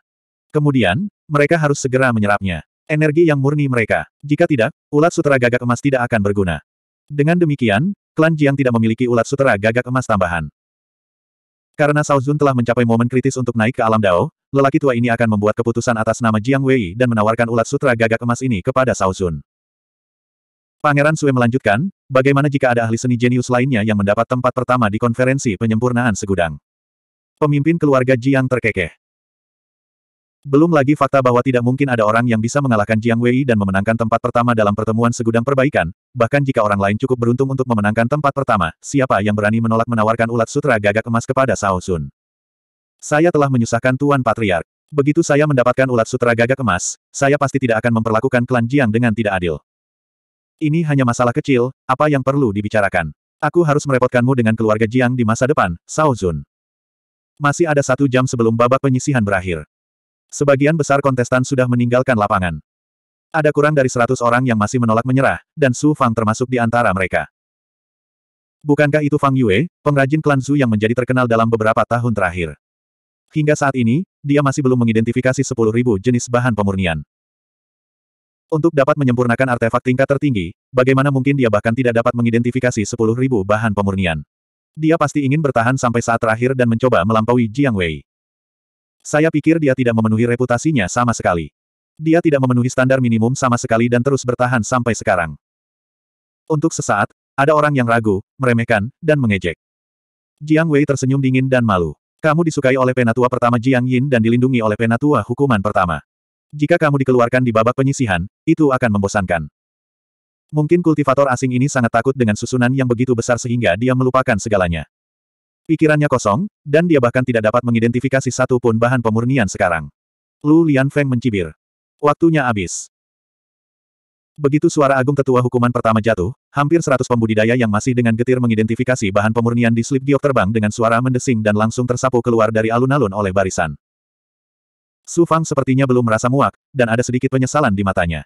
Kemudian, mereka harus segera menyerapnya. Energi yang murni mereka. Jika tidak, ulat sutera gagak emas tidak akan berguna. Dengan demikian, klan Jiang tidak memiliki ulat sutera gagak emas tambahan. Karena Cao Zun telah mencapai momen kritis untuk naik ke alam Dao, lelaki tua ini akan membuat keputusan atas nama Jiang Wei dan menawarkan ulat sutra gagak emas ini kepada Cao Zun. Pangeran Sue melanjutkan, bagaimana jika ada ahli seni jenius lainnya yang mendapat tempat pertama di konferensi penyempurnaan segudang. Pemimpin keluarga Jiang terkekeh. Belum lagi fakta bahwa tidak mungkin ada orang yang bisa mengalahkan Jiang Wei dan memenangkan tempat pertama dalam pertemuan segudang perbaikan, bahkan jika orang lain cukup beruntung untuk memenangkan tempat pertama, siapa yang berani menolak menawarkan ulat sutra gagak emas kepada Sao Sun? Saya telah menyusahkan Tuan Patriark. Begitu saya mendapatkan ulat sutra gagak emas, saya pasti tidak akan memperlakukan klan Jiang dengan tidak adil. Ini hanya masalah kecil, apa yang perlu dibicarakan? Aku harus merepotkanmu dengan keluarga Jiang di masa depan, Sao Zun. Masih ada satu jam sebelum babak penyisihan berakhir. Sebagian besar kontestan sudah meninggalkan lapangan. Ada kurang dari seratus orang yang masih menolak menyerah, dan Su Fang termasuk di antara mereka. Bukankah itu Fang Yue, pengrajin klan Zhu yang menjadi terkenal dalam beberapa tahun terakhir? Hingga saat ini, dia masih belum mengidentifikasi sepuluh ribu jenis bahan pemurnian. Untuk dapat menyempurnakan artefak tingkat tertinggi, bagaimana mungkin dia bahkan tidak dapat mengidentifikasi sepuluh ribu bahan pemurnian. Dia pasti ingin bertahan sampai saat terakhir dan mencoba melampaui Jiang Wei. Saya pikir dia tidak memenuhi reputasinya sama sekali. Dia tidak memenuhi standar minimum sama sekali dan terus bertahan sampai sekarang. Untuk sesaat, ada orang yang ragu, meremehkan, dan mengejek. Jiang Wei tersenyum dingin dan malu. Kamu disukai oleh penatua pertama Jiang Yin dan dilindungi oleh penatua hukuman pertama. Jika kamu dikeluarkan di babak penyisihan, itu akan membosankan. Mungkin kultivator asing ini sangat takut dengan susunan yang begitu besar sehingga dia melupakan segalanya. Pikirannya kosong, dan dia bahkan tidak dapat mengidentifikasi satu pun bahan pemurnian sekarang. Lu Feng mencibir. Waktunya habis. Begitu suara agung tetua hukuman pertama jatuh, hampir seratus pembudidaya yang masih dengan getir mengidentifikasi bahan pemurnian di slip giok terbang dengan suara mendesing dan langsung tersapu keluar dari alun-alun oleh barisan. Su Fang sepertinya belum merasa muak, dan ada sedikit penyesalan di matanya.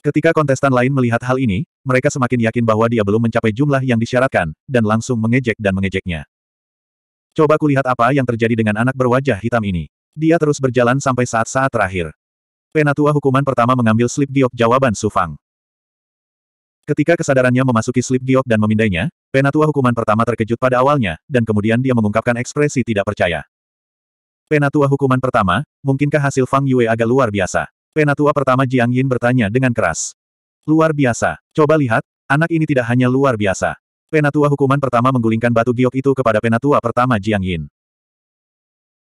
Ketika kontestan lain melihat hal ini, mereka semakin yakin bahwa dia belum mencapai jumlah yang disyaratkan, dan langsung mengejek dan mengejeknya. Coba kulihat apa yang terjadi dengan anak berwajah hitam ini. Dia terus berjalan sampai saat-saat terakhir. Penatua hukuman pertama mengambil slip giok jawaban Sufang. Ketika kesadarannya memasuki slip giok dan memindainya, penatua hukuman pertama terkejut pada awalnya, dan kemudian dia mengungkapkan ekspresi tidak percaya. Penatua hukuman pertama, mungkinkah hasil Fang Yue agak luar biasa? Penatua pertama Jiang Yin bertanya dengan keras. Luar biasa. Coba lihat, anak ini tidak hanya luar biasa. Penatua hukuman pertama menggulingkan batu giok itu kepada penatua pertama Jiang Yin.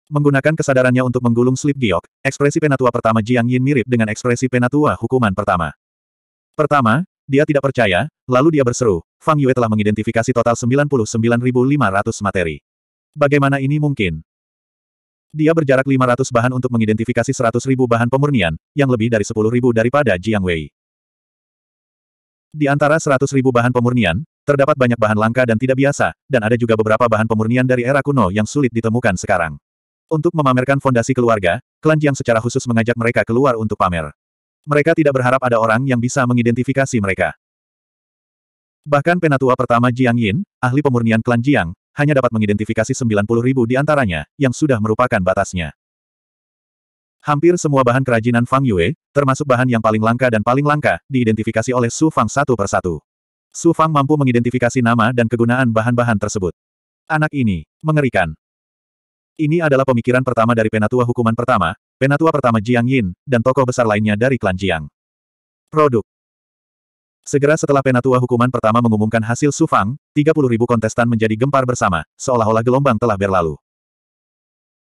Menggunakan kesadarannya untuk menggulung slip giok, ekspresi penatua pertama Jiang Yin mirip dengan ekspresi penatua hukuman pertama. Pertama, dia tidak percaya, lalu dia berseru, Fang Yue telah mengidentifikasi total 99.500 materi. Bagaimana ini mungkin? Dia berjarak 500 bahan untuk mengidentifikasi 100 ribu bahan pemurnian, yang lebih dari 10 ribu daripada Jiang Wei. Di antara 100 ribu bahan pemurnian, terdapat banyak bahan langka dan tidak biasa, dan ada juga beberapa bahan pemurnian dari era kuno yang sulit ditemukan sekarang. Untuk memamerkan fondasi keluarga, klan Jiang secara khusus mengajak mereka keluar untuk pamer. Mereka tidak berharap ada orang yang bisa mengidentifikasi mereka. Bahkan penatua pertama Jiang Yin, ahli pemurnian klan Jiang, hanya dapat mengidentifikasi 90 ribu di antaranya, yang sudah merupakan batasnya. Hampir semua bahan kerajinan Fang Yue, termasuk bahan yang paling langka dan paling langka, diidentifikasi oleh Su Fang satu persatu. Su Fang mampu mengidentifikasi nama dan kegunaan bahan-bahan tersebut. Anak ini, mengerikan. Ini adalah pemikiran pertama dari penatua hukuman pertama, penatua pertama Jiang Yin, dan tokoh besar lainnya dari klan Jiang. Produk. Segera setelah penatua hukuman pertama mengumumkan hasil Sufang, ribu kontestan menjadi gempar bersama, seolah-olah gelombang telah berlalu.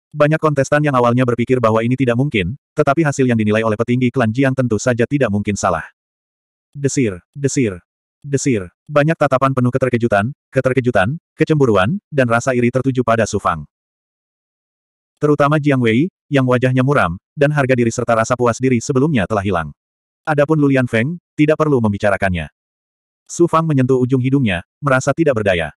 Banyak kontestan yang awalnya berpikir bahwa ini tidak mungkin, tetapi hasil yang dinilai oleh petinggi klan Jiang tentu saja tidak mungkin salah. Desir, desir, desir. Banyak tatapan penuh keterkejutan, keterkejutan, kecemburuan, dan rasa iri tertuju pada Sufang. Terutama Jiang Wei, yang wajahnya muram, dan harga diri serta rasa puas diri sebelumnya telah hilang. Adapun Lulian Feng, tidak perlu membicarakannya. Su Fang menyentuh ujung hidungnya, merasa tidak berdaya.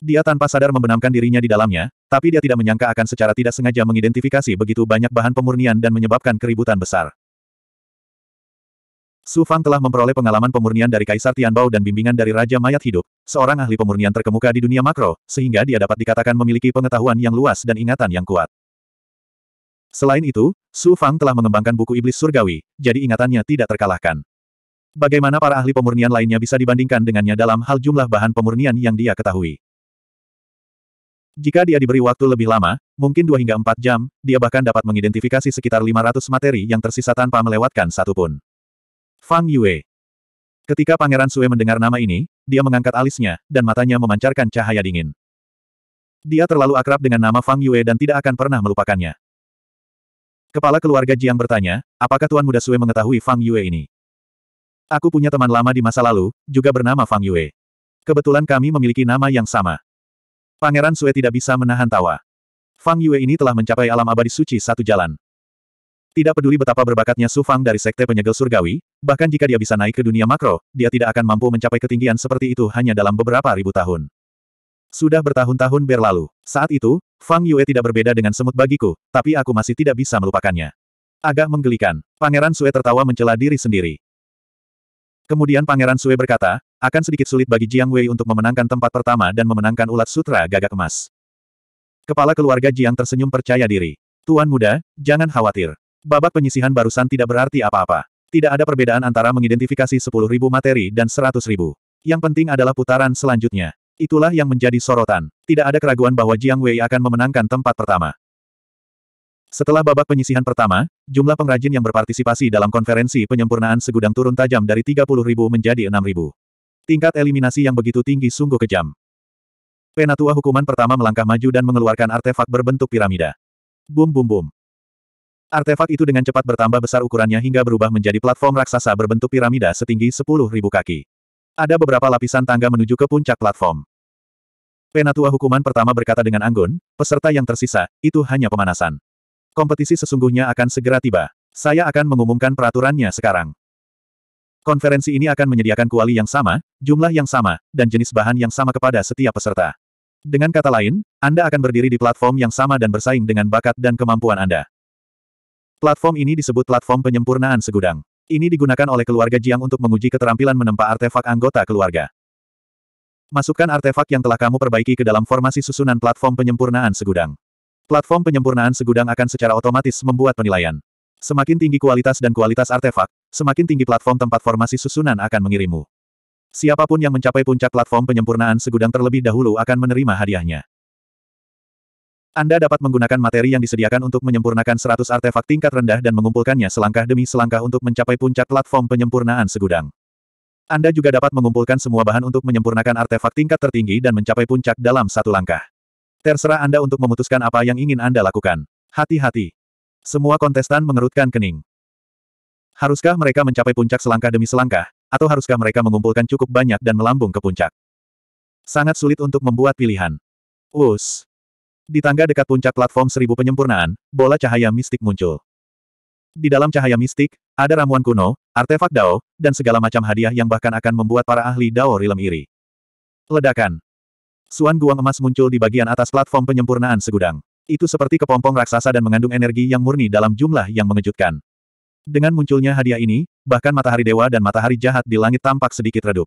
Dia tanpa sadar membenamkan dirinya di dalamnya, tapi dia tidak menyangka akan secara tidak sengaja mengidentifikasi begitu banyak bahan pemurnian dan menyebabkan keributan besar. Su Fang telah memperoleh pengalaman pemurnian dari Kaisar Tianbao dan bimbingan dari Raja Mayat Hidup, seorang ahli pemurnian terkemuka di dunia makro, sehingga dia dapat dikatakan memiliki pengetahuan yang luas dan ingatan yang kuat. Selain itu, Su Fang telah mengembangkan buku iblis surgawi, jadi ingatannya tidak terkalahkan. Bagaimana para ahli pemurnian lainnya bisa dibandingkan dengannya dalam hal jumlah bahan pemurnian yang dia ketahui? Jika dia diberi waktu lebih lama, mungkin 2 hingga 4 jam, dia bahkan dapat mengidentifikasi sekitar 500 materi yang tersisa tanpa melewatkan satupun. Fang Yue Ketika Pangeran Sue mendengar nama ini, dia mengangkat alisnya, dan matanya memancarkan cahaya dingin. Dia terlalu akrab dengan nama Fang Yue dan tidak akan pernah melupakannya. Kepala keluarga Jiang bertanya, apakah Tuan Muda Sue mengetahui Fang Yue ini? Aku punya teman lama di masa lalu, juga bernama Fang Yue. Kebetulan kami memiliki nama yang sama. Pangeran Sue tidak bisa menahan tawa. Fang Yue ini telah mencapai alam abadi suci satu jalan. Tidak peduli betapa berbakatnya Su Fang dari Sekte Penyegel Surgawi, bahkan jika dia bisa naik ke dunia makro, dia tidak akan mampu mencapai ketinggian seperti itu hanya dalam beberapa ribu tahun. Sudah bertahun-tahun berlalu. Saat itu, Fang Yue tidak berbeda dengan semut bagiku, tapi aku masih tidak bisa melupakannya. Agak menggelikan. Pangeran Sue tertawa mencela diri sendiri. Kemudian Pangeran Sue berkata, akan sedikit sulit bagi Jiang Wei untuk memenangkan tempat pertama dan memenangkan ulat sutra gagak emas. Kepala keluarga Jiang tersenyum percaya diri. Tuan muda, jangan khawatir. Babak penyisihan barusan tidak berarti apa-apa. Tidak ada perbedaan antara mengidentifikasi 10.000 materi dan 100.000. Yang penting adalah putaran selanjutnya. Itulah yang menjadi sorotan. Tidak ada keraguan bahwa Jiang Wei akan memenangkan tempat pertama. Setelah babak penyisihan pertama, jumlah pengrajin yang berpartisipasi dalam konferensi penyempurnaan segudang turun tajam dari 30.000 menjadi 6.000. Tingkat eliminasi yang begitu tinggi sungguh kejam. Penatua hukuman pertama melangkah maju dan mengeluarkan artefak berbentuk piramida. Bum bum bum. Artefak itu dengan cepat bertambah besar ukurannya hingga berubah menjadi platform raksasa berbentuk piramida setinggi 10.000 kaki. Ada beberapa lapisan tangga menuju ke puncak platform. Penatua hukuman pertama berkata dengan anggun, peserta yang tersisa, itu hanya pemanasan. Kompetisi sesungguhnya akan segera tiba. Saya akan mengumumkan peraturannya sekarang. Konferensi ini akan menyediakan kuali yang sama, jumlah yang sama, dan jenis bahan yang sama kepada setiap peserta. Dengan kata lain, Anda akan berdiri di platform yang sama dan bersaing dengan bakat dan kemampuan Anda. Platform ini disebut platform penyempurnaan segudang. Ini digunakan oleh keluarga Jiang untuk menguji keterampilan menempa artefak anggota keluarga. Masukkan artefak yang telah kamu perbaiki ke dalam formasi susunan platform penyempurnaan segudang. Platform penyempurnaan segudang akan secara otomatis membuat penilaian. Semakin tinggi kualitas dan kualitas artefak, semakin tinggi platform tempat formasi susunan akan mengirimu. Siapapun yang mencapai puncak platform penyempurnaan segudang terlebih dahulu akan menerima hadiahnya. Anda dapat menggunakan materi yang disediakan untuk menyempurnakan 100 artefak tingkat rendah dan mengumpulkannya selangkah demi selangkah untuk mencapai puncak platform penyempurnaan segudang. Anda juga dapat mengumpulkan semua bahan untuk menyempurnakan artefak tingkat tertinggi dan mencapai puncak dalam satu langkah. Terserah Anda untuk memutuskan apa yang ingin Anda lakukan. Hati-hati. Semua kontestan mengerutkan kening. Haruskah mereka mencapai puncak selangkah demi selangkah, atau haruskah mereka mengumpulkan cukup banyak dan melambung ke puncak? Sangat sulit untuk membuat pilihan. Us. Di tangga dekat puncak platform seribu penyempurnaan, bola cahaya mistik muncul. Di dalam cahaya mistik, ada ramuan kuno, artefak Dao, dan segala macam hadiah yang bahkan akan membuat para ahli Dao rilem iri. Ledakan. Suan guang emas muncul di bagian atas platform penyempurnaan segudang. Itu seperti kepompong raksasa dan mengandung energi yang murni dalam jumlah yang mengejutkan. Dengan munculnya hadiah ini, bahkan matahari dewa dan matahari jahat di langit tampak sedikit redup.